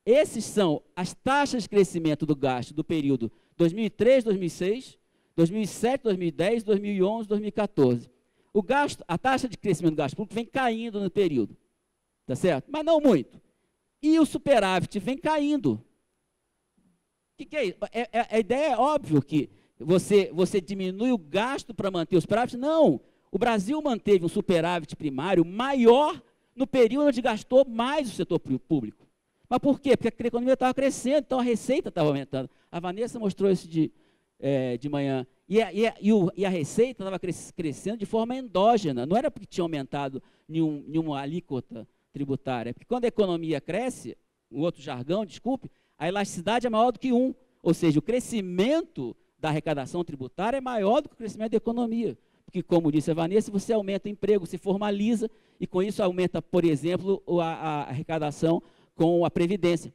Esses são as taxas de crescimento do gasto do período 2003, 2006, 2007, 2010, 2011, 2014. O gasto, a taxa de crescimento do gasto público vem caindo no período. está certo? Mas não muito. E o superávit vem caindo. O que, que, é isso? É, é, a ideia é óbvio que você, você diminui o gasto para manter o superávit. Não. O Brasil manteve um superávit primário maior no período onde gastou mais o setor público. Mas por quê? Porque a economia estava crescendo, então a receita estava aumentando. A Vanessa mostrou isso de, é, de manhã. E a, e a, e o, e a receita estava crescendo de forma endógena. Não era porque tinha aumentado nenhum, nenhuma alíquota tributária. Porque quando a economia cresce, um outro jargão, desculpe, a elasticidade é maior do que um. Ou seja, o crescimento da arrecadação tributária é maior do que o crescimento da economia. Porque, como disse a Vanessa, você aumenta o emprego, se formaliza, e com isso aumenta, por exemplo, a, a arrecadação com a Previdência.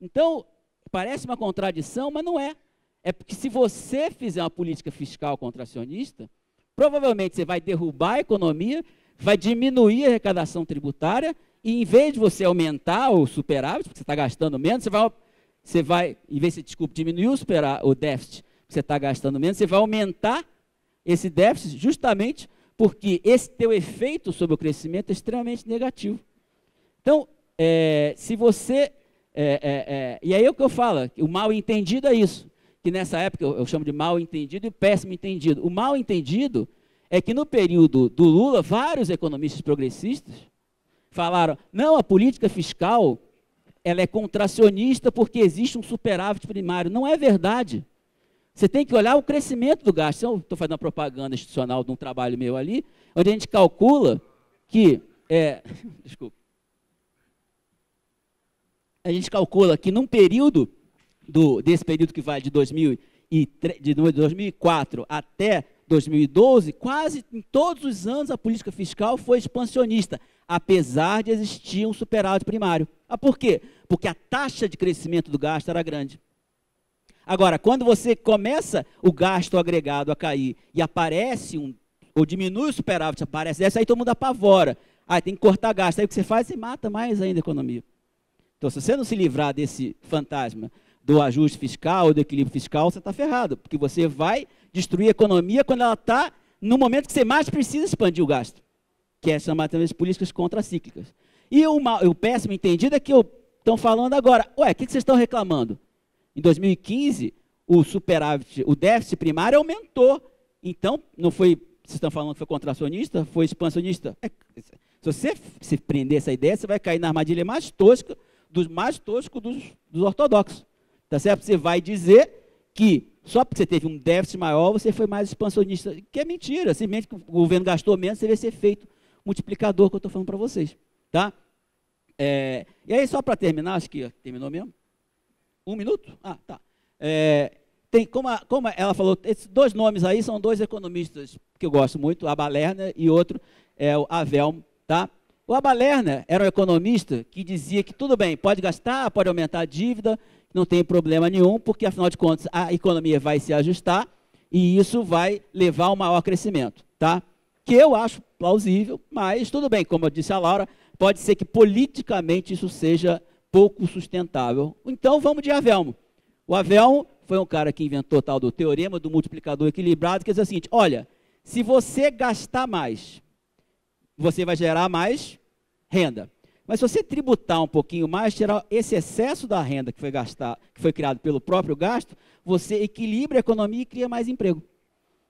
Então, parece uma contradição, mas não é. É porque se você fizer uma política fiscal contracionista, provavelmente você vai derrubar a economia, vai diminuir a arrecadação tributária e em vez de você aumentar o superávit, porque você está gastando menos, você vai, você vai em vez de, desculpa, diminuir o, superá, o déficit, porque você está gastando menos, você vai aumentar esse déficit justamente porque esse teu efeito sobre o crescimento é extremamente negativo. Então, é, se você... É, é, é e aí é o que eu falo, o mal entendido é isso, que nessa época eu, eu chamo de mal entendido e péssimo entendido. O mal entendido é que no período do Lula, vários economistas progressistas falaram: não, a política fiscal ela é contracionista porque existe um superávit primário. Não é verdade. Você tem que olhar o crescimento do gasto. Eu estou fazendo uma propaganda institucional de um trabalho meu ali, onde a gente calcula que. É, *laughs* desculpa. A gente calcula que num período do, desse período que vai de, de 2004 até 2012, quase em todos os anos a política fiscal foi expansionista, apesar de existir um superávit primário. Ah, por quê? Porque a taxa de crescimento do gasto era grande. Agora, quando você começa o gasto agregado a cair e aparece um, ou diminui o superávit, aparece essa, aí todo mundo apavora. Aí ah, tem que cortar gasto. Aí o que você faz? Você mata mais ainda a economia. Então, se você não se livrar desse fantasma do ajuste fiscal, do equilíbrio fiscal, você está ferrado, porque você vai destruir a economia quando ela está no momento que você mais precisa expandir o gasto, que é chamar também de políticas contracíclicas. E o, mal, o péssimo entendido é que estão falando agora, ué, o que, que vocês estão reclamando? Em 2015, o superávit, o déficit primário aumentou. Então, não foi, vocês estão falando que foi contracionista, foi expansionista. É, se você se prender essa ideia, você vai cair na armadilha mais tosca dos mais toscos dos, dos ortodoxos. Tá certo? Você vai dizer que só porque você teve um déficit maior, você foi mais expansionista. Que é mentira. Simplesmente o governo gastou menos, você vai ser feito multiplicador que eu estou falando para vocês. Tá? É, e aí, só para terminar, acho que terminou mesmo? Um minuto? Ah, tá. É, tem, como, a, como ela falou, esses dois nomes aí são dois economistas que eu gosto muito, a Balerna e outro é o Avelmo, tá? O Abalerna era um economista que dizia que tudo bem, pode gastar, pode aumentar a dívida, não tem problema nenhum, porque afinal de contas a economia vai se ajustar e isso vai levar a um maior crescimento, tá? Que eu acho plausível, mas tudo bem, como eu disse a Laura, pode ser que politicamente isso seja pouco sustentável. Então vamos de Avelmo. O Avelmo foi um cara que inventou tal do teorema do multiplicador equilibrado, que diz o seguinte: olha, se você gastar mais, você vai gerar mais renda. Mas se você tributar um pouquinho mais, tirar esse excesso da renda que foi, gastar, que foi criado pelo próprio gasto, você equilibra a economia e cria mais emprego,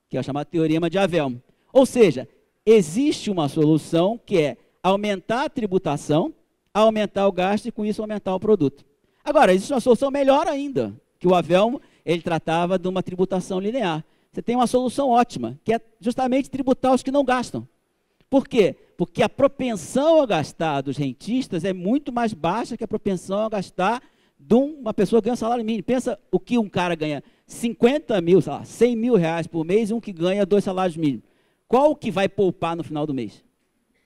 que é o chamado Teorema de Avelmo. Ou seja, existe uma solução que é aumentar a tributação, aumentar o gasto e com isso aumentar o produto. Agora, existe uma solução melhor ainda, que o Avelmo ele tratava de uma tributação linear. Você tem uma solução ótima, que é justamente tributar os que não gastam. Por quê? Porque a propensão a gastar dos rentistas é muito mais baixa que a propensão a gastar de uma pessoa que ganha um salário mínimo. Pensa o que um cara ganha 50 mil, sei lá, 100 mil reais por mês e um que ganha dois salários mínimos. Qual que vai poupar no final do mês?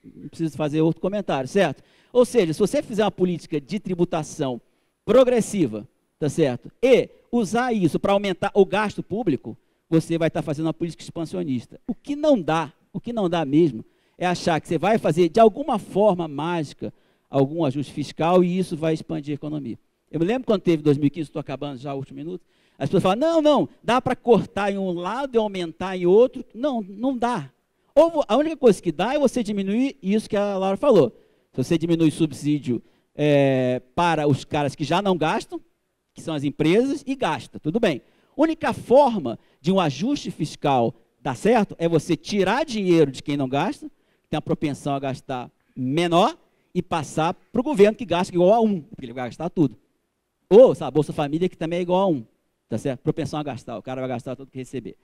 Não preciso fazer outro comentário, certo? Ou seja, se você fizer uma política de tributação progressiva, tá certo? E usar isso para aumentar o gasto público, você vai estar tá fazendo uma política expansionista. O que não dá, o que não dá mesmo, é achar que você vai fazer de alguma forma mágica algum ajuste fiscal e isso vai expandir a economia. Eu me lembro quando teve 2015, estou acabando já o último minuto, as pessoas falam, não, não, dá para cortar em um lado e aumentar em outro. Não, não dá. Ou a única coisa que dá é você diminuir isso que a Laura falou. Se você diminui subsídio é, para os caras que já não gastam, que são as empresas, e gasta, tudo bem. A única forma de um ajuste fiscal dar certo é você tirar dinheiro de quem não gasta tem uma propensão a gastar menor e passar para o governo que gasta igual a um, porque ele vai gastar tudo. Ou, sabe, a Bolsa Família que também é igual a um, tá certo? Propensão a gastar, o cara vai gastar tudo que receber.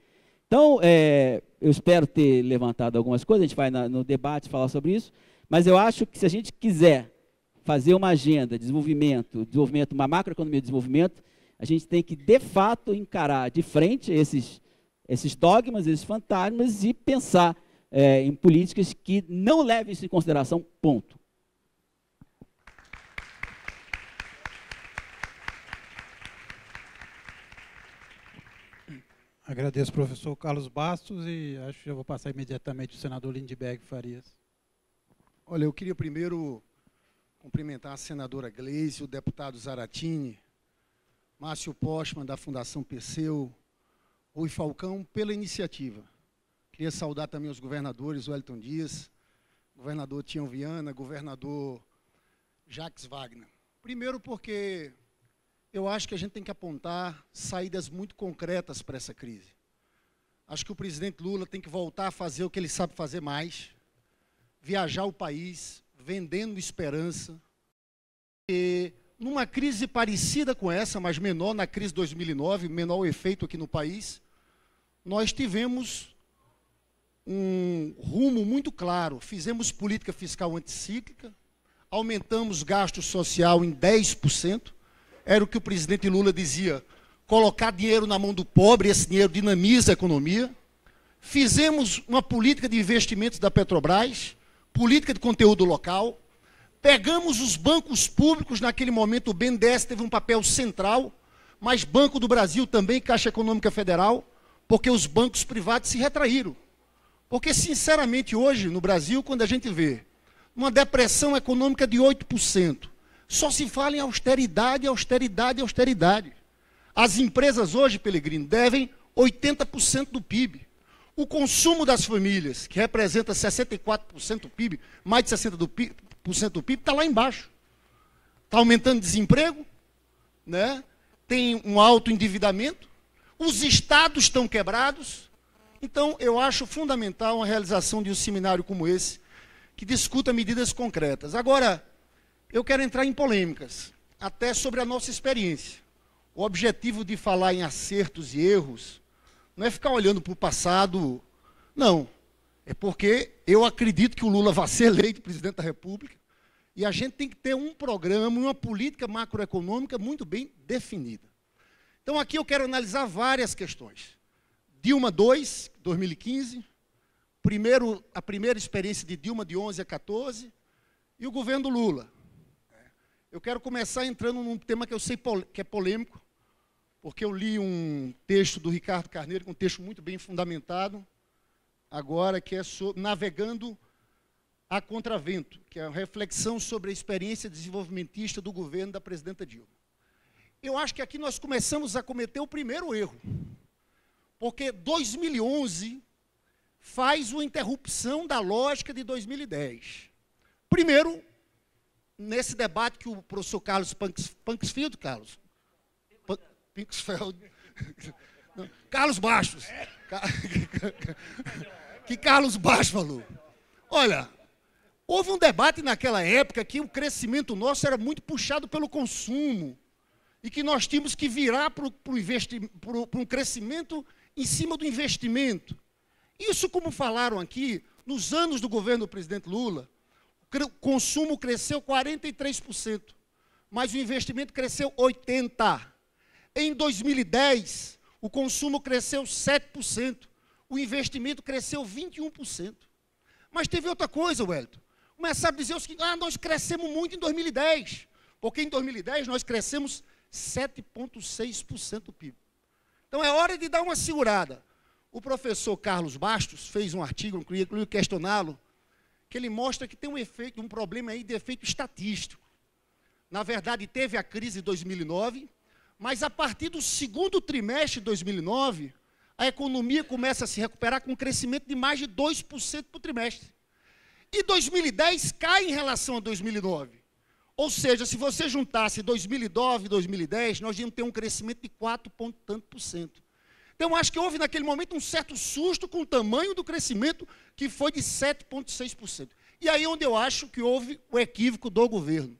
Então, é, eu espero ter levantado algumas coisas, a gente vai na, no debate falar sobre isso, mas eu acho que se a gente quiser fazer uma agenda de desenvolvimento, desenvolvimento uma macroeconomia de desenvolvimento, a gente tem que, de fato, encarar de frente esses, esses dogmas, esses fantasmas e pensar é, em políticas que não levem isso em consideração, ponto. Agradeço, professor Carlos Bastos, e acho que já vou passar imediatamente o senador Lindbergh Farias. Olha, eu queria primeiro cumprimentar a senadora Gleise, o deputado Zaratini, Márcio Postman, da Fundação Perseu, Rui Falcão, pela iniciativa. Queria saudar também os governadores, o Elton Dias, governador Tião Viana, governador Jacques Wagner. Primeiro porque eu acho que a gente tem que apontar saídas muito concretas para essa crise. Acho que o presidente Lula tem que voltar a fazer o que ele sabe fazer mais, viajar o país, vendendo esperança. E numa crise parecida com essa, mas menor, na crise de 2009, menor efeito aqui no país, nós tivemos um rumo muito claro. Fizemos política fiscal anticíclica, aumentamos gasto social em 10%. Era o que o presidente Lula dizia: colocar dinheiro na mão do pobre, esse dinheiro dinamiza a economia. Fizemos uma política de investimentos da Petrobras, política de conteúdo local. Pegamos os bancos públicos, naquele momento o BNDES teve um papel central, mas Banco do Brasil também, Caixa Econômica Federal, porque os bancos privados se retraíram. Porque, sinceramente, hoje no Brasil, quando a gente vê uma depressão econômica de 8%, só se fala em austeridade, austeridade, austeridade. As empresas hoje, Pelegrino, devem 80% do PIB. O consumo das famílias, que representa 64% do PIB, mais de 60% do PIB, está lá embaixo. Está aumentando desemprego, né? tem um alto endividamento, os estados estão quebrados, então, eu acho fundamental a realização de um seminário como esse, que discuta medidas concretas. Agora, eu quero entrar em polêmicas, até sobre a nossa experiência. O objetivo de falar em acertos e erros não é ficar olhando para o passado, não. É porque eu acredito que o Lula vai ser eleito presidente da República e a gente tem que ter um programa, uma política macroeconômica muito bem definida. Então, aqui eu quero analisar várias questões. Dilma 2, 2015. Primeiro, a primeira experiência de Dilma de 11 a 14. E o governo Lula. Eu quero começar entrando num tema que eu sei que é polêmico, porque eu li um texto do Ricardo Carneiro, é um texto muito bem fundamentado, agora, que é sobre Navegando a Contravento, que é a reflexão sobre a experiência desenvolvimentista do governo da presidenta Dilma. Eu acho que aqui nós começamos a cometer o primeiro erro porque 2011 faz uma interrupção da lógica de 2010. Primeiro, nesse debate que o professor Carlos Panks, Panksfield, Carlos, Pinksfeld, *laughs* Carlos Bastos, *laughs* que Carlos Bastos falou. Olha, houve um debate naquela época que o crescimento nosso era muito puxado pelo consumo e que nós tínhamos que virar para um crescimento em cima do investimento. Isso, como falaram aqui, nos anos do governo do presidente Lula, o consumo cresceu 43%, mas o investimento cresceu 80%. Em 2010, o consumo cresceu 7%, o investimento cresceu 21%. Mas teve outra coisa, Wellington. Começaram a dizer o seguinte: ah, nós crescemos muito em 2010, porque em 2010 nós crescemos 7,6% do PIB. Então é hora de dar uma segurada. O professor Carlos Bastos fez um artigo, incluiu questioná-lo, que ele mostra que tem um efeito, um problema aí de efeito estatístico. Na verdade, teve a crise de 2009, mas a partir do segundo trimestre de 2009, a economia começa a se recuperar com um crescimento de mais de 2% por trimestre. E 2010 cai em relação a 2009. Ou seja, se você juntasse 2009 e 2010, nós íamos ter um crescimento de 4 ponto tanto por cento. Então, acho que houve naquele momento um certo susto com o tamanho do crescimento, que foi de 7,6%. E aí onde eu acho que houve o equívoco do governo,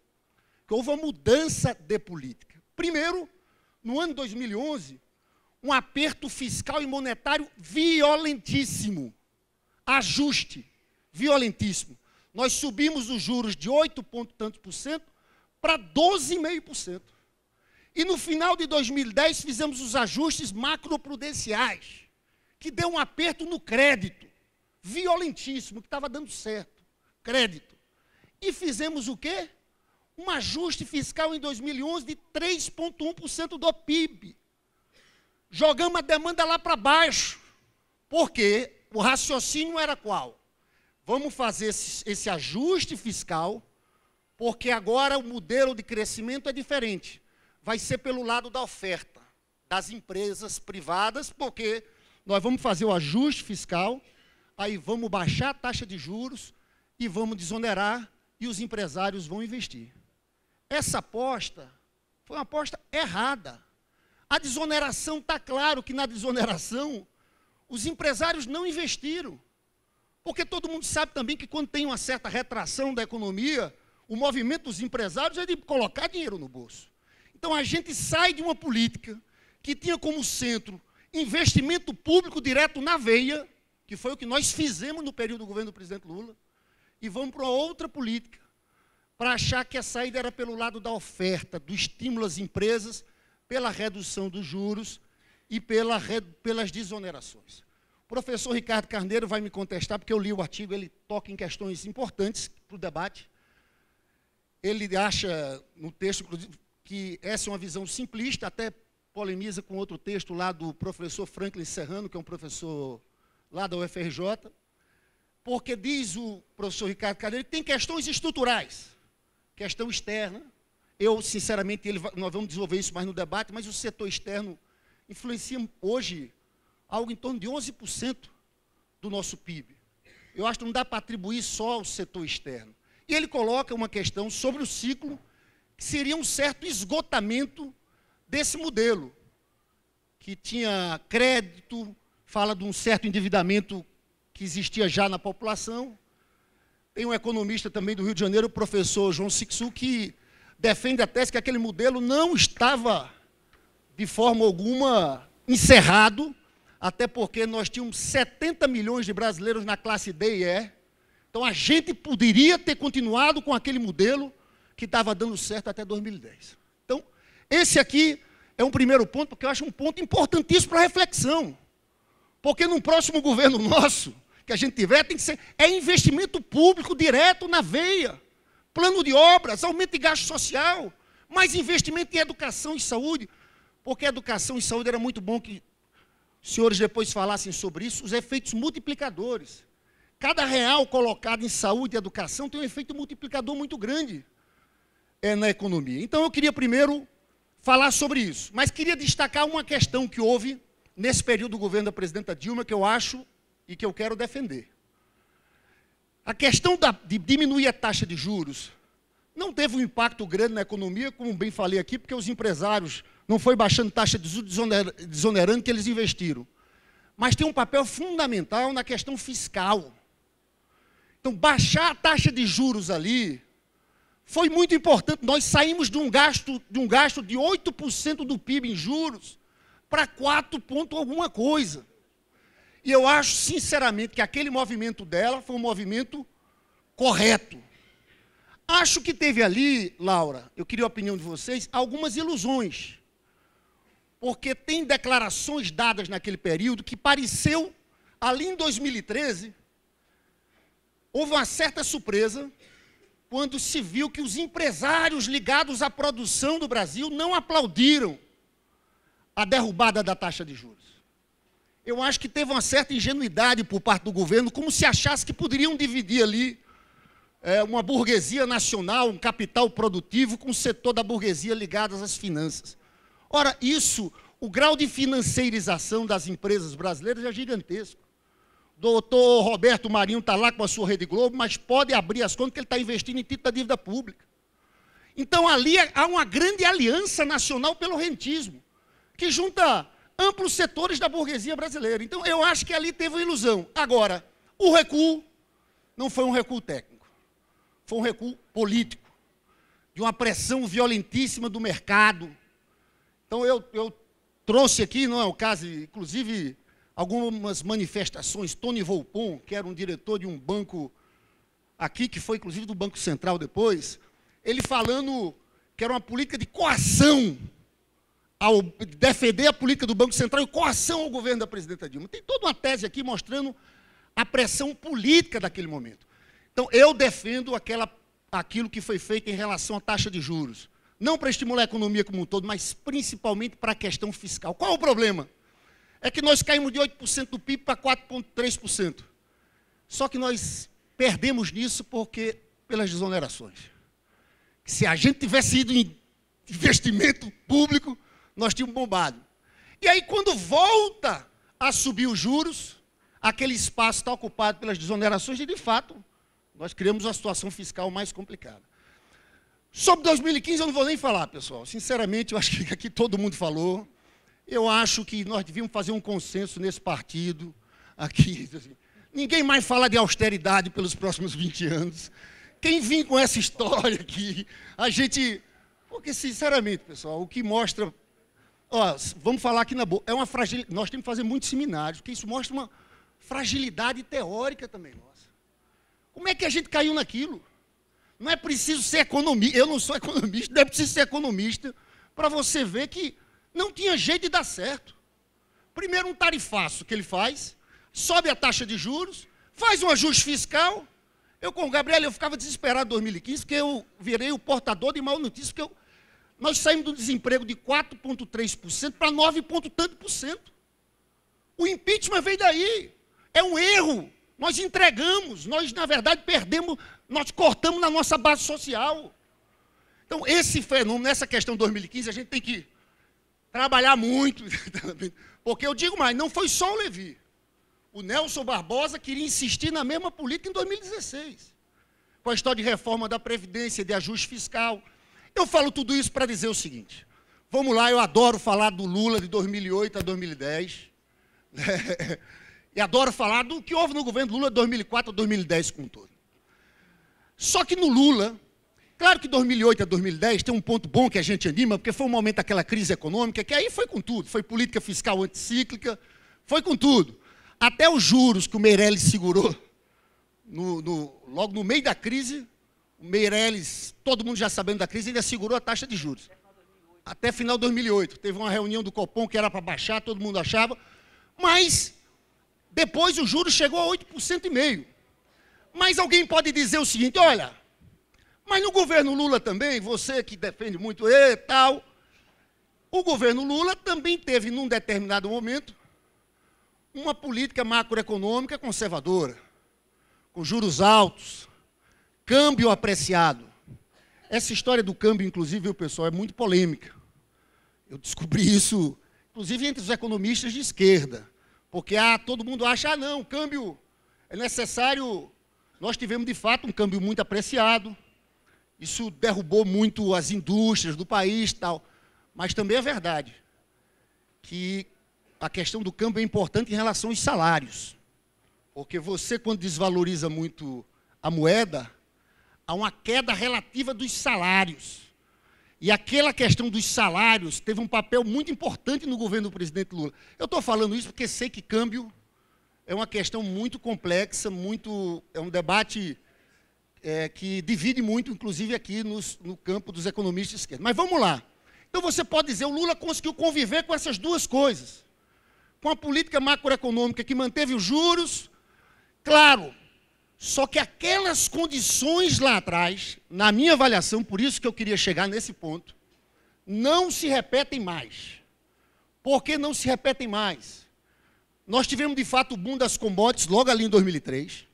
que houve uma mudança de política. Primeiro, no ano 2011, um aperto fiscal e monetário violentíssimo, ajuste violentíssimo. Nós subimos os juros de 8 ponto tantos por cento para 12,5%. E no final de 2010 fizemos os ajustes macroprudenciais, que deu um aperto no crédito, violentíssimo, que estava dando certo, crédito. E fizemos o quê? Um ajuste fiscal em 2011 de 3,1% do PIB. Jogamos a demanda lá para baixo, porque o raciocínio era qual? Vamos fazer esse, esse ajuste fiscal, porque agora o modelo de crescimento é diferente. Vai ser pelo lado da oferta, das empresas privadas, porque nós vamos fazer o ajuste fiscal, aí vamos baixar a taxa de juros e vamos desonerar e os empresários vão investir. Essa aposta foi uma aposta errada. A desoneração, está claro que na desoneração, os empresários não investiram. Porque todo mundo sabe também que quando tem uma certa retração da economia, o movimento dos empresários é de colocar dinheiro no bolso. Então a gente sai de uma política que tinha como centro investimento público direto na veia, que foi o que nós fizemos no período do governo do presidente Lula, e vamos para outra política, para achar que a saída era pelo lado da oferta, do estímulo às empresas, pela redução dos juros e pela, pelas desonerações professor Ricardo Carneiro vai me contestar, porque eu li o artigo, ele toca em questões importantes para o debate. Ele acha, no texto, que essa é uma visão simplista, até polemiza com outro texto lá do professor Franklin Serrano, que é um professor lá da UFRJ, porque diz o professor Ricardo Carneiro que tem questões estruturais, questão externa. Eu, sinceramente, ele, nós vamos desenvolver isso mais no debate, mas o setor externo influencia hoje algo em torno de 11% do nosso PIB. Eu acho que não dá para atribuir só ao setor externo. E ele coloca uma questão sobre o ciclo, que seria um certo esgotamento desse modelo, que tinha crédito, fala de um certo endividamento que existia já na população. Tem um economista também do Rio de Janeiro, o professor João Sixu, que defende a tese que aquele modelo não estava, de forma alguma, encerrado, até porque nós tínhamos 70 milhões de brasileiros na classe D e E. Então a gente poderia ter continuado com aquele modelo que estava dando certo até 2010. Então, esse aqui é um primeiro ponto, porque eu acho um ponto importantíssimo para reflexão. Porque no próximo governo nosso, que a gente tiver, tem que ser é investimento público direto na veia. Plano de obras, aumento de gasto social, mais investimento em educação e saúde, porque educação e saúde era muito bom que senhores depois falassem sobre isso, os efeitos multiplicadores. Cada real colocado em saúde e educação tem um efeito multiplicador muito grande é, na economia. Então eu queria primeiro falar sobre isso, mas queria destacar uma questão que houve nesse período do governo da presidenta Dilma que eu acho e que eu quero defender. A questão da, de diminuir a taxa de juros não teve um impacto grande na economia, como bem falei aqui, porque os empresários não foi baixando taxa de desonerante que eles investiram. Mas tem um papel fundamental na questão fiscal. Então, baixar a taxa de juros ali foi muito importante. Nós saímos de um gasto de, um gasto de 8% do PIB em juros para 4 ponto alguma coisa. E eu acho, sinceramente, que aquele movimento dela foi um movimento correto. Acho que teve ali, Laura, eu queria a opinião de vocês, algumas ilusões porque tem declarações dadas naquele período que pareceu, ali em 2013, houve uma certa surpresa quando se viu que os empresários ligados à produção do Brasil não aplaudiram a derrubada da taxa de juros. Eu acho que teve uma certa ingenuidade por parte do governo, como se achasse que poderiam dividir ali é, uma burguesia nacional, um capital produtivo, com o setor da burguesia ligadas às finanças. Ora, isso, o grau de financiarização das empresas brasileiras é gigantesco. Doutor Roberto Marinho está lá com a sua Rede Globo, mas pode abrir as contas que ele está investindo em título da dívida pública. Então ali é, há uma grande aliança nacional pelo rentismo, que junta amplos setores da burguesia brasileira. Então eu acho que ali teve uma ilusão. Agora, o recuo não foi um recuo técnico, foi um recuo político, de uma pressão violentíssima do mercado, então eu, eu trouxe aqui, não é o caso, inclusive algumas manifestações. Tony Volpon, que era um diretor de um banco aqui, que foi inclusive do Banco Central depois, ele falando que era uma política de coação, ao defender a política do Banco Central e coação ao governo da presidenta Dilma. Tem toda uma tese aqui mostrando a pressão política daquele momento. Então, eu defendo aquela, aquilo que foi feito em relação à taxa de juros. Não para estimular a economia como um todo, mas principalmente para a questão fiscal. Qual o problema? É que nós caímos de 8% do PIB para 4,3%. Só que nós perdemos nisso porque pelas desonerações. Se a gente tivesse ido em investimento público, nós tínhamos bombado. E aí, quando volta a subir os juros, aquele espaço está ocupado pelas desonerações e, de fato, nós criamos uma situação fiscal mais complicada. Sobre 2015 eu não vou nem falar, pessoal. Sinceramente, eu acho que aqui todo mundo falou. Eu acho que nós devíamos fazer um consenso nesse partido. Aqui, ninguém mais fala de austeridade pelos próximos 20 anos. Quem vir com essa história aqui, a gente. Porque, sinceramente, pessoal, o que mostra. Ó, vamos falar aqui na boa. É uma fragil... Nós temos que fazer muitos seminários, porque isso mostra uma fragilidade teórica também nossa. Como é que a gente caiu naquilo? Não é preciso ser economista, eu não sou economista, não é preciso ser economista para você ver que não tinha jeito de dar certo. Primeiro um tarifaço que ele faz, sobe a taxa de juros, faz um ajuste fiscal. Eu com o Gabriel eu ficava desesperado em 2015, porque eu virei o portador de mal notícia, porque eu, nós saímos do desemprego de 4,3% para 9, tanto por cento. O impeachment veio daí. É um erro nós entregamos, nós, na verdade, perdemos, nós cortamos na nossa base social. Então, esse fenômeno, nessa questão 2015, a gente tem que trabalhar muito. *laughs* Porque eu digo mais, não foi só o Levi. O Nelson Barbosa queria insistir na mesma política em 2016. Com a história de reforma da Previdência, de ajuste fiscal. Eu falo tudo isso para dizer o seguinte. Vamos lá, eu adoro falar do Lula de 2008 a 2010. *laughs* e adoro falar do que houve no governo Lula 2004 a 2010 com todo. Só que no Lula, claro que 2008 a 2010 tem um ponto bom que a gente anima, porque foi um momento daquela crise econômica, que aí foi com tudo, foi política fiscal anticíclica, foi com tudo. Até os juros que o Meirelles segurou no, no, logo no meio da crise, o Meirelles, todo mundo já sabendo da crise, ainda segurou a taxa de juros. Até final de 2008. Teve uma reunião do Copom que era para baixar, todo mundo achava, mas depois o juro chegou a 8,5%. e meio. Mas alguém pode dizer o seguinte, olha, mas no governo Lula também, você que defende muito e tal, o governo Lula também teve, num determinado momento, uma política macroeconômica conservadora, com juros altos, câmbio apreciado. Essa história do câmbio, inclusive, viu, pessoal, é muito polêmica. Eu descobri isso, inclusive, entre os economistas de esquerda. Porque ah, todo mundo acha, ah não, câmbio é necessário. Nós tivemos de fato um câmbio muito apreciado. Isso derrubou muito as indústrias do país tal. Mas também é verdade que a questão do câmbio é importante em relação aos salários. Porque você, quando desvaloriza muito a moeda, há uma queda relativa dos salários. E aquela questão dos salários teve um papel muito importante no governo do presidente Lula. Eu estou falando isso porque sei que câmbio é uma questão muito complexa, muito é um debate é, que divide muito, inclusive aqui nos, no campo dos economistas esquerdos. Mas vamos lá. Então você pode dizer, o Lula conseguiu conviver com essas duas coisas. Com a política macroeconômica que manteve os juros, claro, só que aquelas condições lá atrás, na minha avaliação, por isso que eu queria chegar nesse ponto, não se repetem mais. Por que não se repetem mais? Nós tivemos de fato o boom das commodities logo ali em 2003.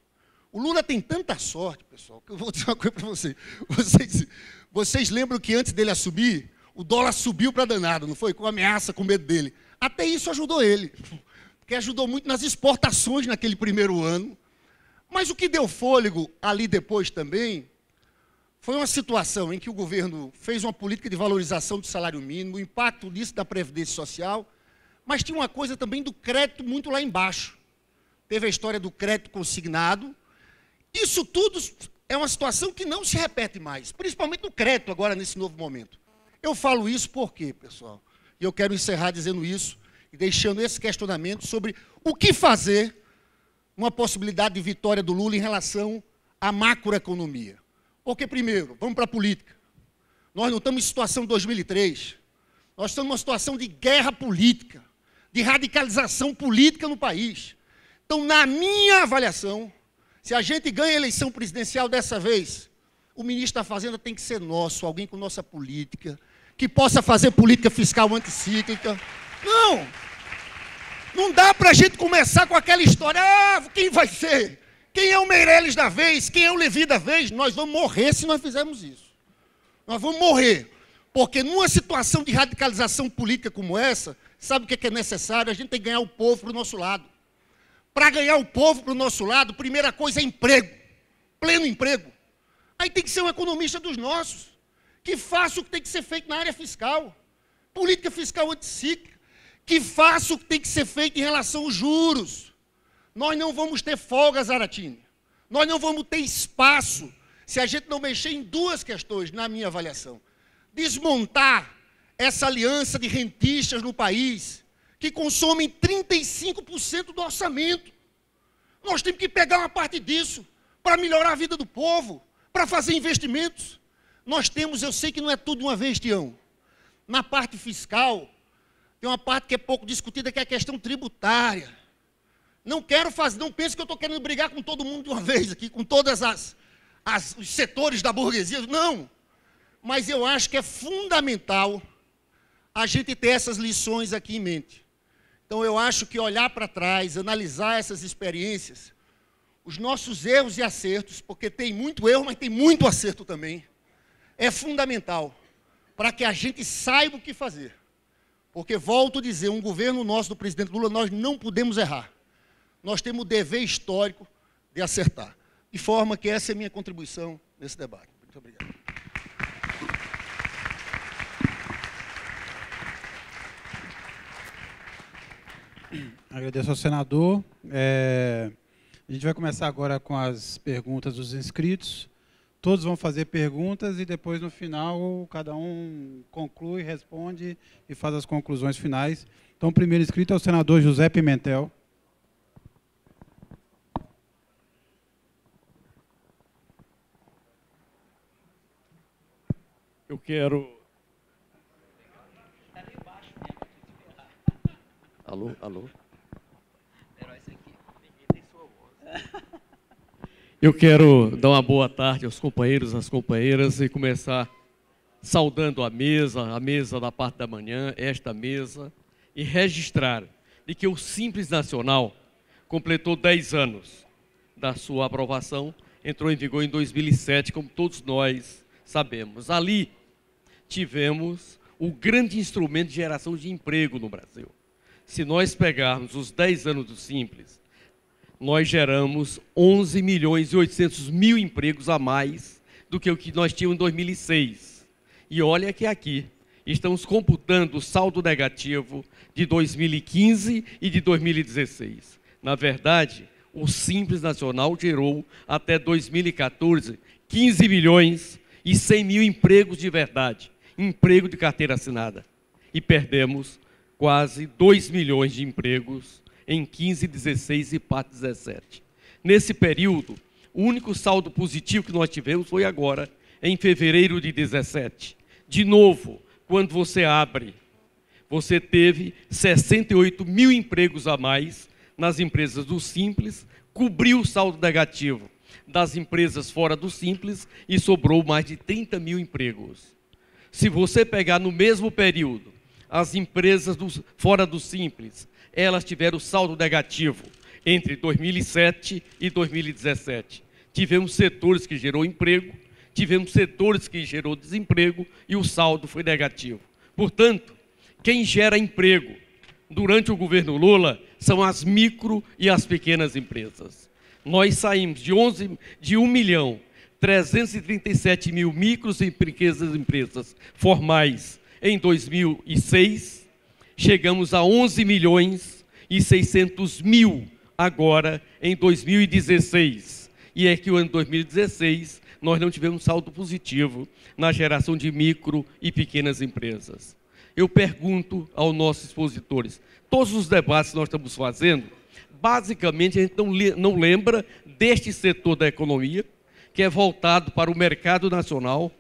O Lula tem tanta sorte, pessoal, que eu vou dizer uma coisa para vocês. vocês. Vocês lembram que antes dele assumir, o dólar subiu para danado, não foi? Com ameaça, com medo dele. Até isso ajudou ele, porque ajudou muito nas exportações naquele primeiro ano. Mas o que deu fôlego ali depois também foi uma situação em que o governo fez uma política de valorização do salário mínimo, o impacto disso da Previdência Social, mas tinha uma coisa também do crédito muito lá embaixo. Teve a história do crédito consignado. Isso tudo é uma situação que não se repete mais, principalmente no crédito agora nesse novo momento. Eu falo isso porque, pessoal, e eu quero encerrar dizendo isso e deixando esse questionamento sobre o que fazer uma possibilidade de vitória do Lula em relação à macroeconomia. Porque, primeiro, vamos para a política. Nós não estamos em situação de 2003. Nós estamos em uma situação de guerra política, de radicalização política no país. Então, na minha avaliação, se a gente ganha a eleição presidencial dessa vez, o ministro da Fazenda tem que ser nosso, alguém com nossa política, que possa fazer política fiscal anticíclica. Não! Não dá para a gente começar com aquela história, ah, quem vai ser? Quem é o Meireles da vez? Quem é o Levi da vez? Nós vamos morrer se nós fizermos isso. Nós vamos morrer. Porque numa situação de radicalização política como essa, sabe o que é, é necessário? A gente tem que ganhar o povo para o nosso lado. Para ganhar o povo para o nosso lado, primeira coisa é emprego. Pleno emprego. Aí tem que ser um economista dos nossos, que faça o que tem que ser feito na área fiscal. Política fiscal anticíclica que faça o que tem que ser feito em relação aos juros. Nós não vamos ter folga, Zaratini. Nós não vamos ter espaço se a gente não mexer em duas questões, na minha avaliação. Desmontar essa aliança de rentistas no país, que consomem 35% do orçamento. Nós temos que pegar uma parte disso para melhorar a vida do povo, para fazer investimentos. Nós temos, eu sei que não é tudo uma vez, Tião. Na parte fiscal, tem uma parte que é pouco discutida, que é a questão tributária. Não quero fazer, não penso que eu estou querendo brigar com todo mundo de uma *laughs* vez aqui, com todas as, as, os setores da burguesia. Não. Mas eu acho que é fundamental a gente ter essas lições aqui em mente. Então eu acho que olhar para trás, analisar essas experiências, os nossos erros e acertos, porque tem muito erro, mas tem muito acerto também, é fundamental para que a gente saiba o que fazer. Porque, volto a dizer, um governo nosso do presidente Lula, nós não podemos errar. Nós temos o dever histórico de acertar. De forma que essa é a minha contribuição nesse debate. Muito obrigado. Agradeço ao senador. É, a gente vai começar agora com as perguntas dos inscritos. Todos vão fazer perguntas e depois no final cada um conclui, responde e faz as conclusões finais. Então, o primeiro inscrito é o senador José Pimentel. Eu quero. Alô, alô. Herói, isso aqui. Ninguém tem sua voz. *laughs* Eu quero dar uma boa tarde aos companheiros, às companheiras e começar saudando a mesa, a mesa da parte da manhã, esta mesa, e registrar de que o Simples Nacional completou 10 anos da sua aprovação, entrou em vigor em 2007, como todos nós sabemos. Ali tivemos o grande instrumento de geração de emprego no Brasil. Se nós pegarmos os 10 anos do Simples nós geramos 11 milhões e 800 mil empregos a mais do que o que nós tínhamos em 2006. E olha que aqui estamos computando o saldo negativo de 2015 e de 2016. Na verdade, o Simples Nacional gerou até 2014 15 milhões e 100 mil empregos de verdade, emprego de carteira assinada. E perdemos quase 2 milhões de empregos em 15, 16 e parte 17. Nesse período, o único saldo positivo que nós tivemos foi agora, em fevereiro de 17. De novo, quando você abre, você teve 68 mil empregos a mais nas empresas do Simples, cobriu o saldo negativo das empresas fora do Simples e sobrou mais de 30 mil empregos. Se você pegar no mesmo período as empresas do, fora do Simples elas tiveram saldo negativo entre 2007 e 2017. Tivemos setores que gerou emprego, tivemos setores que gerou desemprego e o saldo foi negativo. Portanto, quem gera emprego durante o governo Lula são as micro e as pequenas empresas. Nós saímos de, 11, de 1 milhão 337 mil micros e pequenas empresas formais em 2006 chegamos a 11 milhões e 600 mil agora em 2016. E é que o ano 2016 nós não tivemos saldo positivo na geração de micro e pequenas empresas. Eu pergunto aos nossos expositores: todos os debates que nós estamos fazendo, basicamente a gente não, não lembra deste setor da economia, que é voltado para o mercado nacional,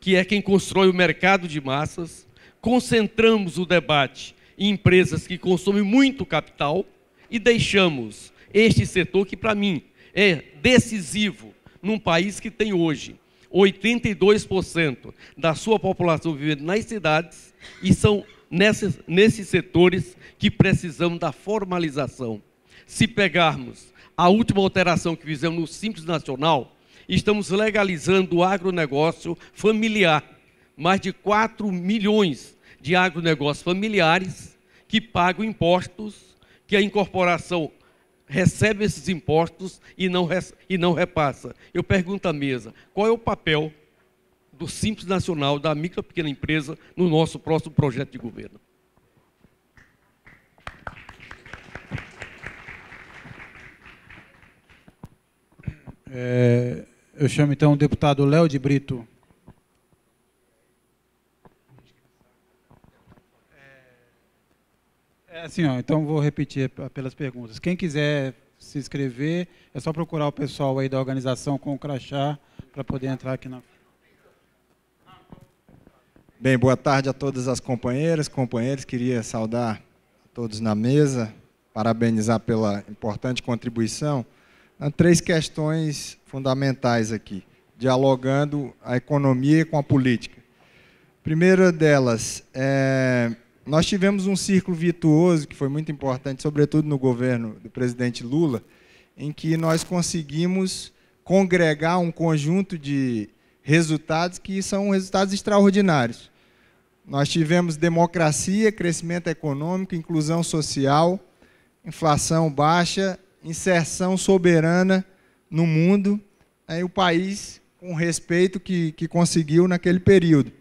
que é quem constrói o mercado de massas, concentramos o debate em empresas que consomem muito capital e deixamos este setor que, para mim, é decisivo num país que tem hoje 82% da sua população vivendo nas cidades e são nesses, nesses setores que precisamos da formalização. Se pegarmos a última alteração que fizemos no Simples Nacional, estamos legalizando o agronegócio familiar mais de 4 milhões de agronegócios familiares que pagam impostos, que a incorporação recebe esses impostos e não, e não repassa. Eu pergunto à mesa, qual é o papel do Simples Nacional, da micro e pequena empresa, no nosso próximo projeto de governo? É, eu chamo então o deputado Léo de Brito É assim, ó, então vou repetir pelas perguntas. Quem quiser se inscrever, é só procurar o pessoal aí da organização com o crachá para poder entrar aqui na. Bem, boa tarde a todas as companheiras, companheiros. Queria saudar todos na mesa, parabenizar pela importante contribuição. Há três questões fundamentais aqui, dialogando a economia com a política. primeira delas é nós tivemos um círculo virtuoso que foi muito importante, sobretudo no governo do presidente Lula, em que nós conseguimos congregar um conjunto de resultados que são resultados extraordinários. Nós tivemos democracia, crescimento econômico, inclusão social, inflação baixa, inserção soberana no mundo, aí né, o país com respeito que, que conseguiu naquele período.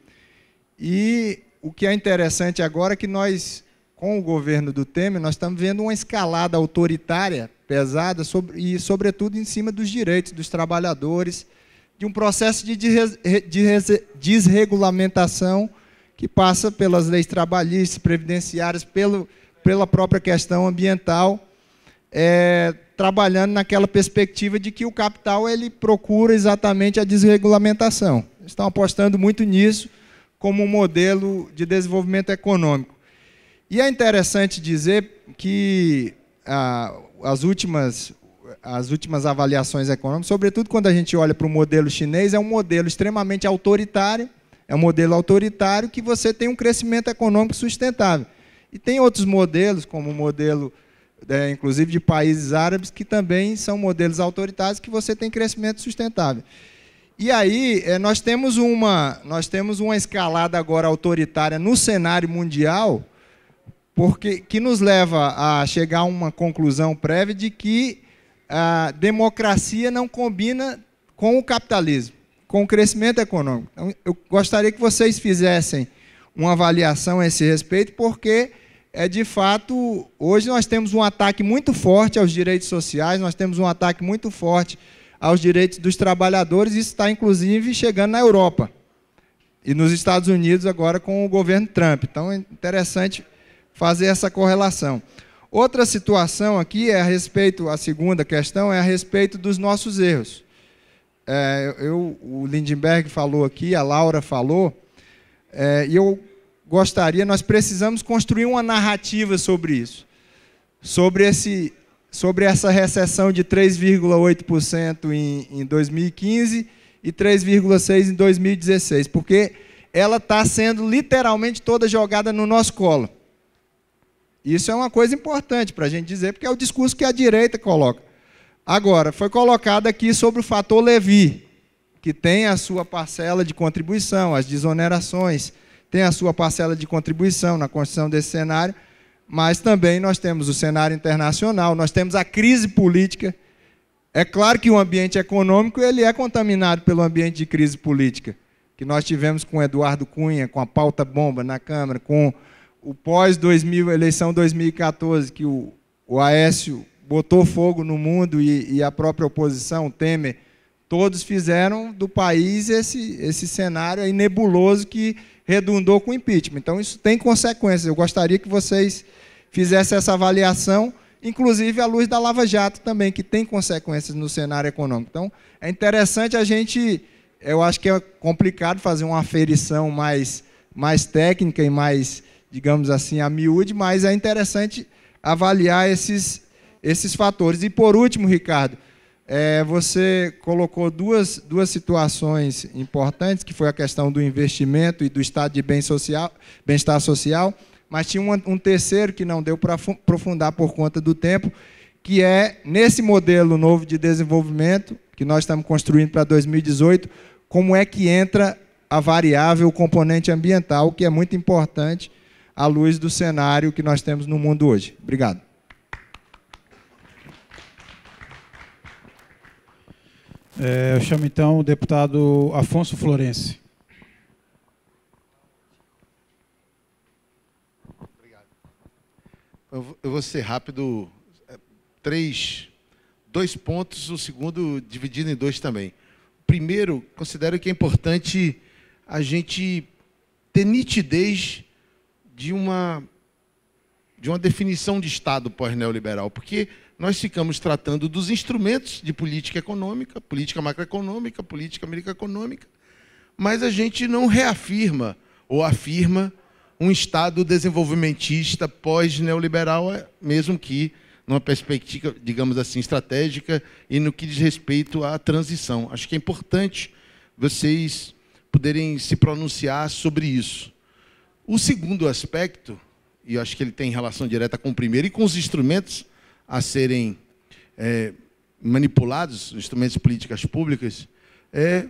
E o que é interessante agora é que nós, com o governo do Temer, nós estamos vendo uma escalada autoritária pesada sobre, e, sobretudo, em cima dos direitos dos trabalhadores, de um processo de desregulamentação que passa pelas leis trabalhistas, previdenciárias, pelo, pela própria questão ambiental, é, trabalhando naquela perspectiva de que o capital ele procura exatamente a desregulamentação. Estão apostando muito nisso como um modelo de desenvolvimento econômico. E é interessante dizer que ah, as, últimas, as últimas avaliações econômicas, sobretudo quando a gente olha para o modelo chinês, é um modelo extremamente autoritário, é um modelo autoritário que você tem um crescimento econômico sustentável. E tem outros modelos, como o modelo, é, inclusive, de países árabes, que também são modelos autoritários que você tem crescimento sustentável. E aí, eh, nós temos uma, nós temos uma escalada agora autoritária no cenário mundial, porque que nos leva a chegar a uma conclusão prévia de que a democracia não combina com o capitalismo, com o crescimento econômico. Então, eu gostaria que vocês fizessem uma avaliação a esse respeito, porque é de fato, hoje nós temos um ataque muito forte aos direitos sociais, nós temos um ataque muito forte aos direitos dos trabalhadores, isso está inclusive chegando na Europa e nos Estados Unidos agora com o governo Trump. Então é interessante fazer essa correlação. Outra situação aqui é a respeito, a segunda questão é a respeito dos nossos erros. É, eu, o Lindenberg falou aqui, a Laura falou, é, e eu gostaria, nós precisamos construir uma narrativa sobre isso, sobre esse sobre essa recessão de 3,8% em, em 2015 e 3,6% em 2016, porque ela está sendo literalmente toda jogada no nosso colo. Isso é uma coisa importante para a gente dizer, porque é o discurso que a direita coloca. Agora, foi colocado aqui sobre o fator Levi, que tem a sua parcela de contribuição, as desonerações, tem a sua parcela de contribuição na construção desse cenário, mas também nós temos o cenário internacional, nós temos a crise política. É claro que o ambiente econômico ele é contaminado pelo ambiente de crise política que nós tivemos com Eduardo Cunha, com a pauta bomba na Câmara, com o pós 2000 eleição 2014 que o, o Aécio botou fogo no mundo e, e a própria oposição, o Temer, todos fizeram do país esse, esse cenário aí nebuloso que redundou com o impeachment. Então, isso tem consequências. Eu gostaria que vocês fizesse essa avaliação, inclusive à luz da Lava Jato também, que tem consequências no cenário econômico. Então, é interessante a gente, eu acho que é complicado fazer uma aferição mais, mais técnica e mais, digamos assim, a miúde, mas é interessante avaliar esses, esses fatores. E por último, Ricardo, é, você colocou duas, duas situações importantes, que foi a questão do investimento e do estado de bem-estar social, bem social mas tinha um, um terceiro que não deu para aprofundar por conta do tempo, que é nesse modelo novo de desenvolvimento que nós estamos construindo para 2018, como é que entra a variável, o componente ambiental, que é muito importante à luz do cenário que nós temos no mundo hoje. Obrigado. É, eu chamo então o deputado Afonso Florense. Eu, vou ser rápido. É, três, dois pontos, o segundo dividido em dois também. Primeiro, considero que é importante a gente ter nitidez de uma, de uma definição de Estado pós-neoliberal, porque nós ficamos tratando dos instrumentos de política econômica, política macroeconômica, política microeconômica, mas a gente não reafirma ou afirma um Estado desenvolvimentista pós-neoliberal, é mesmo que numa perspectiva, digamos assim, estratégica e no que diz respeito à transição. Acho que é importante vocês poderem se pronunciar sobre isso. O segundo aspecto, e acho que ele tem relação direta com o primeiro, e com os instrumentos a serem é, manipulados, instrumentos de políticas públicas, é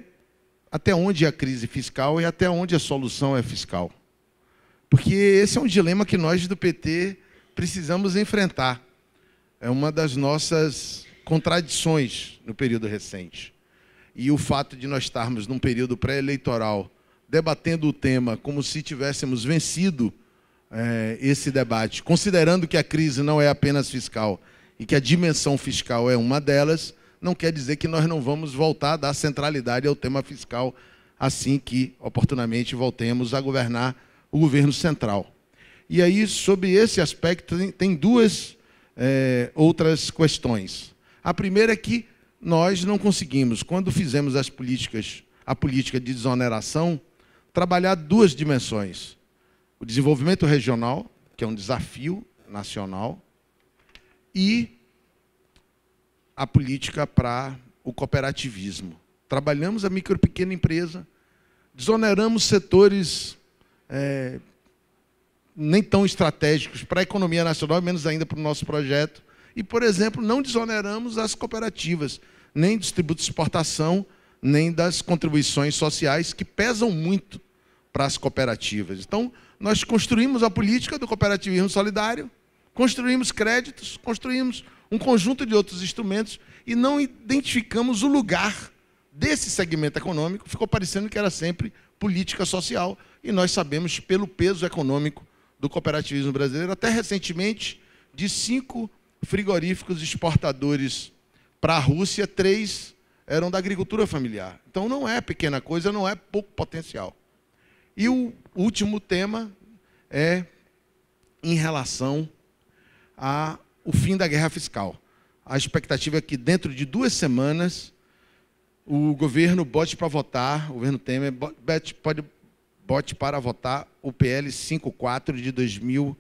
até onde a crise fiscal e até onde a solução é fiscal. Porque esse é um dilema que nós do PT precisamos enfrentar. É uma das nossas contradições no período recente. E o fato de nós estarmos num período pré-eleitoral debatendo o tema como se tivéssemos vencido é, esse debate, considerando que a crise não é apenas fiscal e que a dimensão fiscal é uma delas, não quer dizer que nós não vamos voltar a dar centralidade ao tema fiscal assim que oportunamente voltemos a governar o governo central. E aí, sobre esse aspecto, tem duas é, outras questões. A primeira é que nós não conseguimos, quando fizemos as políticas, a política de desoneração, trabalhar duas dimensões. O desenvolvimento regional, que é um desafio nacional, e a política para o cooperativismo. Trabalhamos a micro e pequena empresa, desoneramos setores é, nem tão estratégicos para a economia nacional, menos ainda para o nosso projeto. E, por exemplo, não desoneramos as cooperativas, nem dos tributos de exportação, nem das contribuições sociais, que pesam muito para as cooperativas. Então, nós construímos a política do cooperativismo solidário, construímos créditos, construímos um conjunto de outros instrumentos e não identificamos o lugar desse segmento econômico, ficou parecendo que era sempre política social, e nós sabemos pelo peso econômico do cooperativismo brasileiro, até recentemente, de cinco frigoríficos exportadores para a Rússia, três eram da agricultura familiar. Então não é pequena coisa, não é pouco potencial. E o último tema é em relação ao fim da guerra fiscal. A expectativa é que dentro de duas semanas o governo bote para votar, o governo Temer bote, pode, bote para votar o PL 54 de 2000,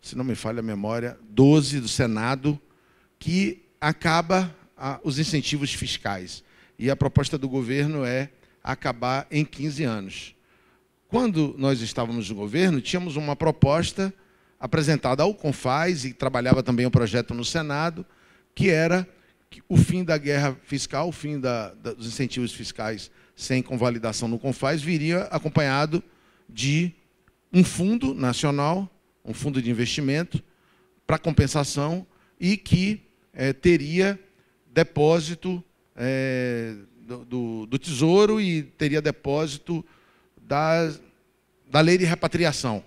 se não me falha a memória, 12 do Senado, que acaba a, os incentivos fiscais. E a proposta do governo é acabar em 15 anos. Quando nós estávamos no governo, tínhamos uma proposta apresentada ao Confaz e trabalhava também o um projeto no Senado, que era o fim da guerra fiscal, o fim da, da, dos incentivos fiscais sem convalidação no Confaz, viria acompanhado de um fundo nacional, um fundo de investimento para compensação e que é, teria depósito é, do, do, do, Tesouro e teria depósito da, da lei de repatriação.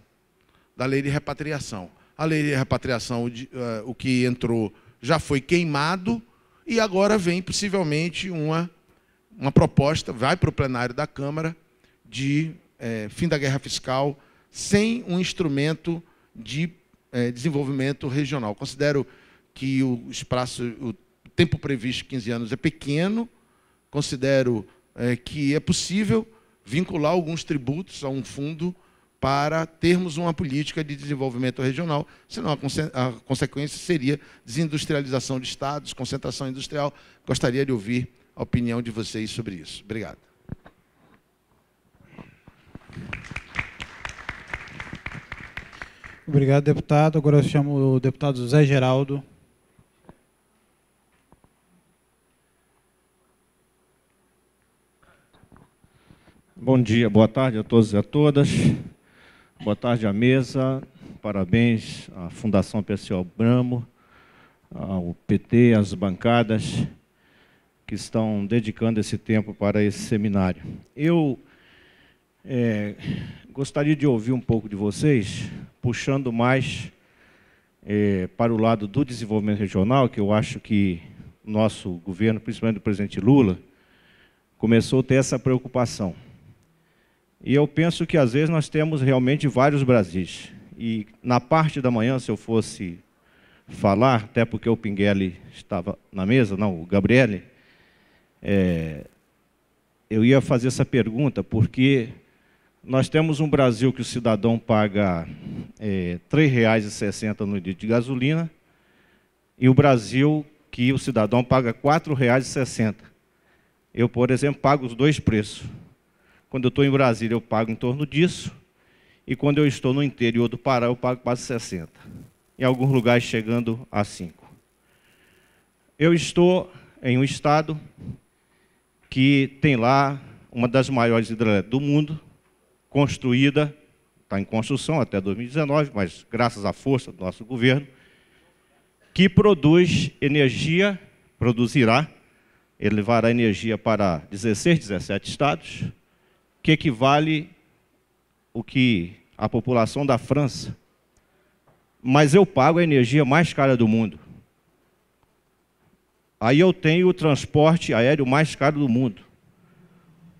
Da lei de repatriação. A lei de repatriação, o, de, uh, o que entrou, já foi queimado e agora vem possivelmente uma, uma proposta, vai para o plenário da Câmara, de é, fim da guerra fiscal sem um instrumento de é, desenvolvimento regional. Considero que o espaço, o tempo previsto, 15 anos, é pequeno, considero é, que é possível vincular alguns tributos a um fundo para termos uma política de desenvolvimento regional, senão a, conse a consequência seria desindustrialização de estados, concentração industrial. Gostaria de ouvir a opinião de vocês sobre isso. Obrigado. Obrigado, deputado. Agora eu chamo o deputado José Geraldo. Bom dia, boa tarde a todos e a todas. Boa tarde à mesa, parabéns à Fundação PSO Bramo, ao PT, às bancadas que estão dedicando esse tempo para esse seminário. Eu é, gostaria de ouvir um pouco de vocês, puxando mais é, para o lado do desenvolvimento regional, que eu acho que nosso governo, principalmente o presidente Lula, começou a ter essa preocupação. E eu penso que às vezes nós temos realmente vários Brasis. E na parte da manhã, se eu fosse falar, até porque o Pinguelli estava na mesa, não, o Gabriele, é, eu ia fazer essa pergunta porque nós temos um Brasil que o cidadão paga é, R$ 3,60 no litro de gasolina e o Brasil que o cidadão paga R$ 4,60. Eu, por exemplo, pago os dois preços. Quando eu estou em Brasília, eu pago em torno disso. E quando eu estou no interior do Pará, eu pago quase 60. Em alguns lugares, chegando a 5. Eu estou em um estado que tem lá uma das maiores hidrelétricas do mundo, construída, está em construção até 2019, mas graças à força do nosso governo, que produz energia, produzirá, elevará energia para 16, 17 estados, que equivale o que a população da França, mas eu pago a energia mais cara do mundo. Aí eu tenho o transporte aéreo mais caro do mundo.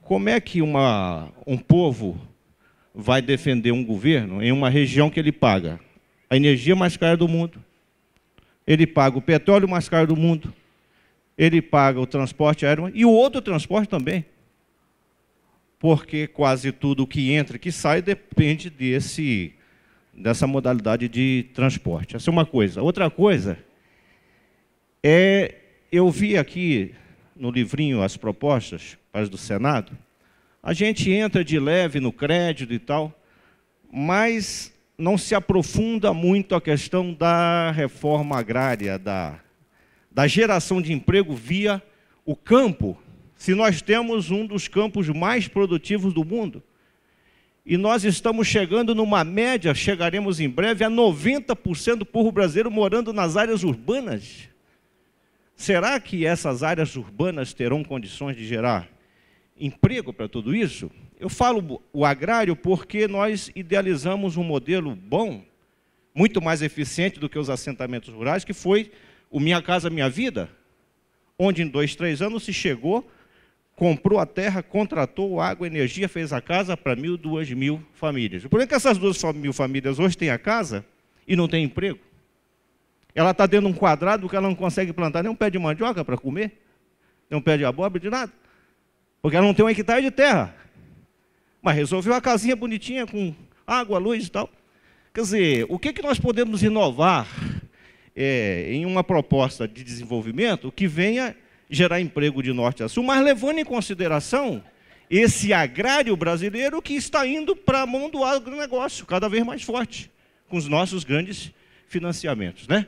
Como é que uma, um povo vai defender um governo em uma região que ele paga a energia mais cara do mundo, ele paga o petróleo mais caro do mundo, ele paga o transporte aéreo e o outro transporte também porque quase tudo que entra e que sai depende desse, dessa modalidade de transporte. Essa é uma coisa. Outra coisa é, eu vi aqui no livrinho as propostas, as do Senado, a gente entra de leve no crédito e tal, mas não se aprofunda muito a questão da reforma agrária, da, da geração de emprego via o campo se nós temos um dos campos mais produtivos do mundo? E nós estamos chegando numa média, chegaremos em breve, a 90% do povo brasileiro morando nas áreas urbanas. Será que essas áreas urbanas terão condições de gerar emprego para tudo isso? Eu falo o agrário porque nós idealizamos um modelo bom, muito mais eficiente do que os assentamentos rurais, que foi o Minha Casa Minha Vida, onde em dois, três anos se chegou comprou a terra, contratou água, energia, fez a casa para mil, duas mil famílias. O problema é que essas duas mil famílias hoje têm a casa e não têm emprego. Ela está dentro de um quadrado que ela não consegue plantar nem um pé de mandioca para comer, nem um pé de abóbora, de nada. Porque ela não tem um hectare de terra. Mas resolveu a casinha bonitinha com água, luz e tal. Quer dizer, o que, é que nós podemos inovar é, em uma proposta de desenvolvimento que venha gerar emprego de norte a sul, mas levando em consideração esse agrário brasileiro que está indo para a mão do agronegócio, cada vez mais forte, com os nossos grandes financiamentos. Né?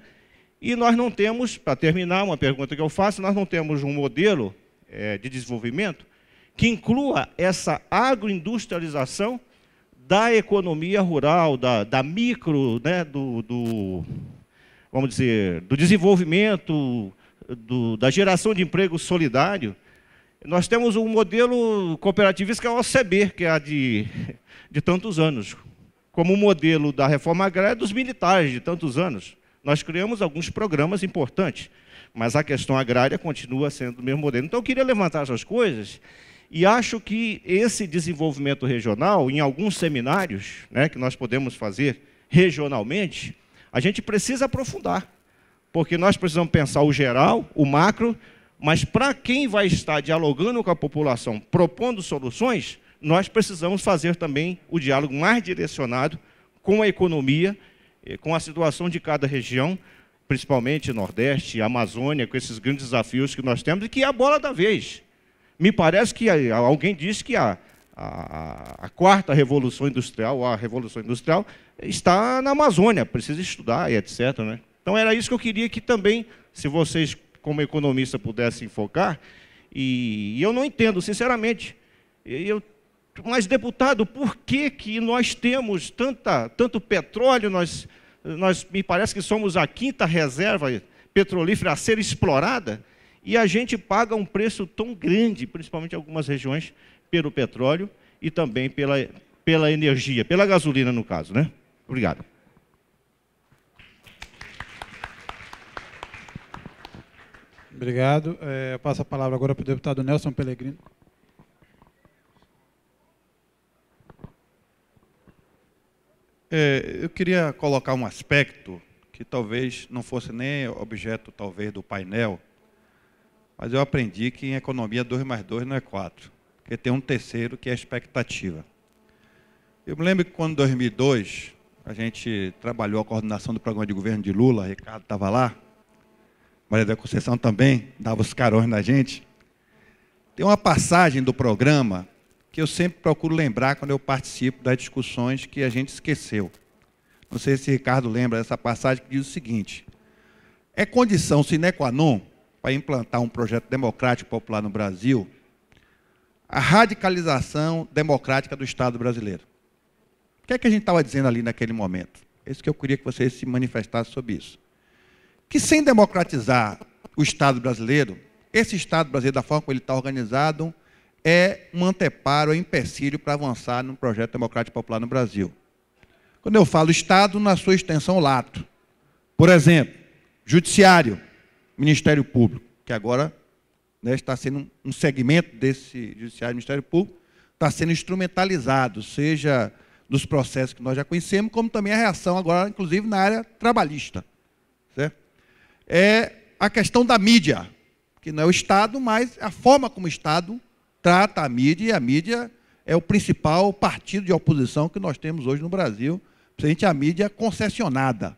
E nós não temos, para terminar, uma pergunta que eu faço, nós não temos um modelo é, de desenvolvimento que inclua essa agroindustrialização da economia rural, da, da micro, né, do, do, vamos dizer, do desenvolvimento do, da geração de emprego solidário, nós temos um modelo cooperativista que é o OCB, que é a de, de tantos anos, como o modelo da reforma agrária é dos militares de tantos anos. Nós criamos alguns programas importantes, mas a questão agrária continua sendo o mesmo modelo. Então, eu queria levantar essas coisas e acho que esse desenvolvimento regional, em alguns seminários né, que nós podemos fazer regionalmente, a gente precisa aprofundar. Porque nós precisamos pensar o geral, o macro, mas para quem vai estar dialogando com a população, propondo soluções, nós precisamos fazer também o diálogo mais direcionado com a economia, com a situação de cada região, principalmente Nordeste, Amazônia, com esses grandes desafios que nós temos e que é a bola da vez. Me parece que alguém disse que a, a, a quarta revolução industrial, a revolução industrial, está na Amazônia, precisa estudar e etc. Né? Então era isso que eu queria que também, se vocês como economista pudessem focar, e, eu não entendo, sinceramente. Eu, mas, deputado, por que, que nós temos tanta, tanto petróleo? Nós, nós, me parece que somos a quinta reserva petrolífera a ser explorada, e a gente paga um preço tão grande, principalmente em algumas regiões, pelo petróleo e também pela, pela energia, pela gasolina, no caso. Né? Obrigado. Obrigado. É, passo a palavra agora para o deputado Nelson Pelegrino. É, eu queria colocar um aspecto que talvez não fosse nem objeto talvez do painel, mas eu aprendi que em economia 2 mais 2 não é 4, porque tem um terceiro que é a expectativa. Eu me lembro que quando em 2002 a gente trabalhou a coordenação do programa de governo de Lula, Ricardo estava lá, Maria da Conceição também dava os carões na gente. Tem uma passagem do programa que eu sempre procuro lembrar quando eu participo das discussões que a gente esqueceu. Não sei se Ricardo lembra dessa passagem que diz o seguinte: é condição sine qua non para implantar um projeto democrático popular no Brasil a radicalização democrática do Estado brasileiro. O que é que a gente estava dizendo ali naquele momento? É isso que eu queria que vocês se manifestassem sobre isso que sem democratizar o Estado brasileiro, esse Estado brasileiro, da forma como ele está organizado, é um anteparo, é um empecilho para avançar num projeto democrático popular no Brasil. Quando eu falo Estado, na sua extensão lato. Por exemplo, Judiciário, Ministério Público, que agora né, está sendo um segmento desse Judiciário Ministério Público, está sendo instrumentalizado, seja dos processos que nós já conhecemos, como também a reação agora, inclusive, na área trabalhista. Certo? é a questão da mídia, que não é o Estado, mas a forma como o Estado trata a mídia, e a mídia é o principal partido de oposição que nós temos hoje no Brasil, frente a mídia concessionada.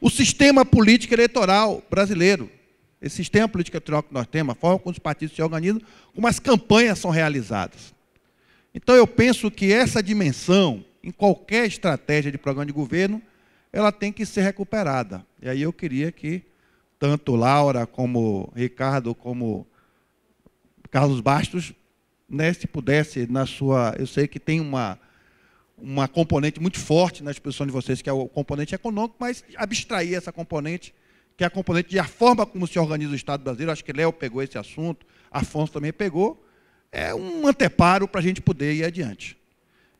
O sistema político eleitoral brasileiro, esse sistema político eleitoral que nós temos, a forma como os partidos se organizam, como as campanhas são realizadas. Então, eu penso que essa dimensão, em qualquer estratégia de programa de governo, ela tem que ser recuperada. E aí eu queria que tanto Laura, como Ricardo, como Carlos Bastos, né, se pudesse, na sua. Eu sei que tem uma, uma componente muito forte na exposição de vocês, que é o componente econômico, mas abstrair essa componente, que é a componente de a forma como se organiza o Estado brasileiro. Acho que Léo pegou esse assunto, Afonso também pegou. É um anteparo para a gente poder ir adiante.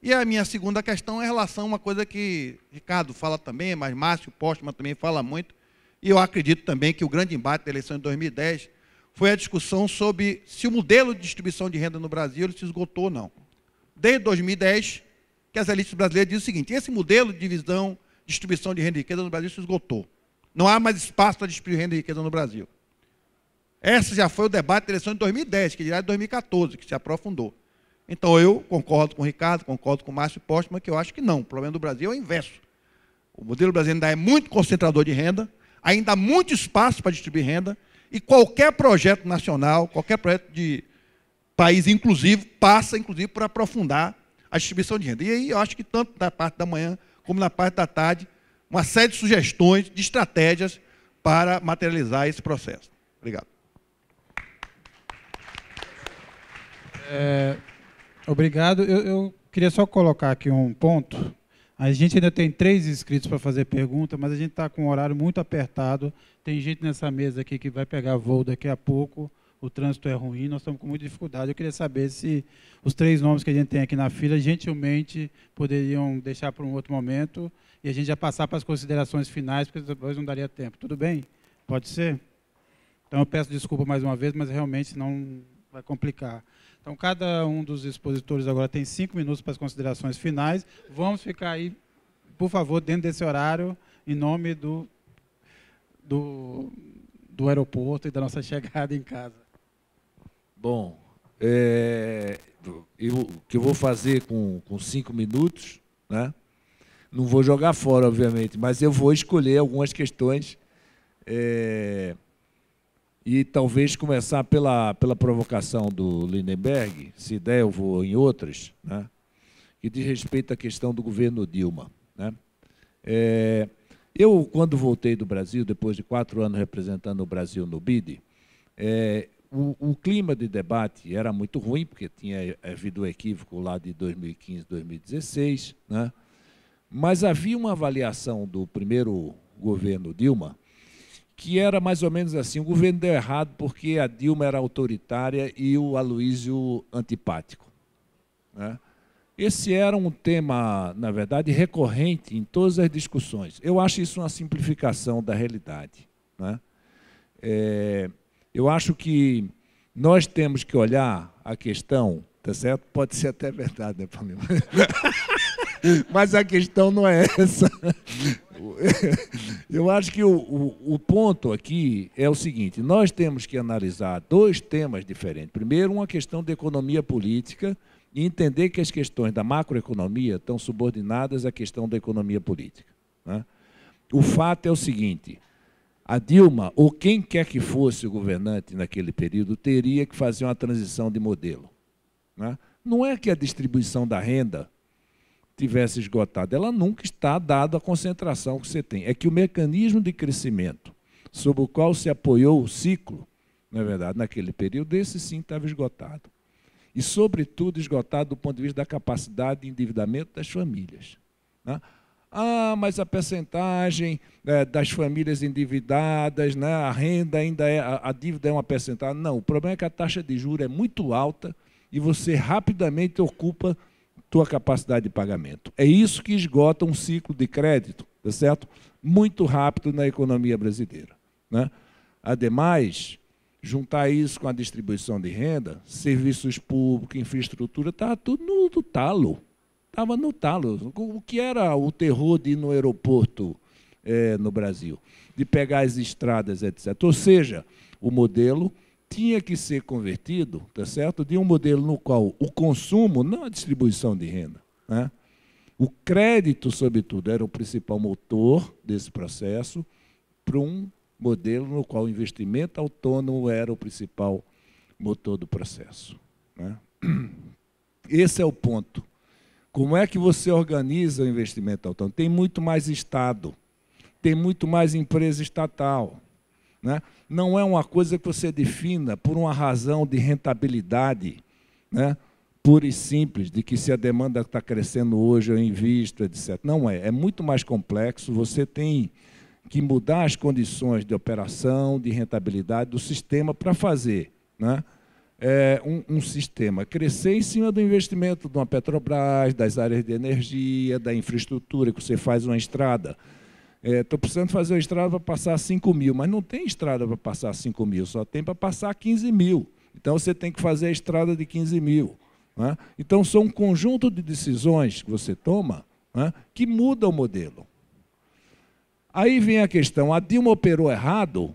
E a minha segunda questão é em relação a uma coisa que Ricardo fala também, mas Márcio Postman também fala muito, e eu acredito também que o grande embate da eleição de 2010 foi a discussão sobre se o modelo de distribuição de renda no Brasil se esgotou ou não. Desde 2010, que as elites brasileiras dizem o seguinte, esse modelo de divisão, distribuição de renda e riqueza no Brasil se esgotou. Não há mais espaço para distribuir renda e riqueza no Brasil. Esse já foi o debate da eleição de 2010, que dirá é de 2014, que se aprofundou. Então eu concordo com o Ricardo, concordo com o Márcio Póstumo, que eu acho que não. O problema do Brasil é o inverso. O modelo brasileiro ainda é muito concentrador de renda, ainda há muito espaço para distribuir renda, e qualquer projeto nacional, qualquer projeto de país inclusivo, passa, inclusive, por aprofundar a distribuição de renda. E aí eu acho que tanto na parte da manhã como na parte da tarde, uma série de sugestões, de estratégias para materializar esse processo. Obrigado. É... Obrigado. Eu, eu queria só colocar aqui um ponto. A gente ainda tem três inscritos para fazer pergunta, mas a gente está com um horário muito apertado. Tem gente nessa mesa aqui que vai pegar voo daqui a pouco. O trânsito é ruim, nós estamos com muita dificuldade. Eu queria saber se os três nomes que a gente tem aqui na fila, gentilmente, poderiam deixar para um outro momento e a gente já passar para as considerações finais, porque depois não daria tempo. Tudo bem? Pode ser? Então eu peço desculpa mais uma vez, mas realmente não vai complicar. Então, cada um dos expositores agora tem cinco minutos para as considerações finais. Vamos ficar aí, por favor, dentro desse horário, em nome do, do, do aeroporto e da nossa *laughs* chegada em casa. Bom, é, eu, que eu vou fazer com, com cinco minutos, né? não vou jogar fora, obviamente, mas eu vou escolher algumas questões é, e talvez começar pela, pela provocação do Lindenberg, se der eu vou em outras, né? que diz respeito à questão do governo Dilma. Né? É, eu, quando voltei do Brasil, depois de quatro anos representando o Brasil no BID, é, o, o, clima de debate era muito ruim, porque tinha é, havido o equívoco lá de 2015, 2016, né? mas havia uma avaliação do primeiro governo Dilma, que era mais ou menos assim: o governo deu errado porque a Dilma era autoritária e o Aloísio antipático. Né? Esse era um tema, na verdade, recorrente em todas as discussões. Eu acho isso uma simplificação da realidade. Né? É, eu acho que nós temos que olhar a questão, tá certo? Pode ser até verdade, né, Paulinho? *laughs* Mas a questão não é essa. *laughs* eu acho que o, o, o, ponto aqui é o seguinte: nós temos que analisar dois temas diferentes. Primeiro, uma questão de economia política e entender que as questões da macroeconomia estão subordinadas à questão da economia política. Né? O fato é o seguinte: a Dilma, ou quem quer que fosse o governante naquele período, teria que fazer uma transição de modelo. Né? Não é que a distribuição da renda tivesse esgotado. Ela nunca está dada a concentração que você tem. É que o mecanismo de crescimento sobre o qual se apoiou o ciclo, na é verdade, naquele período, esse sim estava esgotado. E, sobretudo, esgotado do ponto de vista da capacidade de endividamento das famílias. Né? Ah, mas a percentagem é, das famílias endividadas, né, a renda ainda é, a, a dívida é uma percentagem. Não, o problema é que a taxa de juros é muito alta e você rapidamente ocupa tua capacidade de pagamento. É isso que esgota um ciclo de crédito, tá certo? Muito rápido na economia brasileira, né? Ademais, juntar isso com a distribuição de renda, serviços públicos, infraestrutura, está tudo no talo. Estava no talo. O que era o terror de ir no aeroporto é, no Brasil? De pegar as estradas, etc. Ou seja, o modelo tinha que ser convertido, tá certo? De um modelo no qual o consumo, não a distribuição de renda, né? O crédito, sobretudo, era o principal motor desse processo para um modelo no qual o investimento autônomo era o principal motor do processo. Né? Esse é o ponto. Como é que você organiza o investimento autônomo? Tem muito mais Estado, tem muito mais empresa estatal, né? Não é uma coisa que você defina por uma razão de rentabilidade, né? pura e simples, de que se a demanda está crescendo hoje, eu invisto, etc. Não é. É muito mais complexo. Você tem que mudar as condições de operação, de rentabilidade do sistema para fazer. Né? É um, um, sistema crescer em cima do investimento de uma Petrobras, das áreas de energia, da infraestrutura, que você faz uma estrada Estou é, precisando fazer uma estrada para passar 5 mil, mas não tem estrada para passar 5 mil, só tem para passar 15 mil. Então você tem que fazer a estrada de 15 mil. Né? Então são um conjunto de decisões que você toma né, que muda o modelo. Aí vem a questão: a Dilma operou errado?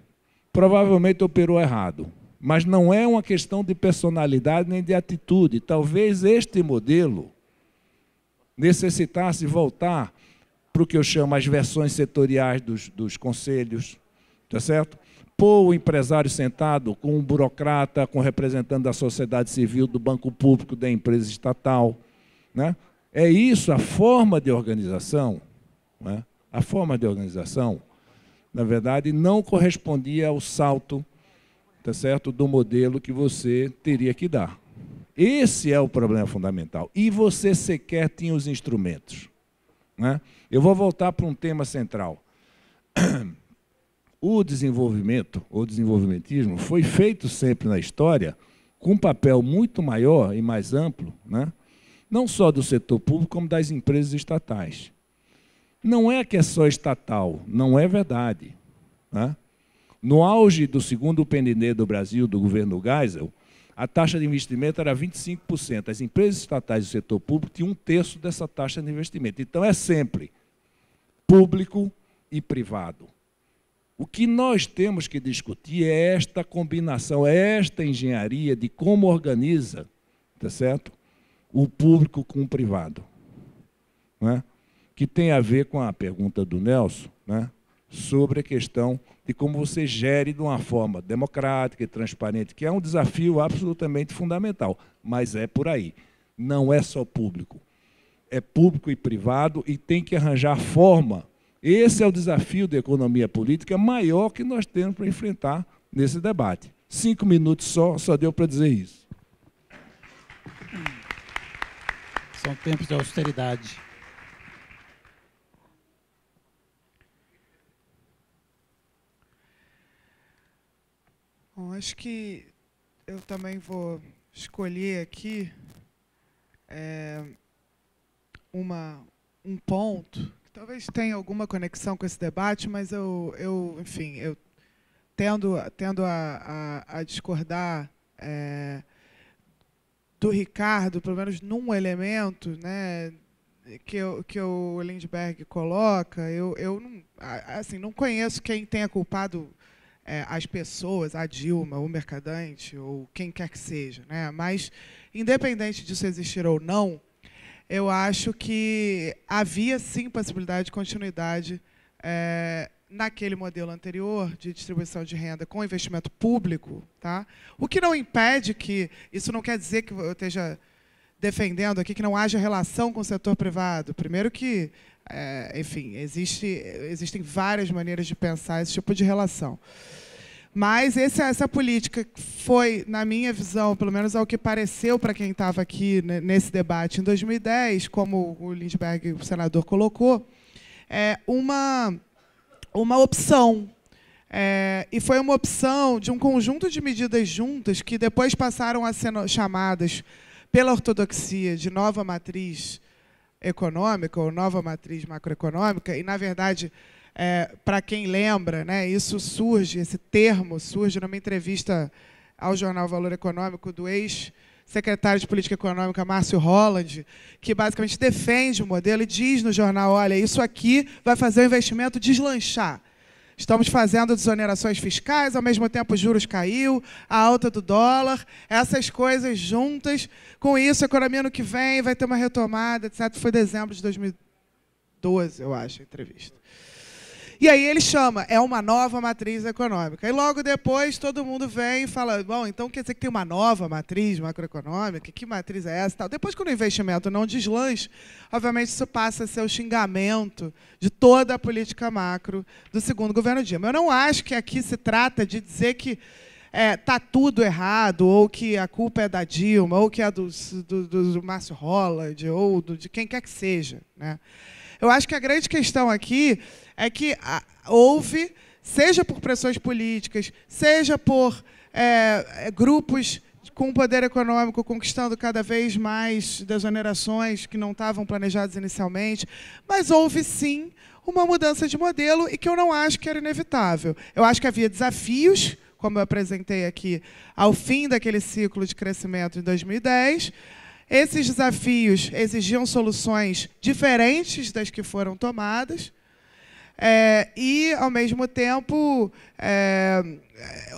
Provavelmente operou errado. Mas não é uma questão de personalidade nem de atitude. Talvez este modelo necessitasse voltar para o que eu chamo as versões setoriais dos, dos conselhos, está certo? Pôr o empresário sentado com um burocrata, com um representante da sociedade civil, do banco público, da empresa estatal. Né? É isso a forma de organização. Né? A forma de organização, na verdade, não correspondia ao salto tá certo? do modelo que você teria que dar. Esse é o problema fundamental. E você sequer tinha os instrumentos. Né? Eu vou voltar para um tema central. *clears throat* O desenvolvimento, o desenvolvimentismo, foi feito sempre na história com um papel muito maior e mais amplo, né? não só do setor público, como das empresas estatais. Não é que é só estatal, não é verdade. Né? No auge do segundo PND do Brasil, do governo Geisel, a taxa de investimento era 25%. As empresas estatais do setor público tinham um terço dessa taxa de investimento. Então, é sempre público e privado. O que nós temos que discutir é esta combinação, é esta engenharia de como organiza, tá certo? O público com o privado, né? Que tem a ver com a pergunta do Nelson, né? Sobre a questão de como você gere de uma forma democrática e transparente, que é um desafio absolutamente fundamental, mas é por aí. Não é só público, é público e privado e tem que arranjar forma. Esse é o desafio da economia política maior que nós temos para enfrentar nesse debate. Cinco minutos só, só deu para dizer isso. São tempos de austeridade. Bom, acho que eu também vou escolher aqui. É uma, um ponto que talvez tenha alguma conexão com esse debate, mas eu, eu enfim, eu tendo, tendo a, a, a discordar é, do Ricardo, pelo menos num elemento, né, que, eu, que o Lindbergh coloca, eu, eu não, assim, não conheço quem tenha culpado é, as pessoas, a Dilma, o Mercadante, ou quem quer que seja. Né? Mas, independente disso existir ou não, eu acho que havia sim possibilidade de continuidade é, naquele modelo anterior de distribuição de renda com investimento público, tá? O que não impede que isso não quer dizer que eu esteja defendendo aqui que não haja relação com o setor privado. Primeiro que, é, enfim, existe, existem várias maneiras de pensar esse tipo de relação. Mas esse, essa política foi, na minha visão, pelo menos ao é que pareceu para quem estava aqui nesse debate em 2010, como o Lindbergh, o senador, colocou, é uma, uma opção. É, e foi uma opção de um conjunto de medidas juntas que depois passaram a ser chamadas pela ortodoxia de nova matriz econômica ou nova matriz macroeconômica, e, na verdade, é, Para quem lembra, né, isso surge, esse termo surge numa entrevista ao jornal Valor Econômico do ex secretário de Política Econômica, Márcio Holland, que basicamente defende o modelo e diz no jornal: olha, isso aqui vai fazer o investimento deslanchar. Estamos fazendo desonerações fiscais, ao mesmo tempo os juros caiu, a alta do dólar, essas coisas juntas. Com isso, a economia no que vem vai ter uma retomada, etc. Foi dezembro de 2012, eu acho, a entrevista. E aí ele chama, é uma nova matriz econômica. E logo depois todo mundo vem e fala, bom, então quer dizer que tem uma nova matriz macroeconômica? Que matriz é essa? Tal. Depois quando o investimento não deslancha, obviamente isso passa a ser o xingamento de toda a política macro do segundo governo Dilma. Eu não acho que aqui se trata de dizer que está é, tá tudo errado, ou que a culpa é da Dilma, ou que é do, do, do Márcio Holland, ou do, de quem quer que seja. Né? Eu acho que a grande questão aqui é que houve, seja por pressões políticas, seja por é, é, grupos com poder econômico conquistando cada vez mais desonerações que não estavam planejadas inicialmente, mas houve sim uma mudança de modelo e que eu não acho que era inevitável. Eu acho que havia desafios, como eu apresentei aqui, ao fim daquele ciclo de crescimento em 2010. Esses desafios exigiam soluções diferentes das que foram tomadas. É, e, ao mesmo tempo, é,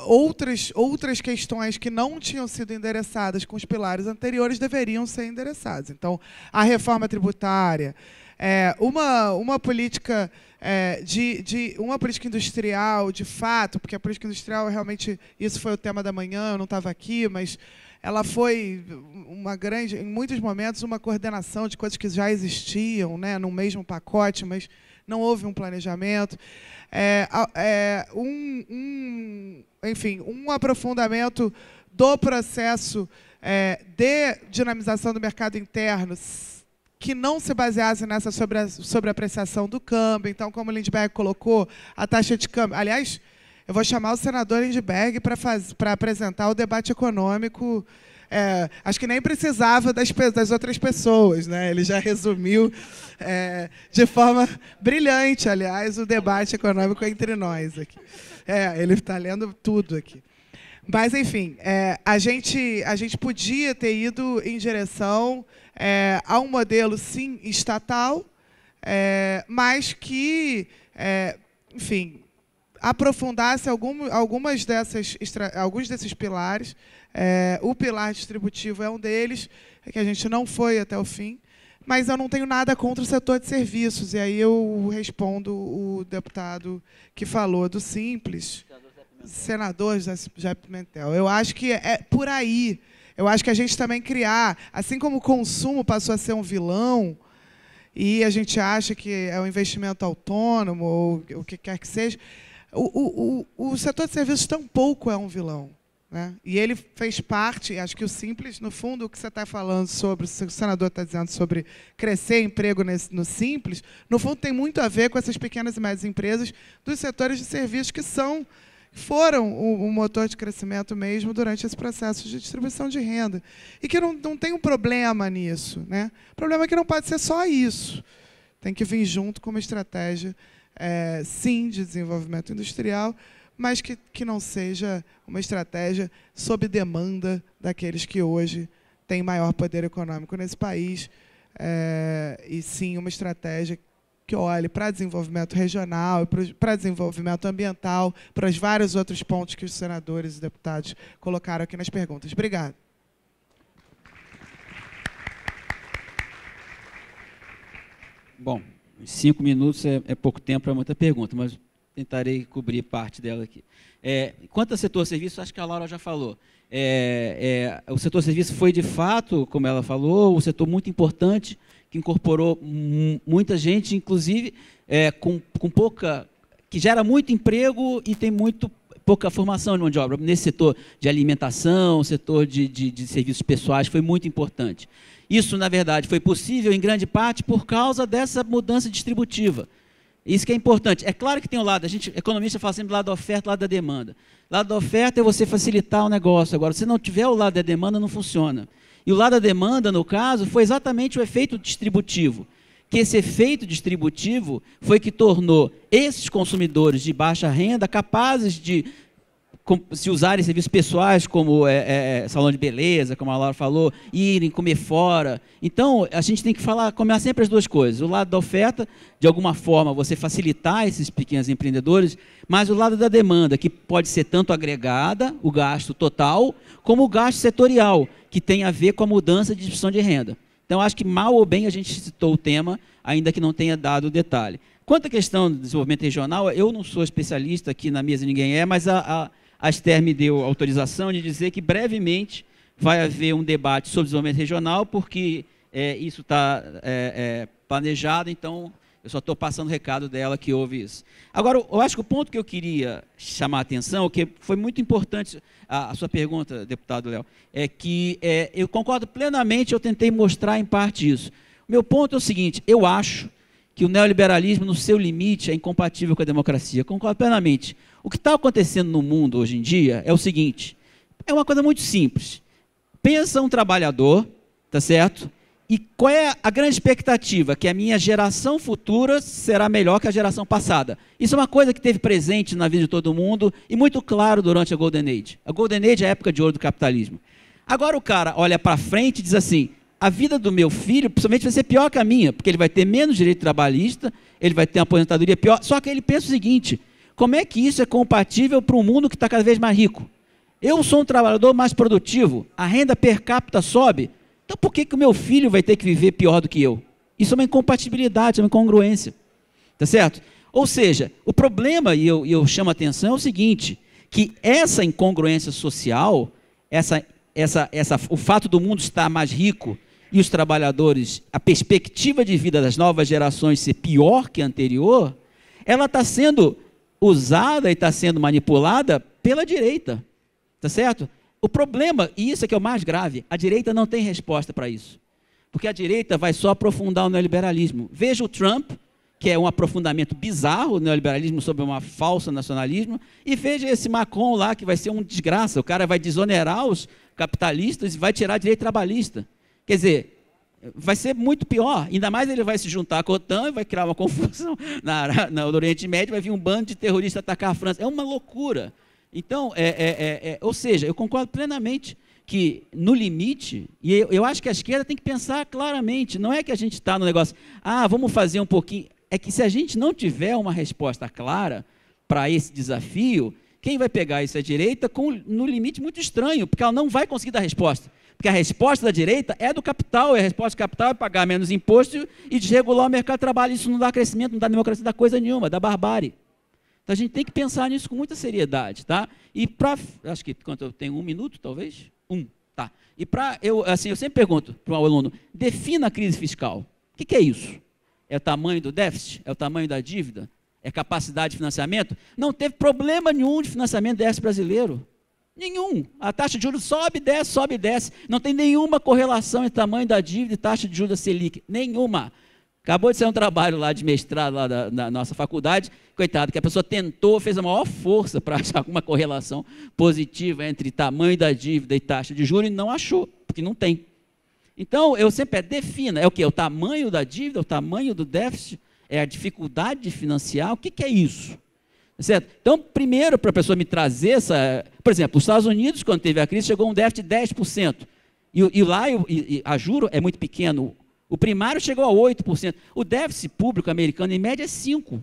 outras, outras questões que não tinham sido endereçadas com os pilares anteriores deveriam ser endereçadas. Então, a reforma tributária, é, uma, uma política é, de, de, uma política industrial de fato, porque a política industrial realmente isso foi o tema da manhã, eu não estava aqui, mas ela foi uma grande, em muitos momentos, uma coordenação de coisas que já existiam, né, num mesmo pacote, mas não houve um planejamento, é, é, um, um, enfim, um aprofundamento do processo é, de dinamização do mercado interno que não se baseasse nessa sobre, a, sobre apreciação do câmbio. Então, como o Lindbergh colocou, a taxa de câmbio... Aliás, eu vou chamar o senador Lindbergh para apresentar o debate econômico é, acho que nem precisava das, das, outras pessoas, né? Ele já resumiu é, de forma brilhante, aliás, o debate econômico entre nós aqui. É, ele está lendo tudo aqui. Mas, enfim, é, a, gente, a gente podia ter ido em direção é, a um modelo, sim, estatal, é, mas que, é, enfim, aprofundasse algum, algumas dessas, alguns desses pilares é, o pilar distributivo é um deles, é que a gente não foi até o fim, mas eu não tenho nada contra o setor de serviços. E aí eu respondo o deputado que falou do Simples, senador Jair Pimentel. Eu acho que é por aí. Eu acho que a gente também criar, assim como o consumo passou a ser um vilão, e a gente acha que é um investimento autônomo, ou o que quer que seja, o, o, o, o setor de serviços tampouco é um vilão. Né? E ele fez parte, acho que o simples, no fundo, o que você está falando sobre, o senador está dizendo sobre crescer emprego nesse, no simples, no fundo tem muito a ver com essas pequenas e médias empresas dos setores de serviços que são, foram o, o motor de crescimento mesmo durante esse processo de distribuição de renda. E que não, não tem um problema nisso. Né? O problema é que não pode ser só isso. Tem que vir junto com uma estratégia, é, sim, de desenvolvimento industrial, mas que, que não seja uma estratégia sob demanda daqueles que hoje têm maior poder econômico nesse país, é, e sim uma estratégia que olhe para desenvolvimento regional, para desenvolvimento ambiental, para os vários outros pontos que os senadores e deputados colocaram aqui nas perguntas. Obrigado. Bom, cinco minutos é, é pouco tempo para muita pergunta, mas tentarei cobrir parte dela aqui. É, quanto ao setor serviço, acho que a Laura já falou. É, é, o setor serviço foi, de fato, como ela falou, um setor muito importante, que incorporou muita gente, inclusive é, com, com pouca. que gera muito emprego e tem muito pouca formação de mão de obra. Nesse setor de alimentação, setor de, de, de serviços pessoais, foi muito importante. Isso, na verdade, foi possível em grande parte por causa dessa mudança distributiva. Isso que é importante. É claro que tem um lado, a gente, economista fala sempre lado da oferta, lado da demanda. Lado da oferta é você facilitar o negócio. Agora, se não tiver o lado da demanda, não funciona. E o lado da demanda, no caso, foi exatamente o efeito distributivo. Que esse efeito distributivo foi que tornou esses consumidores de baixa renda capazes de se usarem serviços pessoais como é, é, é, salão de beleza, como a Laura falou, irem comer fora. Então, a gente tem que falar, combinar sempre as duas coisas. O lado da oferta, de alguma forma, você facilitar esses pequenos empreendedores, mas o lado da demanda, que pode ser tanto agregada, o gasto total, como o gasto setorial, que tem a ver com a mudança de distribuição de renda. Então, acho que mal ou bem a gente citou o tema, ainda que não tenha dado o detalhe. Quanto à questão do desenvolvimento regional, eu não sou especialista, aqui na mesa ninguém é, mas a, a Aster me deu autorização de dizer que brevemente vai haver um debate sobre desenvolvimento regional, porque é, isso está é, é, planejado, então eu só estou passando o recado dela que houve isso. Agora, eu acho que o ponto que eu queria chamar a atenção, que foi muito importante a, a sua pergunta, deputado Léo, é que é, eu concordo plenamente, eu tentei mostrar em parte isso. Meu ponto é o seguinte, eu acho que o neoliberalismo, no seu limite, é incompatível com a democracia. Concordo plenamente. O que está acontecendo no mundo hoje em dia é o seguinte: é uma coisa muito simples. Pensa um trabalhador, tá certo? E qual é a grande expectativa? Que a minha geração futura será melhor que a geração passada. Isso é uma coisa que teve presente na vida de todo mundo e muito claro durante a Golden Age. A Golden Age é a época de ouro do capitalismo. Agora o cara olha para frente e diz assim: a vida do meu filho principalmente vai ser pior que a minha, porque ele vai ter menos direito trabalhista, ele vai ter uma aposentadoria pior. Só que ele pensa o seguinte: como é que isso é compatível para um mundo que está cada vez mais rico? Eu sou um trabalhador mais produtivo, a renda per capita sobe, então por que o meu filho vai ter que viver pior do que eu? Isso é uma incompatibilidade, é uma incongruência. está certo? Ou seja, o problema, e eu, eu chamo a atenção, é o seguinte: que essa incongruência social, essa, essa, essa, o fato do mundo estar mais rico, e os trabalhadores, a perspectiva de vida das novas gerações ser pior que a anterior, ela está sendo usada e está sendo manipulada pela direita. está certo? O problema, e isso é que é o mais grave, a direita não tem resposta para isso. Porque a direita vai só aprofundar o neoliberalismo. Veja o Trump, que é um aprofundamento bizarro, o neoliberalismo sobre uma falsa nacionalismo, e veja esse Macron lá, que vai ser um desgraça, o cara vai desonerar os capitalistas e vai tirar a direita trabalhista. Quer dizer, vai ser muito pior. Ainda mais ele vai se juntar com a OTAN e vai criar uma *laughs* confusão na, na, no Oriente Médio, vai vir um bando de terroristas atacar a França. É uma loucura. Então, é, é, é, é, ou seja, eu concordo plenamente que, no limite, e eu, eu, acho que a esquerda tem que pensar claramente, não é que a gente está no negócio, ah, vamos fazer um pouquinho. É que se a gente não tiver uma resposta clara para esse desafio, quem vai pegar isso é a direita, com, no limite muito estranho, porque ela não vai conseguir dar resposta. Porque a resposta da direita é do capital, e a resposta do capital é pagar menos imposto e desregular o mercado de trabalho. Isso não dá crescimento, não dá democracia, não dá coisa nenhuma, dá barbárie. Então a gente tem que pensar nisso com muita seriedade, tá? E para, acho que quanto eu tenho um minuto, talvez, um, tá? E para eu, assim, eu sempre pergunto para o aluno: defina a crise fiscal. O que, que é isso? É o tamanho do déficit? É o tamanho da dívida? É capacidade de financiamento? Não teve problema nenhum de financiamento do déficit brasileiro. Nenhum. A taxa de juros sobe, desce, sobe, desce. Não tem nenhuma correlação entre tamanho da dívida e taxa de juros da Selic. Nenhuma. Acabou de ser um trabalho lá de mestrado lá da, da nossa faculdade, coitado, que a pessoa tentou, fez a maior força para *laughs* achar alguma correlação positiva entre tamanho da dívida e taxa de juros e não achou, porque não tem. Então, eu sempre é, defina, é o que? O tamanho da dívida, o tamanho do déficit, é a dificuldade de financiar, o que, que é isso? Certo? Então, primeiro, para a pessoa me trazer essa. Por exemplo, os Estados Unidos, quando teve a crise, chegou a um déficit de 10%. E, e lá e, a juro é muito pequeno. O primário chegou a 8%. O déficit público americano, em média, é 5%.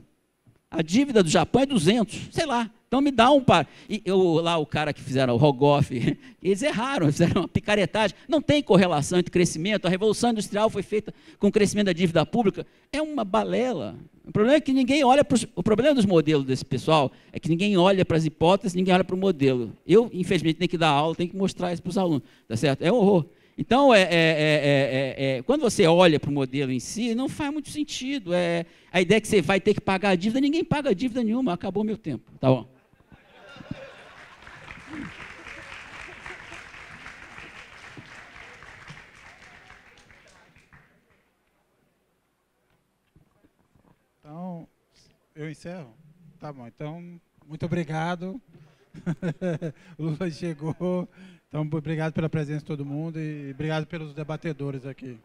A dívida do Japão é 200, sei lá. Então me dá um par. E eu, lá o cara que fizeram o Rogoff, eles erraram, fizeram uma picaretagem. Não tem correlação entre crescimento. A revolução industrial foi feita com o crescimento da dívida pública. É uma balela. O problema é que ninguém olha para os, o problema dos modelos desse pessoal é que ninguém olha para as hipóteses, ninguém olha para o modelo. Eu infelizmente tenho que dar aula, tenho que mostrar isso para os alunos, tá certo? É um horror. Então, é, é, é, quando você olha para o modelo em si, não faz muito sentido. a ideia que você vai ter que pagar a dívida, ninguém paga dívida nenhuma, acabou meu tempo. Tá bom. Eu encerro? Tá bom, então, muito obrigado. *laughs* Lula chegou. Então, obrigado pela presença de todo mundo e obrigado pelos debatedores aqui.